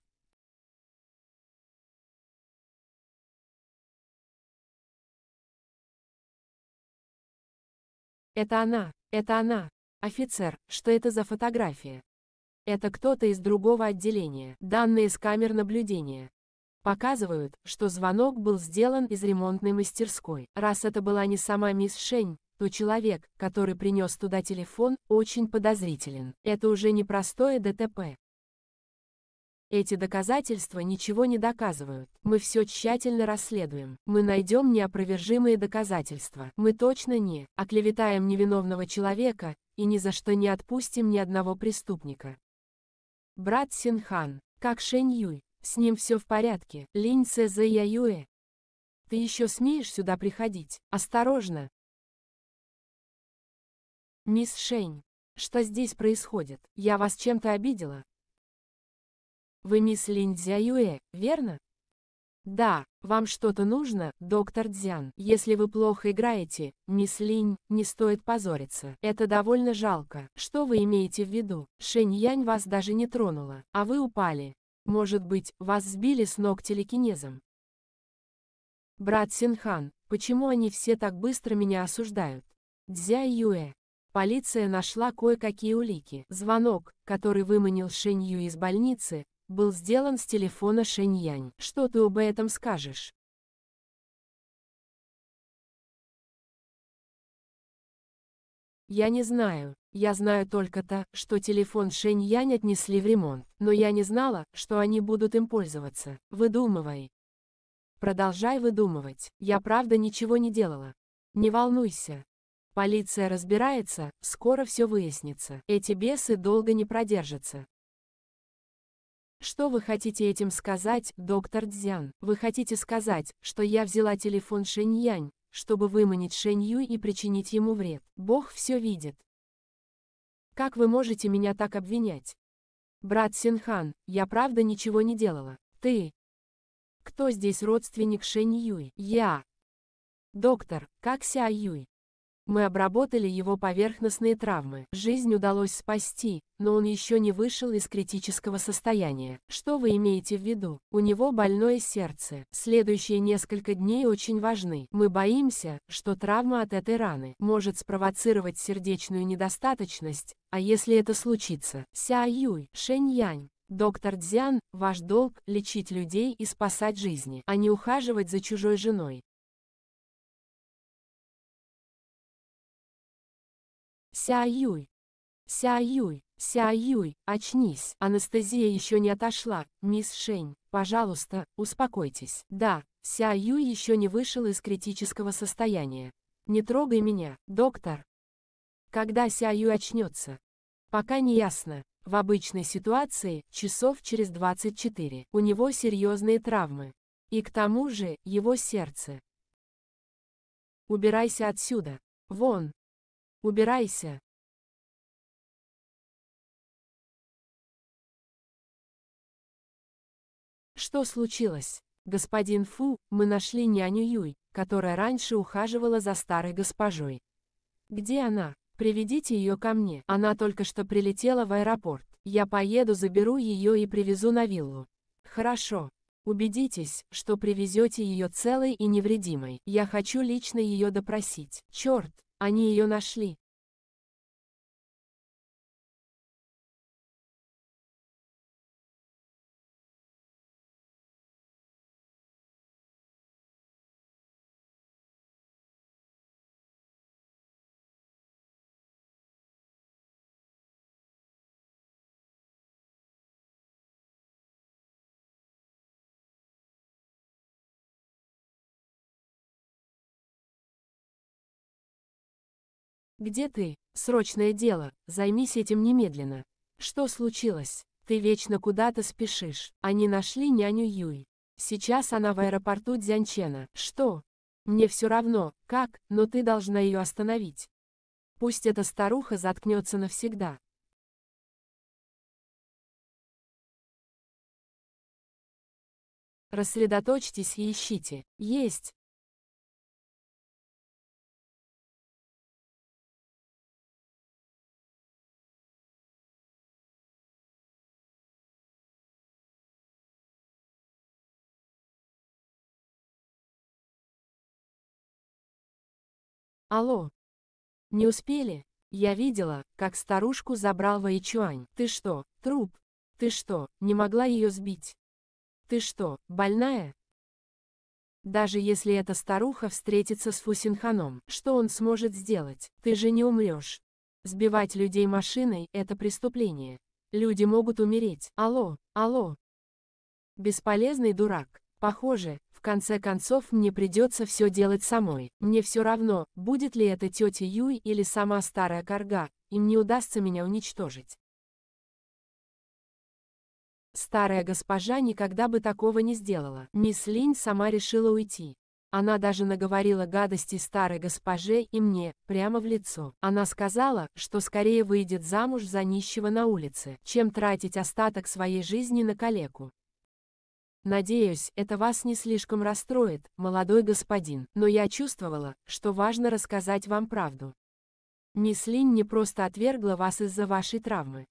Это она, это она. Офицер, что это за фотография? Это кто-то из другого отделения. Данные с камер наблюдения показывают, что звонок был сделан из ремонтной мастерской. Раз это была не сама мисс Шень, то человек, который принес туда телефон, очень подозрителен. Это уже не простое ДТП. Эти доказательства ничего не доказывают. Мы все тщательно расследуем. Мы найдем неопровержимые доказательства. Мы точно не оклеветаем невиновного человека и ни за что не отпустим ни одного преступника. Брат Синхан, как Шэнь Юй, с ним все в порядке, Линь Цэ Зэ Я Юэ. Ты еще смеешь сюда приходить, осторожно. Мисс Шэнь, что здесь происходит? Я вас чем-то обидела? Вы мисс Линь Цзя Юэ, верно? Да, вам что-то нужно, доктор Дзян. Если вы плохо играете, мисс Линь, не стоит позориться. Это довольно жалко. Что вы имеете в виду? Шэнь Янь вас даже не тронула, а вы упали. Может быть, вас сбили с ног телекинезом. Брат Синхан, почему они все так быстро меня осуждают? Дзя Юэ. Полиция нашла кое-какие улики. Звонок, который выманил Шэнь Ю из больницы, был сделан с телефона Шэньянь. Что ты об этом скажешь? Я не знаю. Я знаю только то, что телефон Шэньянь отнесли в ремонт, но я не знала, что они будут им пользоваться. Выдумывай. Продолжай выдумывать. Я правда ничего не делала. Не волнуйся. Полиция разбирается, скоро все выяснится. Эти бесы долго не продержатся. Что вы хотите этим сказать, доктор Дзян? Вы хотите сказать, что я взяла телефон Шэнь Янь, чтобы выманить Шэнь Шэнью и причинить ему вред? Бог все видит. Как вы можете меня так обвинять? Брат Синхан, я правда ничего не делала. Ты? Кто здесь родственник Шэнь Юй? Я. Доктор, как Ся Юй? Мы обработали его поверхностные травмы. Жизнь удалось спасти, но он еще не вышел из критического состояния. Что вы имеете в виду? У него больное сердце. Следующие несколько дней очень важны. Мы боимся, что травма от этой раны может спровоцировать сердечную недостаточность, а если это случится? Ся Юй, Шэнь Янь. Доктор Дзян, ваш долг – лечить людей и спасать жизни, а не ухаживать за чужой женой. Сяюй! Сяюй! Сяюй, очнись! Анестезия еще не отошла, мисс Шень, пожалуйста, успокойтесь. Да, Сяюй еще не вышел из критического состояния. Не трогай меня, доктор. Когда Сяюй очнется? Пока не ясно. В обычной ситуации, часов через 24, у него серьезные травмы. И к тому же, его сердце. Убирайся отсюда. Вон, Убирайся. Что случилось? Господин Фу, мы нашли няню Юй, которая раньше ухаживала за старой госпожой. Где она? Приведите ее ко мне. Она только что прилетела в аэропорт. Я поеду, заберу ее и привезу на виллу. Хорошо. Убедитесь, что привезете ее целой и невредимой. Я хочу лично ее допросить. Черт, они ее нашли. «Где ты? Срочное дело, займись этим немедленно. Что случилось? Ты вечно куда-то спешишь. Они нашли няню Юй. Сейчас она в аэропорту Дзянчена. Что? Мне все равно, как, но ты должна ее остановить. Пусть эта старуха заткнется навсегда. Рассредоточьтесь и ищите. Есть. Алло. Не успели? Я видела, как старушку забрал Вэйчуань. Ты что, труп? Ты что, не могла ее сбить? Ты что, больная? Даже если эта старуха встретится с Фусинханом, что он сможет сделать? Ты же не умрешь. Сбивать людей машиной – это преступление. Люди могут умереть. Алло, алло. Бесполезный дурак. Похоже, конце концов мне придется все делать самой. Мне все равно, будет ли это тетя Юй или сама старая корга, им не удастся меня уничтожить. Старая госпожа никогда бы такого не сделала. Мисс Линь сама решила уйти. Она даже наговорила гадости старой госпоже и мне, прямо в лицо. Она сказала, что скорее выйдет замуж за нищего на улице, чем тратить остаток своей жизни на калеку. Надеюсь, это вас не слишком расстроит, молодой господин, но я чувствовала, что важно рассказать вам правду. Мисс Линь не просто отвергла вас из-за вашей травмы.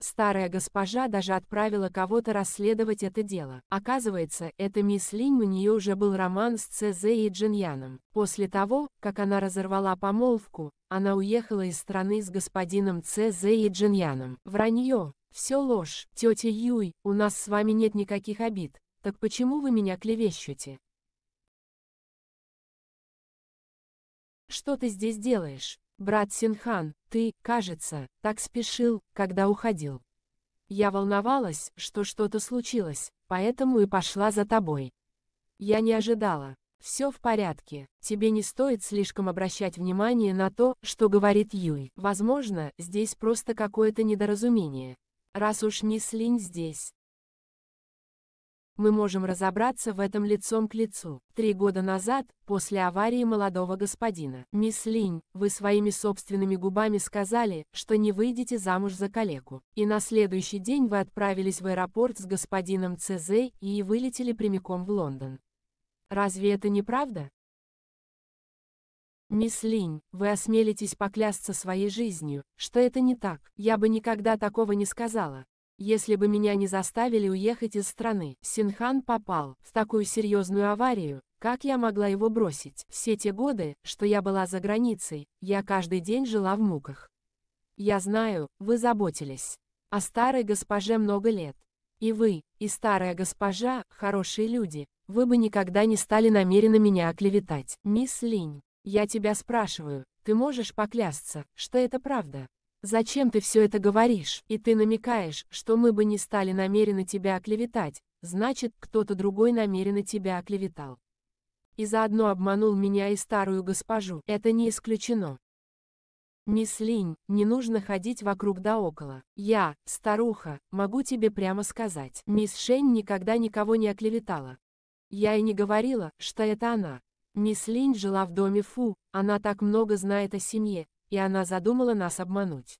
Старая госпожа даже отправила кого-то расследовать это дело. Оказывается, это мисс Линь у нее уже был роман с ЦЗ и Джиньяном. После того, как она разорвала помолвку, она уехала из страны с господином ЦЗ и Джиньяном. Вранье, все ложь, тетя Юй, у нас с вами нет никаких обид, так почему вы меня клевещете? Что ты здесь делаешь? Брат Синхан, ты, кажется, так спешил, когда уходил. Я волновалась, что что-то случилось, поэтому и пошла за тобой. Я не ожидала. Все в порядке, тебе не стоит слишком обращать внимание на то, что говорит Юй. Возможно, здесь просто какое-то недоразумение. Раз уж мисс Линь здесь, мы можем разобраться в этом лицом к лицу. Три года назад, после аварии молодого господина, мисс Линь, вы своими собственными губами сказали, что не выйдете замуж за коллегу. И на следующий день вы отправились в аэропорт с господином Цезей и вылетели прямиком в Лондон. Разве это не правда? «Мисс Линь, вы осмелитесь поклясться своей жизнью, что это не так. Я бы никогда такого не сказала. Если бы меня не заставили уехать из страны, Синхан попал в такую серьезную аварию, как я могла его бросить? Все те годы, что я была за границей, я каждый день жила в муках. Я знаю, вы заботились. О старой госпоже много лет. И вы, и старая госпожа, хорошие люди, вы бы никогда не стали намеренно меня оклеветать. Мисс Линь. Я тебя спрашиваю, ты можешь поклясться, что это правда? Зачем ты все это говоришь? И ты намекаешь, что мы бы не стали намерены тебя оклеветать, значит, кто-то другой намеренно тебя оклеветал. И заодно обманул меня и старую госпожу, это не исключено. Мисс Линь, не нужно ходить вокруг да около. Я, старуха, могу тебе прямо сказать, мисс Шень никогда никого не оклеветала. Я и не говорила, что это она. Мисс Линь жила в доме Фу, она так много знает о семье, и она задумала нас обмануть.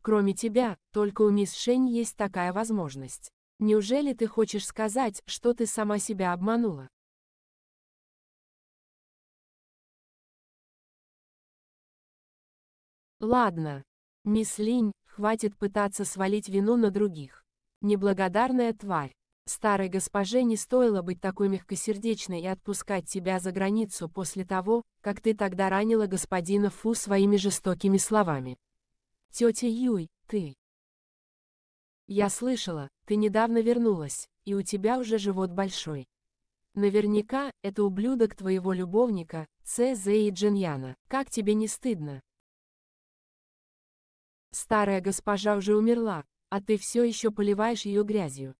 Кроме тебя, только у мисс Шень есть такая возможность. Неужели ты хочешь сказать, что ты сама себя обманула? Ладно. Мисс Линь, хватит пытаться свалить вину на других. Неблагодарная тварь. Старой госпоже не стоило быть такой мягкосердечной и отпускать тебя за границу после того, как ты тогда ранила господина Фу своими жестокими словами. Тетя Юй, ты... Я слышала, ты недавно вернулась, и у тебя уже живот большой. Наверняка, это ублюдок твоего любовника, Цэ Зэ и Джиньяна. Как тебе не стыдно? Старая госпожа уже умерла, а ты все еще поливаешь ее грязью.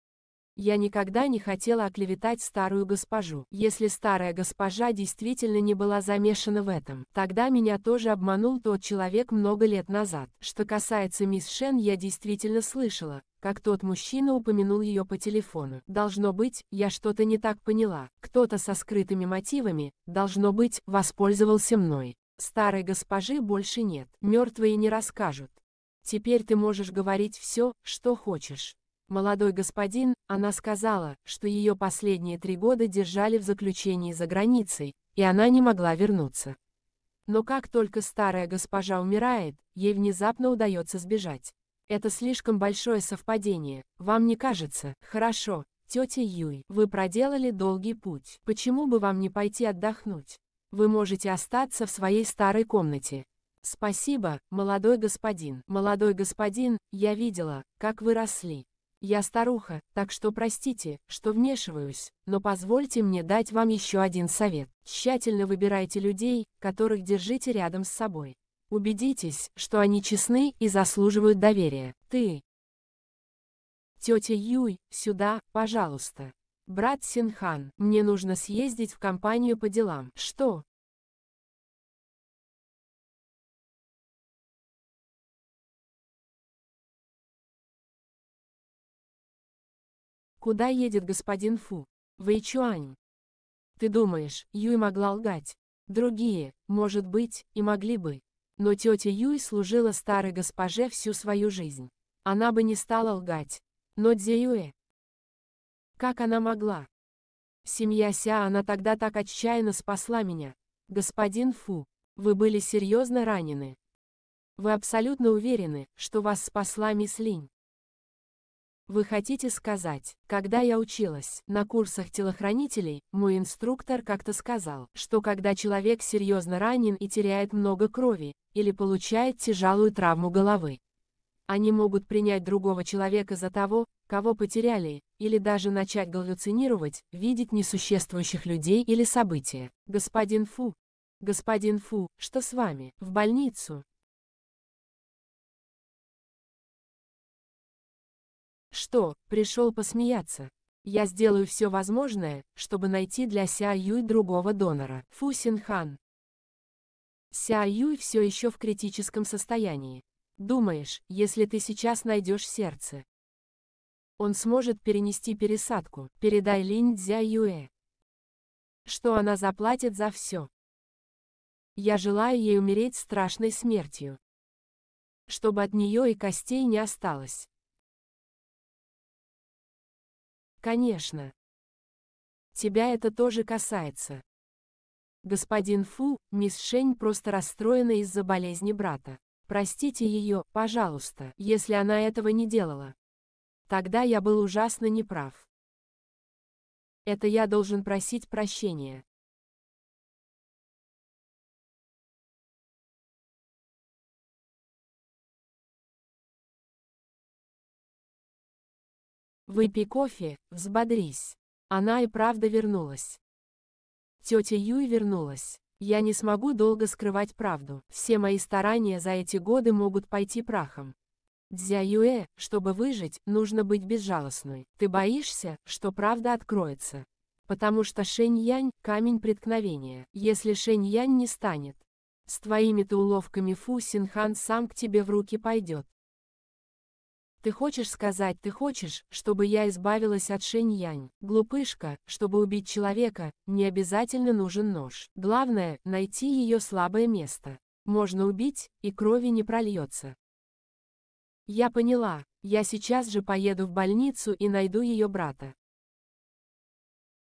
Я никогда не хотела оклеветать старую госпожу. Если старая госпожа действительно не была замешана в этом, тогда меня тоже обманул тот человек много лет назад. Что касается мисс Шен, я действительно слышала, как тот мужчина упомянул ее по телефону. Должно быть, я что-то не так поняла. Кто-то со скрытыми мотивами, должно быть, воспользовался мной. Старой госпожи больше нет. Мертвые не расскажут. Теперь ты можешь говорить все, что хочешь. Молодой господин, она сказала, что ее последние три года держали в заключении за границей, и она не могла вернуться. Но как только старая госпожа умирает, ей внезапно удается сбежать. Это слишком большое совпадение, вам не кажется, хорошо, тетя Юй, вы проделали долгий путь, почему бы вам не пойти отдохнуть? Вы можете остаться в своей старой комнате. Спасибо, молодой господин. Молодой господин, я видела, как вы росли. Я старуха, так что простите, что вмешиваюсь, но позвольте мне дать вам еще один совет. Тщательно выбирайте людей, которых держите рядом с собой. Убедитесь, что они честны и заслуживают доверия. Ты, тетя Юй, сюда, пожалуйста. Брат Синхан, мне нужно съездить в компанию по делам. Что? Куда едет господин Фу? Вэйчуань. Ты думаешь, Юй могла лгать? Другие, может быть, и могли бы. Но тетя Юй служила старой госпоже всю свою жизнь. Она бы не стала лгать. Но Дзеюэ... Как она могла? Семья Ся, она тогда так отчаянно спасла меня. Господин Фу, вы были серьезно ранены. Вы абсолютно уверены, что вас спасла мисс Линь. Вы хотите сказать, когда я училась на курсах телохранителей, мой инструктор как-то сказал, что когда человек серьезно ранен и теряет много крови, или получает тяжелую травму головы, они могут принять другого человека за того, кого потеряли, или даже начать галлюцинировать, видеть несуществующих людей или события. Господин Фу, господин Фу, что с вами? В больницу, что, пришел посмеяться. Я сделаю все возможное, чтобы найти для Ся Юй другого донора. Фусин Хан. Ся Юй все еще в критическом состоянии. Думаешь, если ты сейчас найдешь сердце, он сможет перенести пересадку, передай Линь Цзя Юэ, что она заплатит за все. Я желаю ей умереть страшной смертью, чтобы от нее и костей не осталось. Конечно. Тебя это тоже касается. Господин Фу, мисс Шень просто расстроена из-за болезни брата. Простите ее, пожалуйста, если она этого не делала. Тогда я был ужасно неправ. Это я должен просить прощения. Выпей кофе, взбодрись. Она и правда вернулась. Тетя Юй вернулась. Я не смогу долго скрывать правду. Все мои старания за эти годы могут пойти прахом. Дзя Юэ, чтобы выжить, нужно быть безжалостной. Ты боишься, что правда откроется. Потому что Шэнь Янь – камень преткновения. Если Шэнь Янь не станет, с твоими-то уловками Фу Хан сам к тебе в руки пойдет. Ты хочешь сказать, ты хочешь, чтобы я избавилась от Янь, Глупышка, чтобы убить человека, не обязательно нужен нож. Главное, найти ее слабое место. Можно убить, и крови не прольется. Я поняла, я сейчас же поеду в больницу и найду ее брата.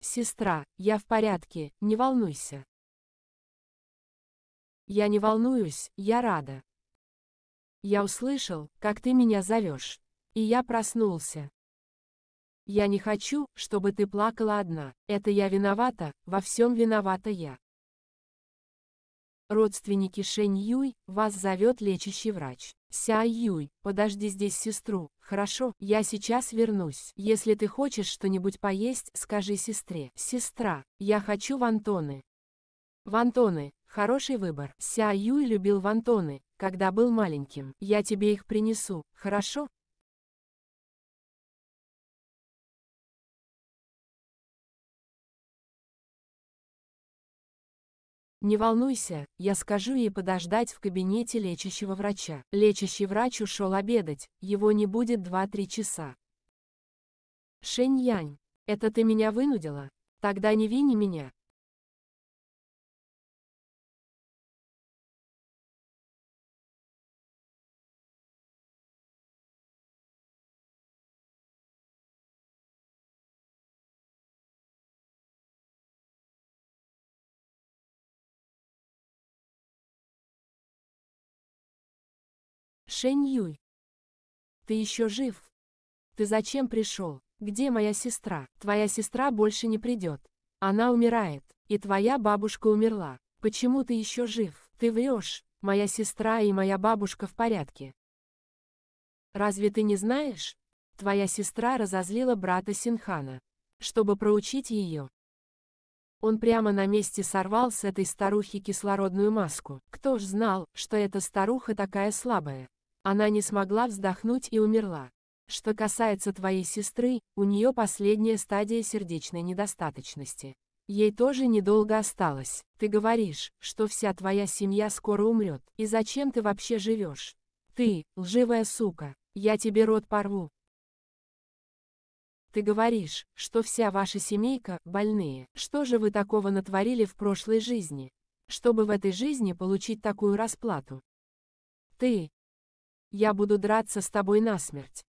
Сестра, я в порядке, не волнуйся. Я не волнуюсь, я рада. Я услышал, как ты меня зовешь. И я проснулся. Я не хочу, чтобы ты плакала одна. Это я виновата, во всем виновата я. Родственники Шень Юй, вас зовет лечащий врач. Ся Юй, подожди здесь сестру, хорошо, я сейчас вернусь. Если ты хочешь что-нибудь поесть, скажи сестре. Сестра, я хочу вантоны. Вантоны, хороший выбор. Ся Юй любил вантоны, когда был маленьким. Я тебе их принесу, хорошо? Не волнуйся, я скажу ей подождать в кабинете лечащего врача. Лечащий врач ушел обедать, его не будет 2-3 часа. Шэнь Янь, это ты меня вынудила? Тогда не вини меня, Шэнь Юй. Ты еще жив? Ты зачем пришел? Где моя сестра? Твоя сестра больше не придет. Она умирает. И твоя бабушка умерла. Почему ты еще жив? Ты врешь. Моя сестра и моя бабушка в порядке. Разве ты не знаешь? Твоя сестра разозлила брата Синхана. Чтобы проучить ее, он прямо на месте сорвал с этой старухи кислородную маску. Кто ж знал, что эта старуха такая слабая? Она не смогла вздохнуть и умерла. Что касается твоей сестры, у нее последняя стадия сердечной недостаточности. Ей тоже недолго осталось. Ты говоришь, что вся твоя семья скоро умрет, и зачем ты вообще живешь? Ты, лживая сука, я тебе рот порву. Ты говоришь, что вся ваша семейка – больные. Что же вы такого натворили в прошлой жизни? Чтобы в этой жизни получить такую расплату? Ты, я буду драться с тобой насмерть.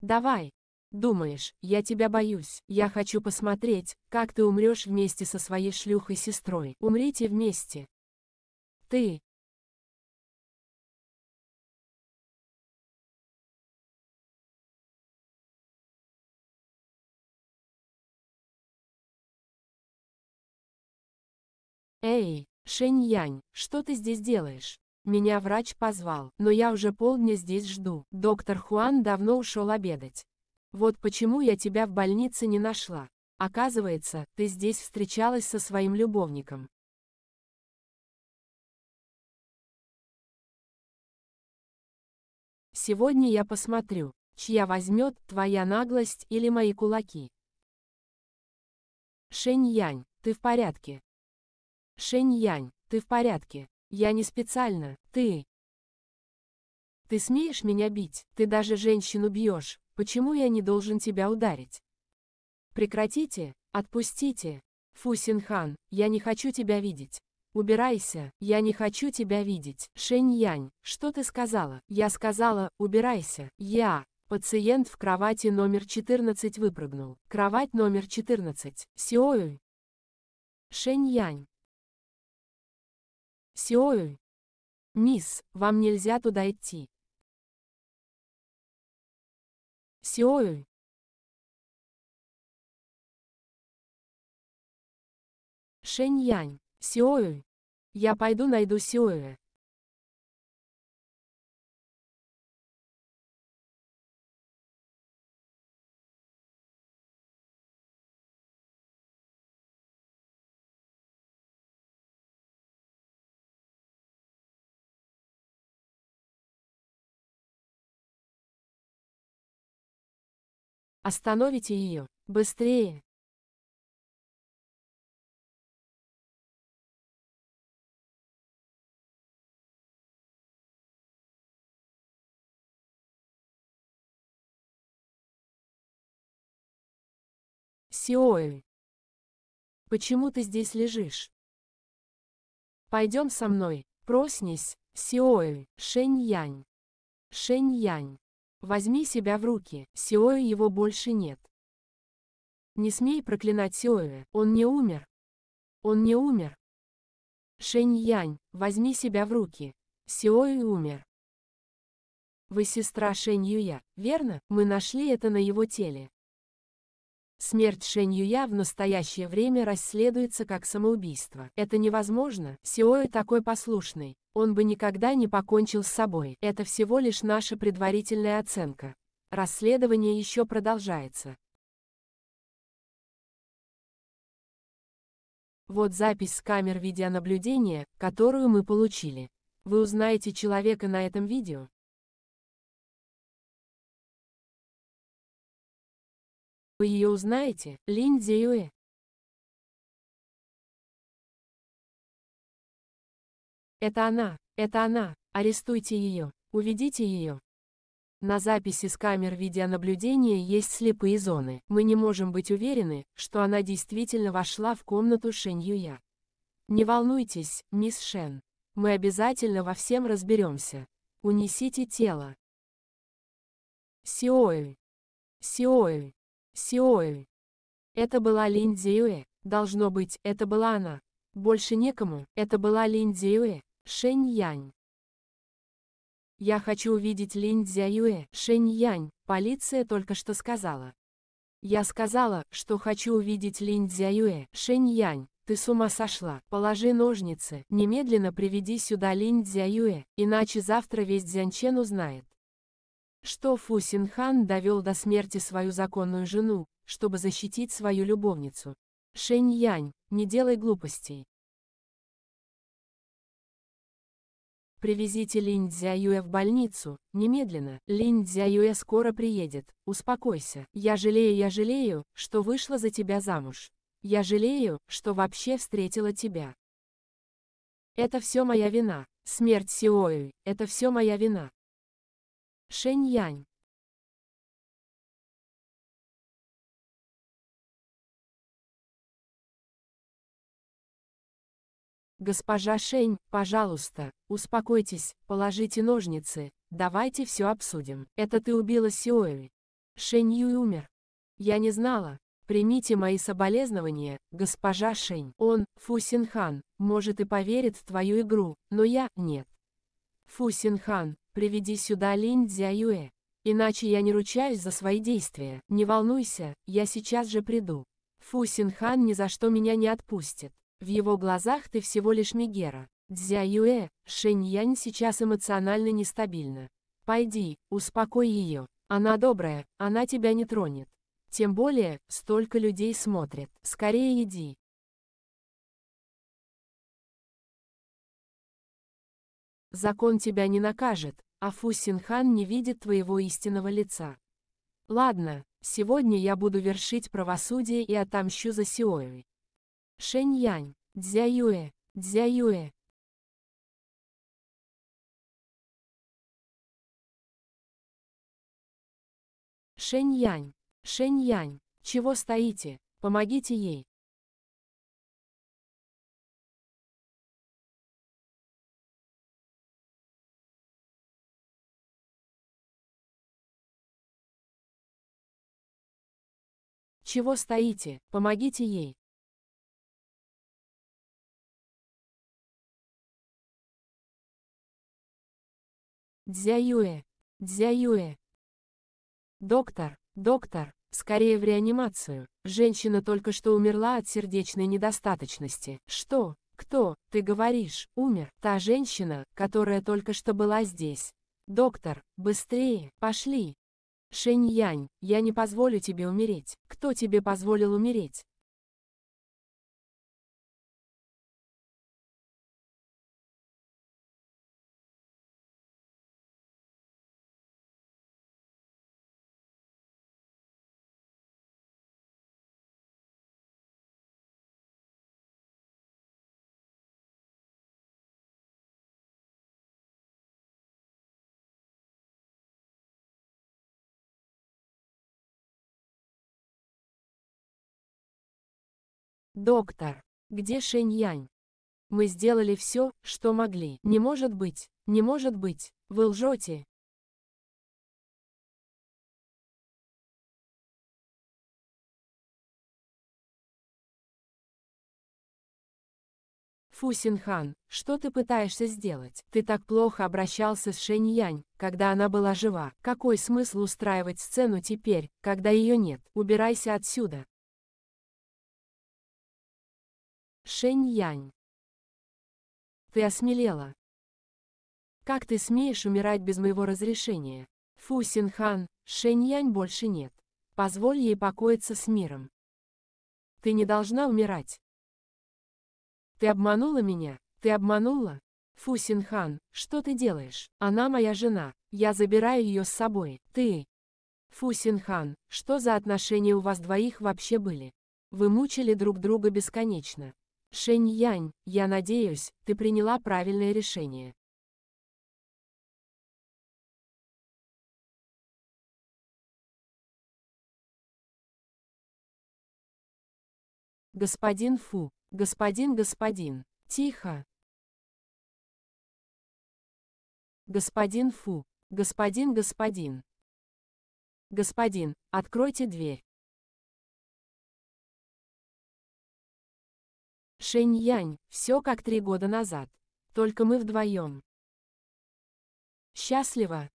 Давай. Думаешь, я тебя боюсь. Я хочу посмотреть, как ты умрешь вместе со своей шлюхой-сестрой. Умрите вместе. Ты, «Эй, Шэнь-Янь, что ты здесь делаешь?» Меня врач позвал, но я уже полдня здесь жду. Доктор Хуан давно ушел обедать. Вот почему я тебя в больнице не нашла. Оказывается, ты здесь встречалась со своим любовником. Сегодня я посмотрю, чья возьмет, твоя наглость или мои кулаки. Шэнь Янь, ты в порядке? Шэнь Янь, ты в порядке? Я не специально, ты. Ты смеешь меня бить, ты даже женщину бьешь, почему я не должен тебя ударить? Прекратите, отпустите. Фусинхан, я не хочу тебя видеть. Убирайся, я не хочу тебя видеть. Шэнь-Янь, что ты сказала? Я сказала, убирайся. Я. Пациент в кровати номер 14 выпрыгнул. Кровать номер 14. Сиою. Шэнь-Янь, Сиою. Мисс, вам нельзя туда идти. Сиою. Янь, Сиою. Я пойду найду Сиою. Остановите ее! Быстрее! Сиоэль, почему ты здесь лежишь? Пойдем со мной, проснись, Сиоэль, Шэнь-Янь. Шэнь-Янь. Возьми себя в руки, Сиоя его больше нет. Не смей проклинать Сиоя, он не умер. Он не умер. Шэнь Янь, возьми себя в руки. Сиоя умер. Вы сестра Шэнь Юя, верно? Мы нашли это на его теле. Смерть Шэнь Юя в настоящее время расследуется как самоубийство. Это невозможно, Сиоя такой послушный, он бы никогда не покончил с собой. Это всего лишь наша предварительная оценка. Расследование еще продолжается. Вот запись с камер видеонаблюдения, которую мы получили. Вы узнаете человека на этом видео. Вы ее узнаете, Линдзи Юэ. Это она, это она, арестуйте ее, уведите ее. На записи с камер видеонаблюдения есть слепые зоны. Мы не можем быть уверены, что она действительно вошла в комнату Шэнь Юя. Не волнуйтесь, мисс Шен. Мы обязательно во всем разберемся. Унесите тело. Сиоэль. Сиоэль. Сиоэль. Это была Линдзиюэ. Должно быть, это была она. Больше некому. Это была Линдзиюэ. Янь. Я хочу увидеть Линь Цзяюэ, Янь, полиция только что сказала. Я сказала, что хочу увидеть Линь Цзяюэ, Янь, ты с ума сошла, положи ножницы, немедленно приведи сюда Линь Цзяюэ, иначе завтра весь Дзянчен узнает. Что Фу Синхан довел до смерти свою законную жену, чтобы защитить свою любовницу. Янь, не делай глупостей. Привезите Линь Дзяюэ в больницу, немедленно, Линь Дзяюэ скоро приедет, успокойся. Я жалею, я жалею, что вышла за тебя замуж. Я жалею, что вообще встретила тебя. Это все моя вина, смерть Сиою, это все моя вина. Шэнь Янь, Госпожа Шень, пожалуйста, успокойтесь, положите ножницы, давайте все обсудим. Это ты убила Сиоэви. Шень Юй умер. Я не знала. Примите мои соболезнования, госпожа Шень. Он, Фусинхан, может и поверит в твою игру, но я, нет. Фусинхан, приведи сюда Линь Дзяюэ. Иначе я не ручаюсь за свои действия. Не волнуйся, я сейчас же приду. Фусинхан ни за что меня не отпустит. В его глазах ты всего лишь Мегера. Дзя Юэ, Шэнь Янь сейчас эмоционально нестабильна. Пойди, успокой ее. Она добрая, она тебя не тронет. Тем более, столько людей смотрит. Скорее иди. Закон тебя не накажет, а Фу Синхан не видит твоего истинного лица. Ладно, сегодня я буду вершить правосудие и отомщу за Сиои. Шэньянь, Дзяюэ, Дзяюэ. Шэньянь, Шэньянь, чего стоите? Помогите ей. Чего стоите? Помогите ей. Дзяюэ! Дзяюэ! Доктор! Доктор! Скорее в реанимацию. Женщина только что умерла от сердечной недостаточности. Что? Кто? Ты говоришь, умер. Та женщина, которая только что была здесь. Доктор, быстрее, пошли. Шэнь Янь, я не позволю тебе умереть. Кто тебе позволил умереть? Доктор, где Шэньянь? Мы сделали все, что могли. Не может быть, не может быть, вы лжете. Фусинхан, что ты пытаешься сделать? Ты так плохо обращался с Шэньянь, когда она была жива. Какой смысл устраивать сцену теперь, когда ее нет? Убирайся отсюда. Шэнь Янь, Ты осмелела. Как ты смеешь умирать без моего разрешения? Фу Синхан, Янь больше нет. Позволь ей покоиться с миром. Ты не должна умирать. Ты обманула меня, ты обманула? Фу Синхан, что ты делаешь? Она моя жена, я забираю ее с собой, ты. Фу Синхан, что за отношения у вас двоих вообще были? Вы мучили друг друга бесконечно. Шэнь Янь, я надеюсь, ты приняла правильное решение. Господин Фу, господин господин, тихо. Господин Фу, господин господин. Господин, откройте дверь. Янь, все как три года назад. Только мы вдвоем. Счастливо.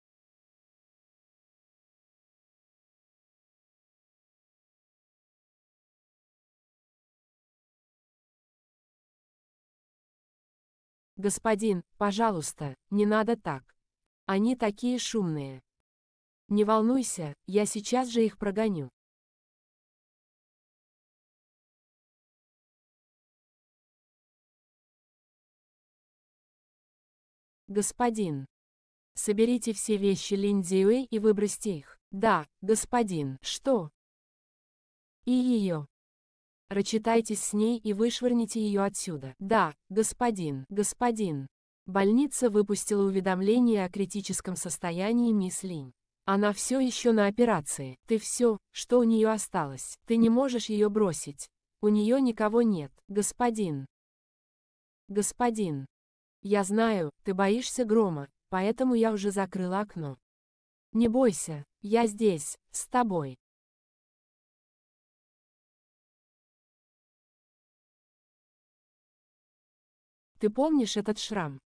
Господин, пожалуйста, не надо так. Они такие шумные. Не волнуйся, я сейчас же их прогоню. господин. Соберите все вещи Линдзиуэ и выбросьте их. Да, господин. Что? И ее. Рочитайтесь с ней и вышвырните ее отсюда. Да, господин, господин. Больница выпустила уведомление о критическом состоянии мисс Линь. Она все еще на операции. Ты все, что у нее осталось. Ты не можешь ее бросить. У нее никого нет, господин. Господин. Я знаю, ты боишься грома, поэтому я уже закрыла окно. Не бойся, я здесь, с тобой. Ты помнишь этот шрам?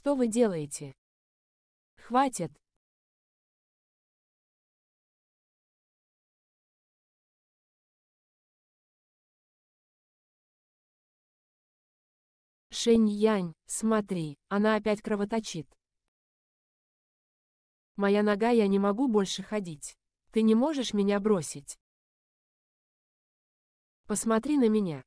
Что вы делаете? Хватит. Шэнь-Янь, смотри, она опять кровоточит. Моя нога, я не могу больше ходить. Ты не можешь меня бросить. Посмотри на меня,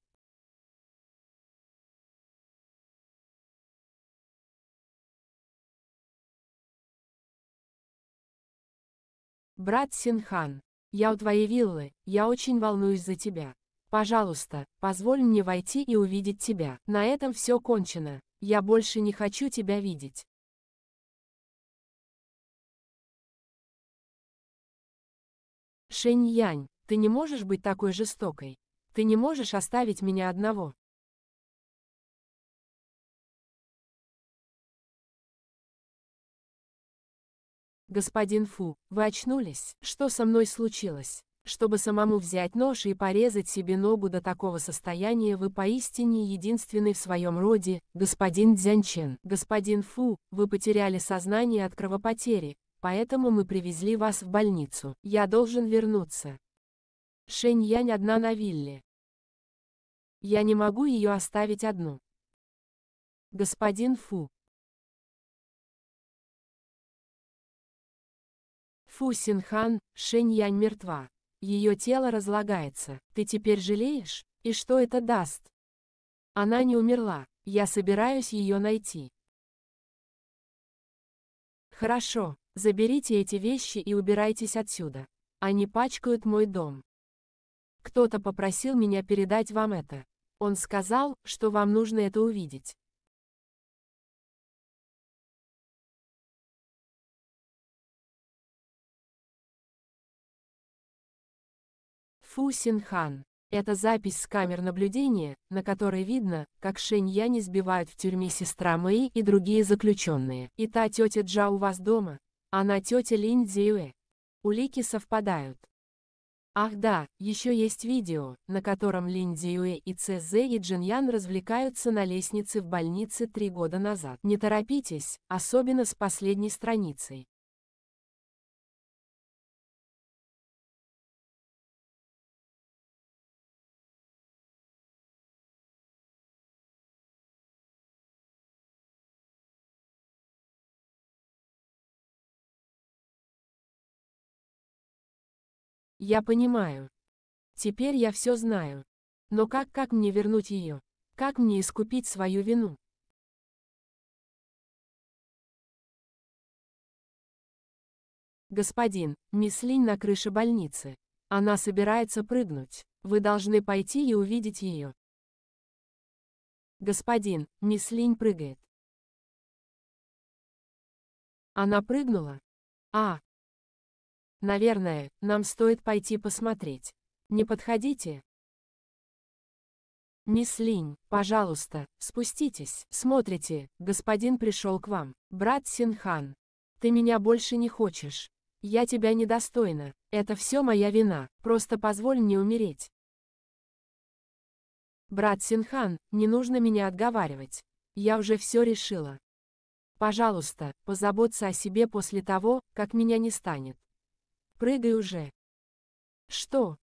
Брат Синхан, я у твоей виллы, я очень волнуюсь за тебя. Пожалуйста, позволь мне войти и увидеть тебя. На этом все кончено. Я больше не хочу тебя видеть. Шэнь Янь, ты не можешь быть такой жестокой. Ты не можешь оставить меня одного. «Господин Фу, вы очнулись? Что со мной случилось? Чтобы самому взять нож и порезать себе ногу до такого состояния вы поистине единственный в своем роде, господин Дзянчен. Господин Фу, вы потеряли сознание от кровопотери, поэтому мы привезли вас в больницу. Я должен вернуться. Шэнь Янь одна на вилле. Я не могу ее оставить одну. Господин Фу, Фу Синхан, Шэньянь мертва. Ее тело разлагается. Ты теперь жалеешь? И что это даст? Она не умерла. Я собираюсь ее найти. Хорошо, заберите эти вещи и убирайтесь отсюда. Они пачкают мой дом. Кто-то попросил меня передать вам это. Он сказал, что вам нужно это увидеть. Фу Синхан. Это запись с камер наблюдения, на которой видно, как Шэнь Янь сбивают в тюрьме сестра Мэй и другие заключенные. И та тетя Джа у вас дома, она тетя Линь Дзиуэ. Улики совпадают. Ах да, еще есть видео, на котором Линь Дзиуэ и ЦЗ и Джин Ян развлекаются на лестнице в больнице три года назад. Не торопитесь, особенно с последней страницей. Я понимаю. Теперь я все знаю. Но как, как мне вернуть ее? Как мне искупить свою вину? Господин, мисс Линь на крыше больницы. Она собирается прыгнуть. Вы должны пойти и увидеть ее. Господин, мисс Линь прыгает. Она прыгнула? А, Наверное, нам стоит пойти посмотреть. Не подходите. Мисс Линь, пожалуйста, спуститесь. Смотрите, господин пришел к вам. Брат Синхан, ты меня больше не хочешь. Я тебя недостойна. Это все моя вина. Просто позволь мне умереть. Брат Синхан, не нужно меня отговаривать. Я уже все решила. Пожалуйста, позаботься о себе после того, как меня не станет. Прыгай уже. Что?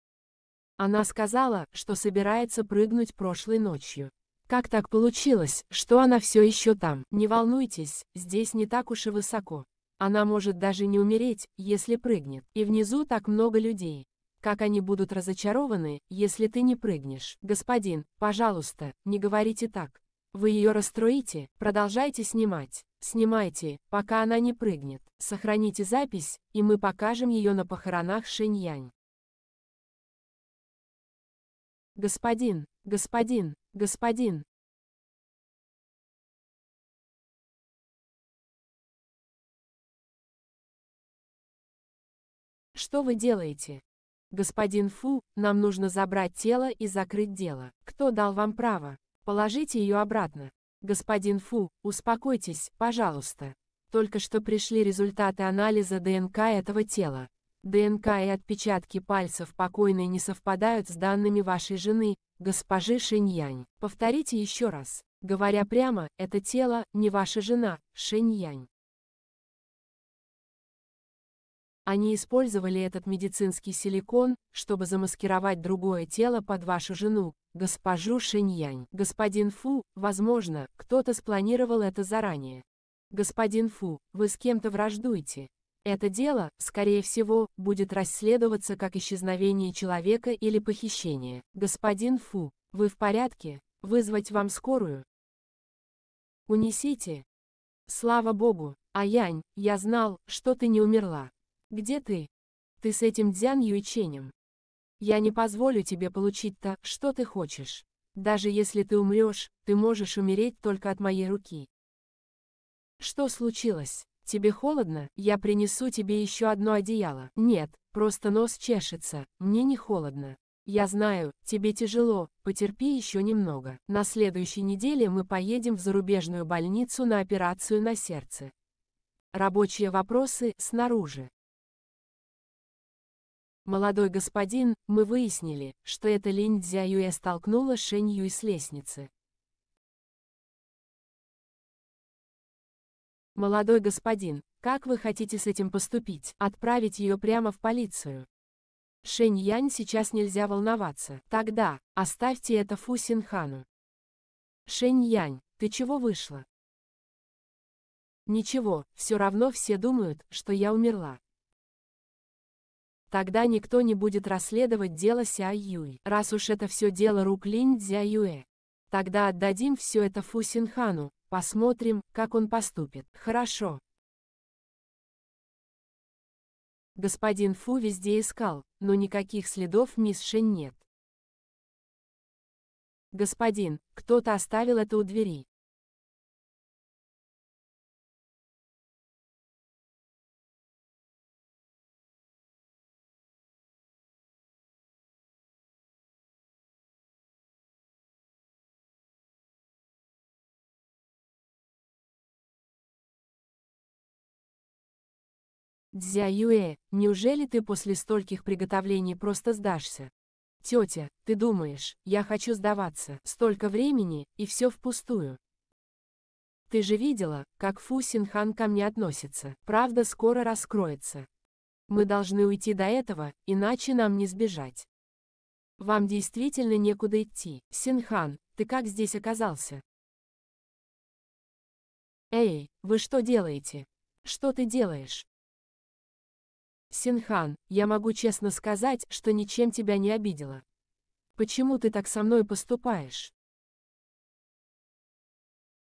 Она сказала, что собирается прыгнуть прошлой ночью. Как так получилось, что она все еще там? Не волнуйтесь, здесь не так уж и высоко. Она может даже не умереть, если прыгнет. И внизу так много людей. Как они будут разочарованы, если ты не прыгнешь? Господин, пожалуйста, не говорите так. Вы ее расстроите, продолжайте снимать. Снимайте, пока она не прыгнет. Сохраните запись, и мы покажем ее на похоронах Шиньянь. Господин, господин, господин. Что вы делаете? Господин Фу, нам нужно забрать тело и закрыть дело. Кто дал вам право? Положите ее обратно. Господин Фу, успокойтесь, пожалуйста. Только что пришли результаты анализа ДНК этого тела. ДНК и отпечатки пальцев покойной не совпадают с данными вашей жены, госпожи Шиньянь. Повторите еще раз. Говоря прямо, это тело, не ваша жена, Шиньянь. Они использовали этот медицинский силикон, чтобы замаскировать другое тело под вашу жену, госпожу Шиньянь. Господин Фу, возможно, кто-то спланировал это заранее. Господин Фу, вы с кем-то враждуете. Это дело, скорее всего, будет расследоваться как исчезновение человека или похищение. Господин Фу, вы в порядке? Вызвать вам скорую? Унесите. Слава богу, Аянь, я знал, что ты не умерла. Где ты? Ты с этим Дзян Юйченем. Я не позволю тебе получить то, что ты хочешь. Даже если ты умрешь, ты можешь умереть только от моей руки. Что случилось? Тебе холодно? Я принесу тебе еще одно одеяло. Нет, просто нос чешется, мне не холодно. Я знаю, тебе тяжело, потерпи еще немного. На следующей неделе мы поедем в зарубежную больницу на операцию на сердце. Рабочие вопросы снаружи. «Молодой господин, мы выяснили, что это Линь Цзяюэ столкнула Шэнь Юй с лестницы. «Молодой господин, как вы хотите с этим поступить? Отправить ее прямо в полицию?» «Шэнь Янь сейчас нельзя волноваться. Тогда, оставьте это Фу Синхану». «Шэнь Янь, ты чего вышла?» «Ничего, все равно все думают, что я умерла. Тогда никто не будет расследовать дело Ся Юй, раз уж это все дело рук Линь Дзя Юэ. Тогда отдадим все это Фу Синхану, посмотрим, как он поступит. Хорошо. Господин Фу везде искал, но никаких следов мисс Шень нет. Господин, кто-то оставил это у двери. Дзя Юэ, неужели ты после стольких приготовлений просто сдашься? Тетя, ты думаешь, я хочу сдаваться, столько времени, и все впустую. Ты же видела, как Фу Синхан ко мне относится, правда скоро раскроется. Мы должны уйти до этого, иначе нам не сбежать. Вам действительно некуда идти. Синхан, ты как здесь оказался? Эй, вы что делаете? Что ты делаешь? Синхан, я могу честно сказать, что ничем тебя не обидела. Почему ты так со мной поступаешь?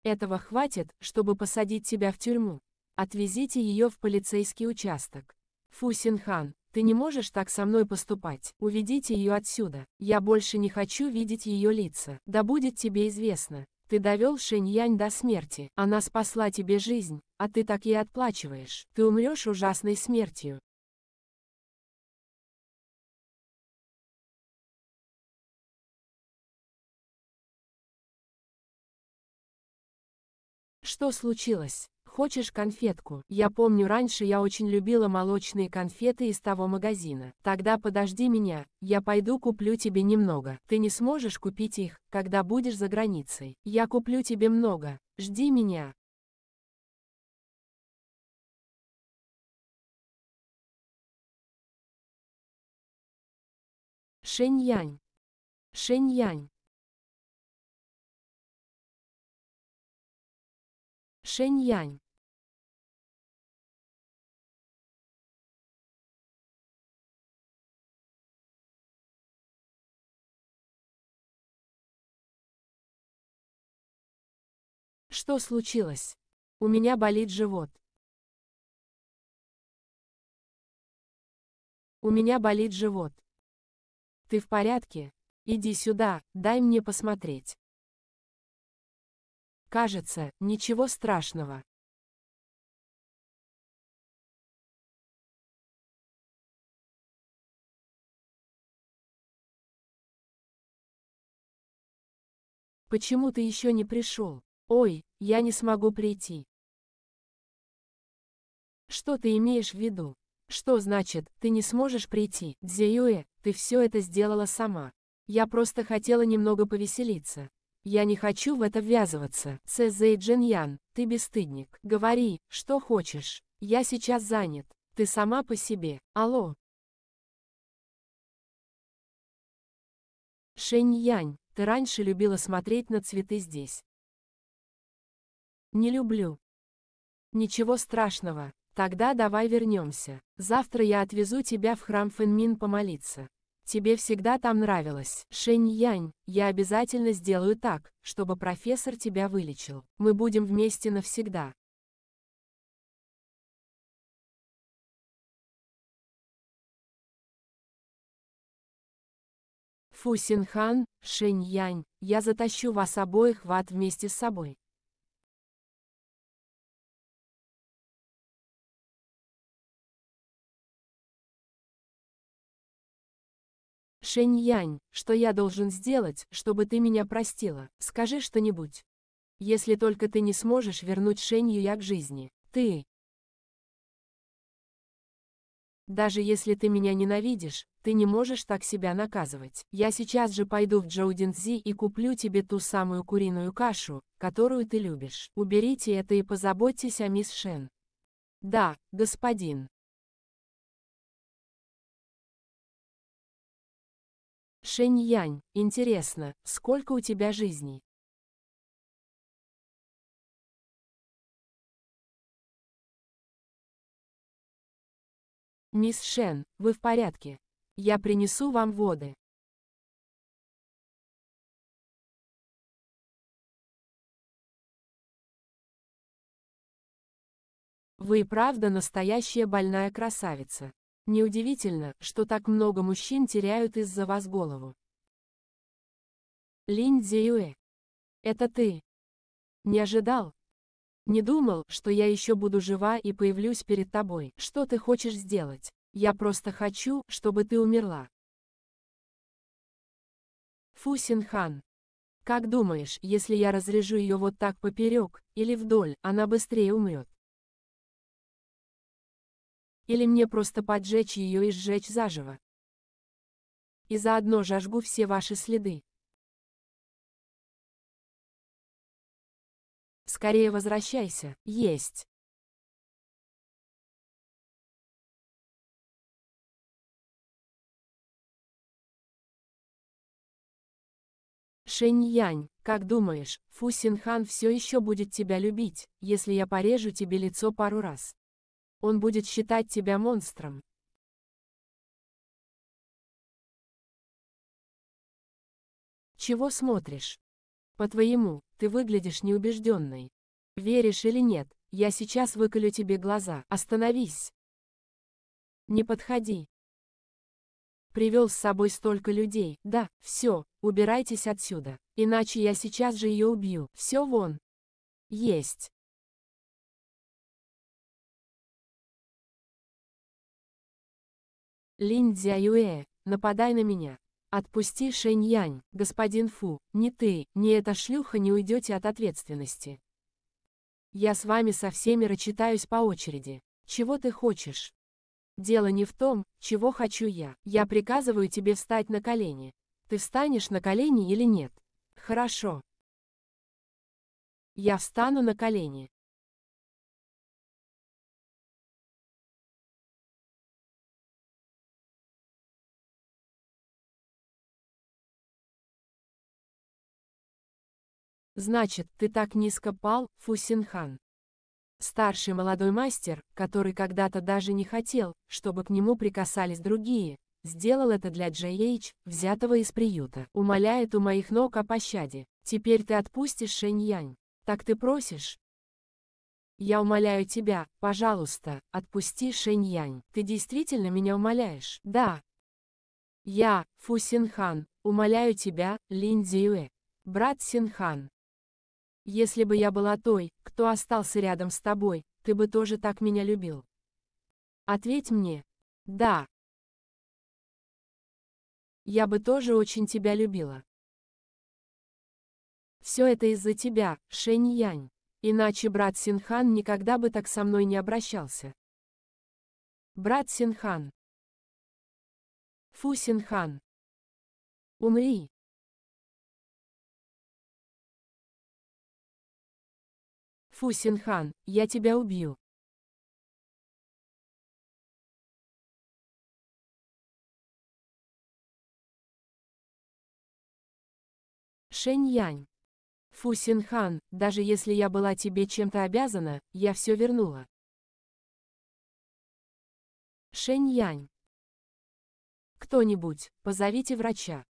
Этого хватит, чтобы посадить тебя в тюрьму. Отвезите ее в полицейский участок. Фу, Синхан, ты не можешь так со мной поступать. Уведите ее отсюда. Я больше не хочу видеть ее лица. Да будет тебе известно. Ты довел Шэньянь до смерти. Она спасла тебе жизнь, а ты так ей отплачиваешь. Ты умрешь ужасной смертью. Что случилось? Хочешь конфетку? Я помню, раньше я очень любила молочные конфеты из того магазина. Тогда подожди меня, я пойду куплю тебе немного. Ты не сможешь купить их, когда будешь за границей. Я куплю тебе много. Жди меня. Шэньянь. Шэньянь. Шэньянь. Что случилось? У меня болит живот. У меня болит живот. Ты в порядке? Иди сюда, дай мне посмотреть. Кажется, ничего страшного. Почему ты еще не пришел? Ой, я не смогу прийти. Что ты имеешь в виду? Что значит, ты не сможешь прийти? Дзеюэ, ты все это сделала сама. Я просто хотела немного повеселиться. Я не хочу в это ввязываться. Цезэй Джиньян, ты бесстыдник. Говори, что хочешь. Я сейчас занят. Ты сама по себе. Алло. Шэньянь, ты раньше любила смотреть на цветы здесь. Не люблю. Ничего страшного. Тогда давай вернемся. Завтра я отвезу тебя в храм Фэнмин помолиться. Тебе всегда там нравилось. Шэнь Янь, я обязательно сделаю так, чтобы профессор тебя вылечил. Мы будем вместе навсегда. Фу Синхан, Шэнь Янь, я затащу вас обоих в ад вместе с собой. Шэнь-Янь, что я должен сделать, чтобы ты меня простила? Скажи что-нибудь. Если только ты не сможешь вернуть Шэнь Юя к жизни, ты... Даже если ты меня ненавидишь, ты не можешь так себя наказывать. Я сейчас же пойду в Джоудинзи и куплю тебе ту самую куриную кашу, которую ты любишь. Уберите это и позаботьтесь о мисс Шен. Да, господин. Шэнь Янь, интересно, сколько у тебя жизней? Мисс Шен, вы в порядке? Я принесу вам воды. Вы и правда настоящая больная красавица. Неудивительно, что так много мужчин теряют из-за вас голову. Линь Цзюэ. Это ты. Не ожидал. Не думал, что я еще буду жива и появлюсь перед тобой. Что ты хочешь сделать? Я просто хочу, чтобы ты умерла. Фусин Хан. Как думаешь, если я разрежу ее вот так поперек, или вдоль, она быстрее умрет? Или мне просто поджечь ее и сжечь заживо? И заодно жажгу все ваши следы. Скорее возвращайся, есть. Шэнь Янь, как думаешь, Фу Фусинхан все еще будет тебя любить, если я порежу тебе лицо пару раз? Он будет считать тебя монстром. Чего смотришь? По-твоему, ты выглядишь неубежденной. Веришь или нет, я сейчас выколю тебе глаза. Остановись. Не подходи. Привел с собой столько людей. Да, все, убирайтесь отсюда. Иначе я сейчас же ее убью. Все вон. Есть. Линь Дзяюэ, нападай на меня. Отпусти Шэнь Янь, господин Фу, ни ты, ни эта шлюха не уйдете от ответственности. Я с вами со всеми рачитаюсь по очереди. Чего ты хочешь? Дело не в том, чего хочу я. Я приказываю тебе встать на колени. Ты встанешь на колени или нет? Хорошо. Я встану на колени. Значит, ты так низко пал, Фусинхан. Старший молодой мастер, который когда-то даже не хотел, чтобы к нему прикасались другие, сделал это для Джейч, взятого из приюта. Умоляет у моих ног о пощаде. Теперь ты отпустишь Шэнь-Янь. Так ты просишь? Я умоляю тебя, пожалуйста, отпусти Шэнь-Янь. Ты действительно меня умоляешь? Да. Я, Фусинхан, умоляю тебя, Лин Брат Синхан, если бы я была той, кто остался рядом с тобой, ты бы тоже так меня любил. Ответь мне. Да. Я бы тоже очень тебя любила. Все это из-за тебя, Шэнь Янь. Иначе брат Синхан никогда бы так со мной не обращался. Брат Синхан. Фу Синхан. Умри. Фусинхан, я тебя убью. Шэньянь. Фусинхан, даже если я была тебе чем-то обязана, я все вернула. Шэньянь. Кто-нибудь, позовите врача.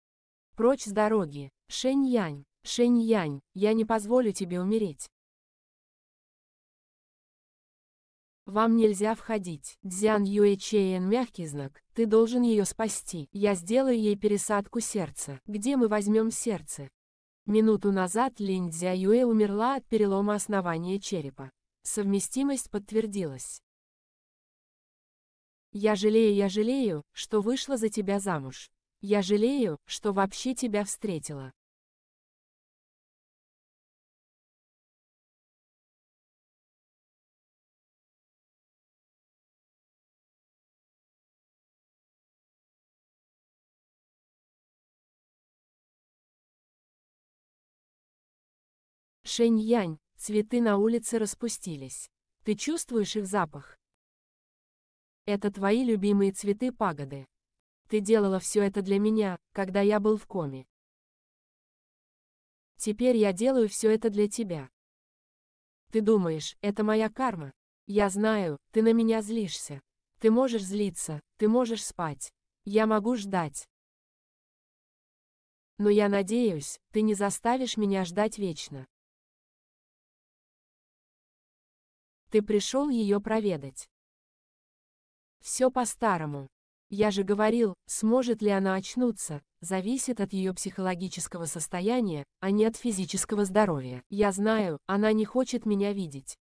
Прочь с дороги, Шэньянь, Шэньянь, я не позволю тебе умереть. Вам нельзя входить. Дзян Юэчэйэн мягкий знак. Ты должен ее спасти. Я сделаю ей пересадку сердца. Где мы возьмем сердце? Минуту назад Линь Дзя Юэ умерла от перелома основания черепа. Совместимость подтвердилась. Я жалею, я жалею, что вышла за тебя замуж. Я жалею, что вообще тебя встретила. Янь, цветы на улице распустились. Ты чувствуешь их запах? Это твои любимые цветы пагоды. Ты делала все это для меня, когда я был в коме. Теперь я делаю все это для тебя. Ты думаешь, это моя карма? Я знаю, ты на меня злишься. Ты можешь злиться, ты можешь спать. Я могу ждать. Но я надеюсь, ты не заставишь меня ждать вечно. Ты пришел ее проведать. Все по-старому. Я же говорил, сможет ли она очнуться, зависит от ее психологического состояния, а не от физического здоровья. Я знаю, она не хочет меня видеть.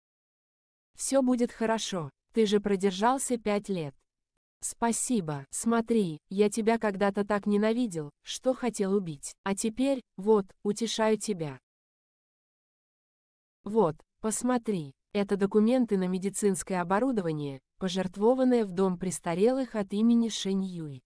Все будет хорошо, ты же продержался пять лет. Спасибо, смотри, я тебя когда-то так ненавидел, что хотел убить, а теперь, вот, утешаю тебя. Вот, посмотри, это документы на медицинское оборудование, пожертвованное в дом престарелых от имени Шэнь Юй.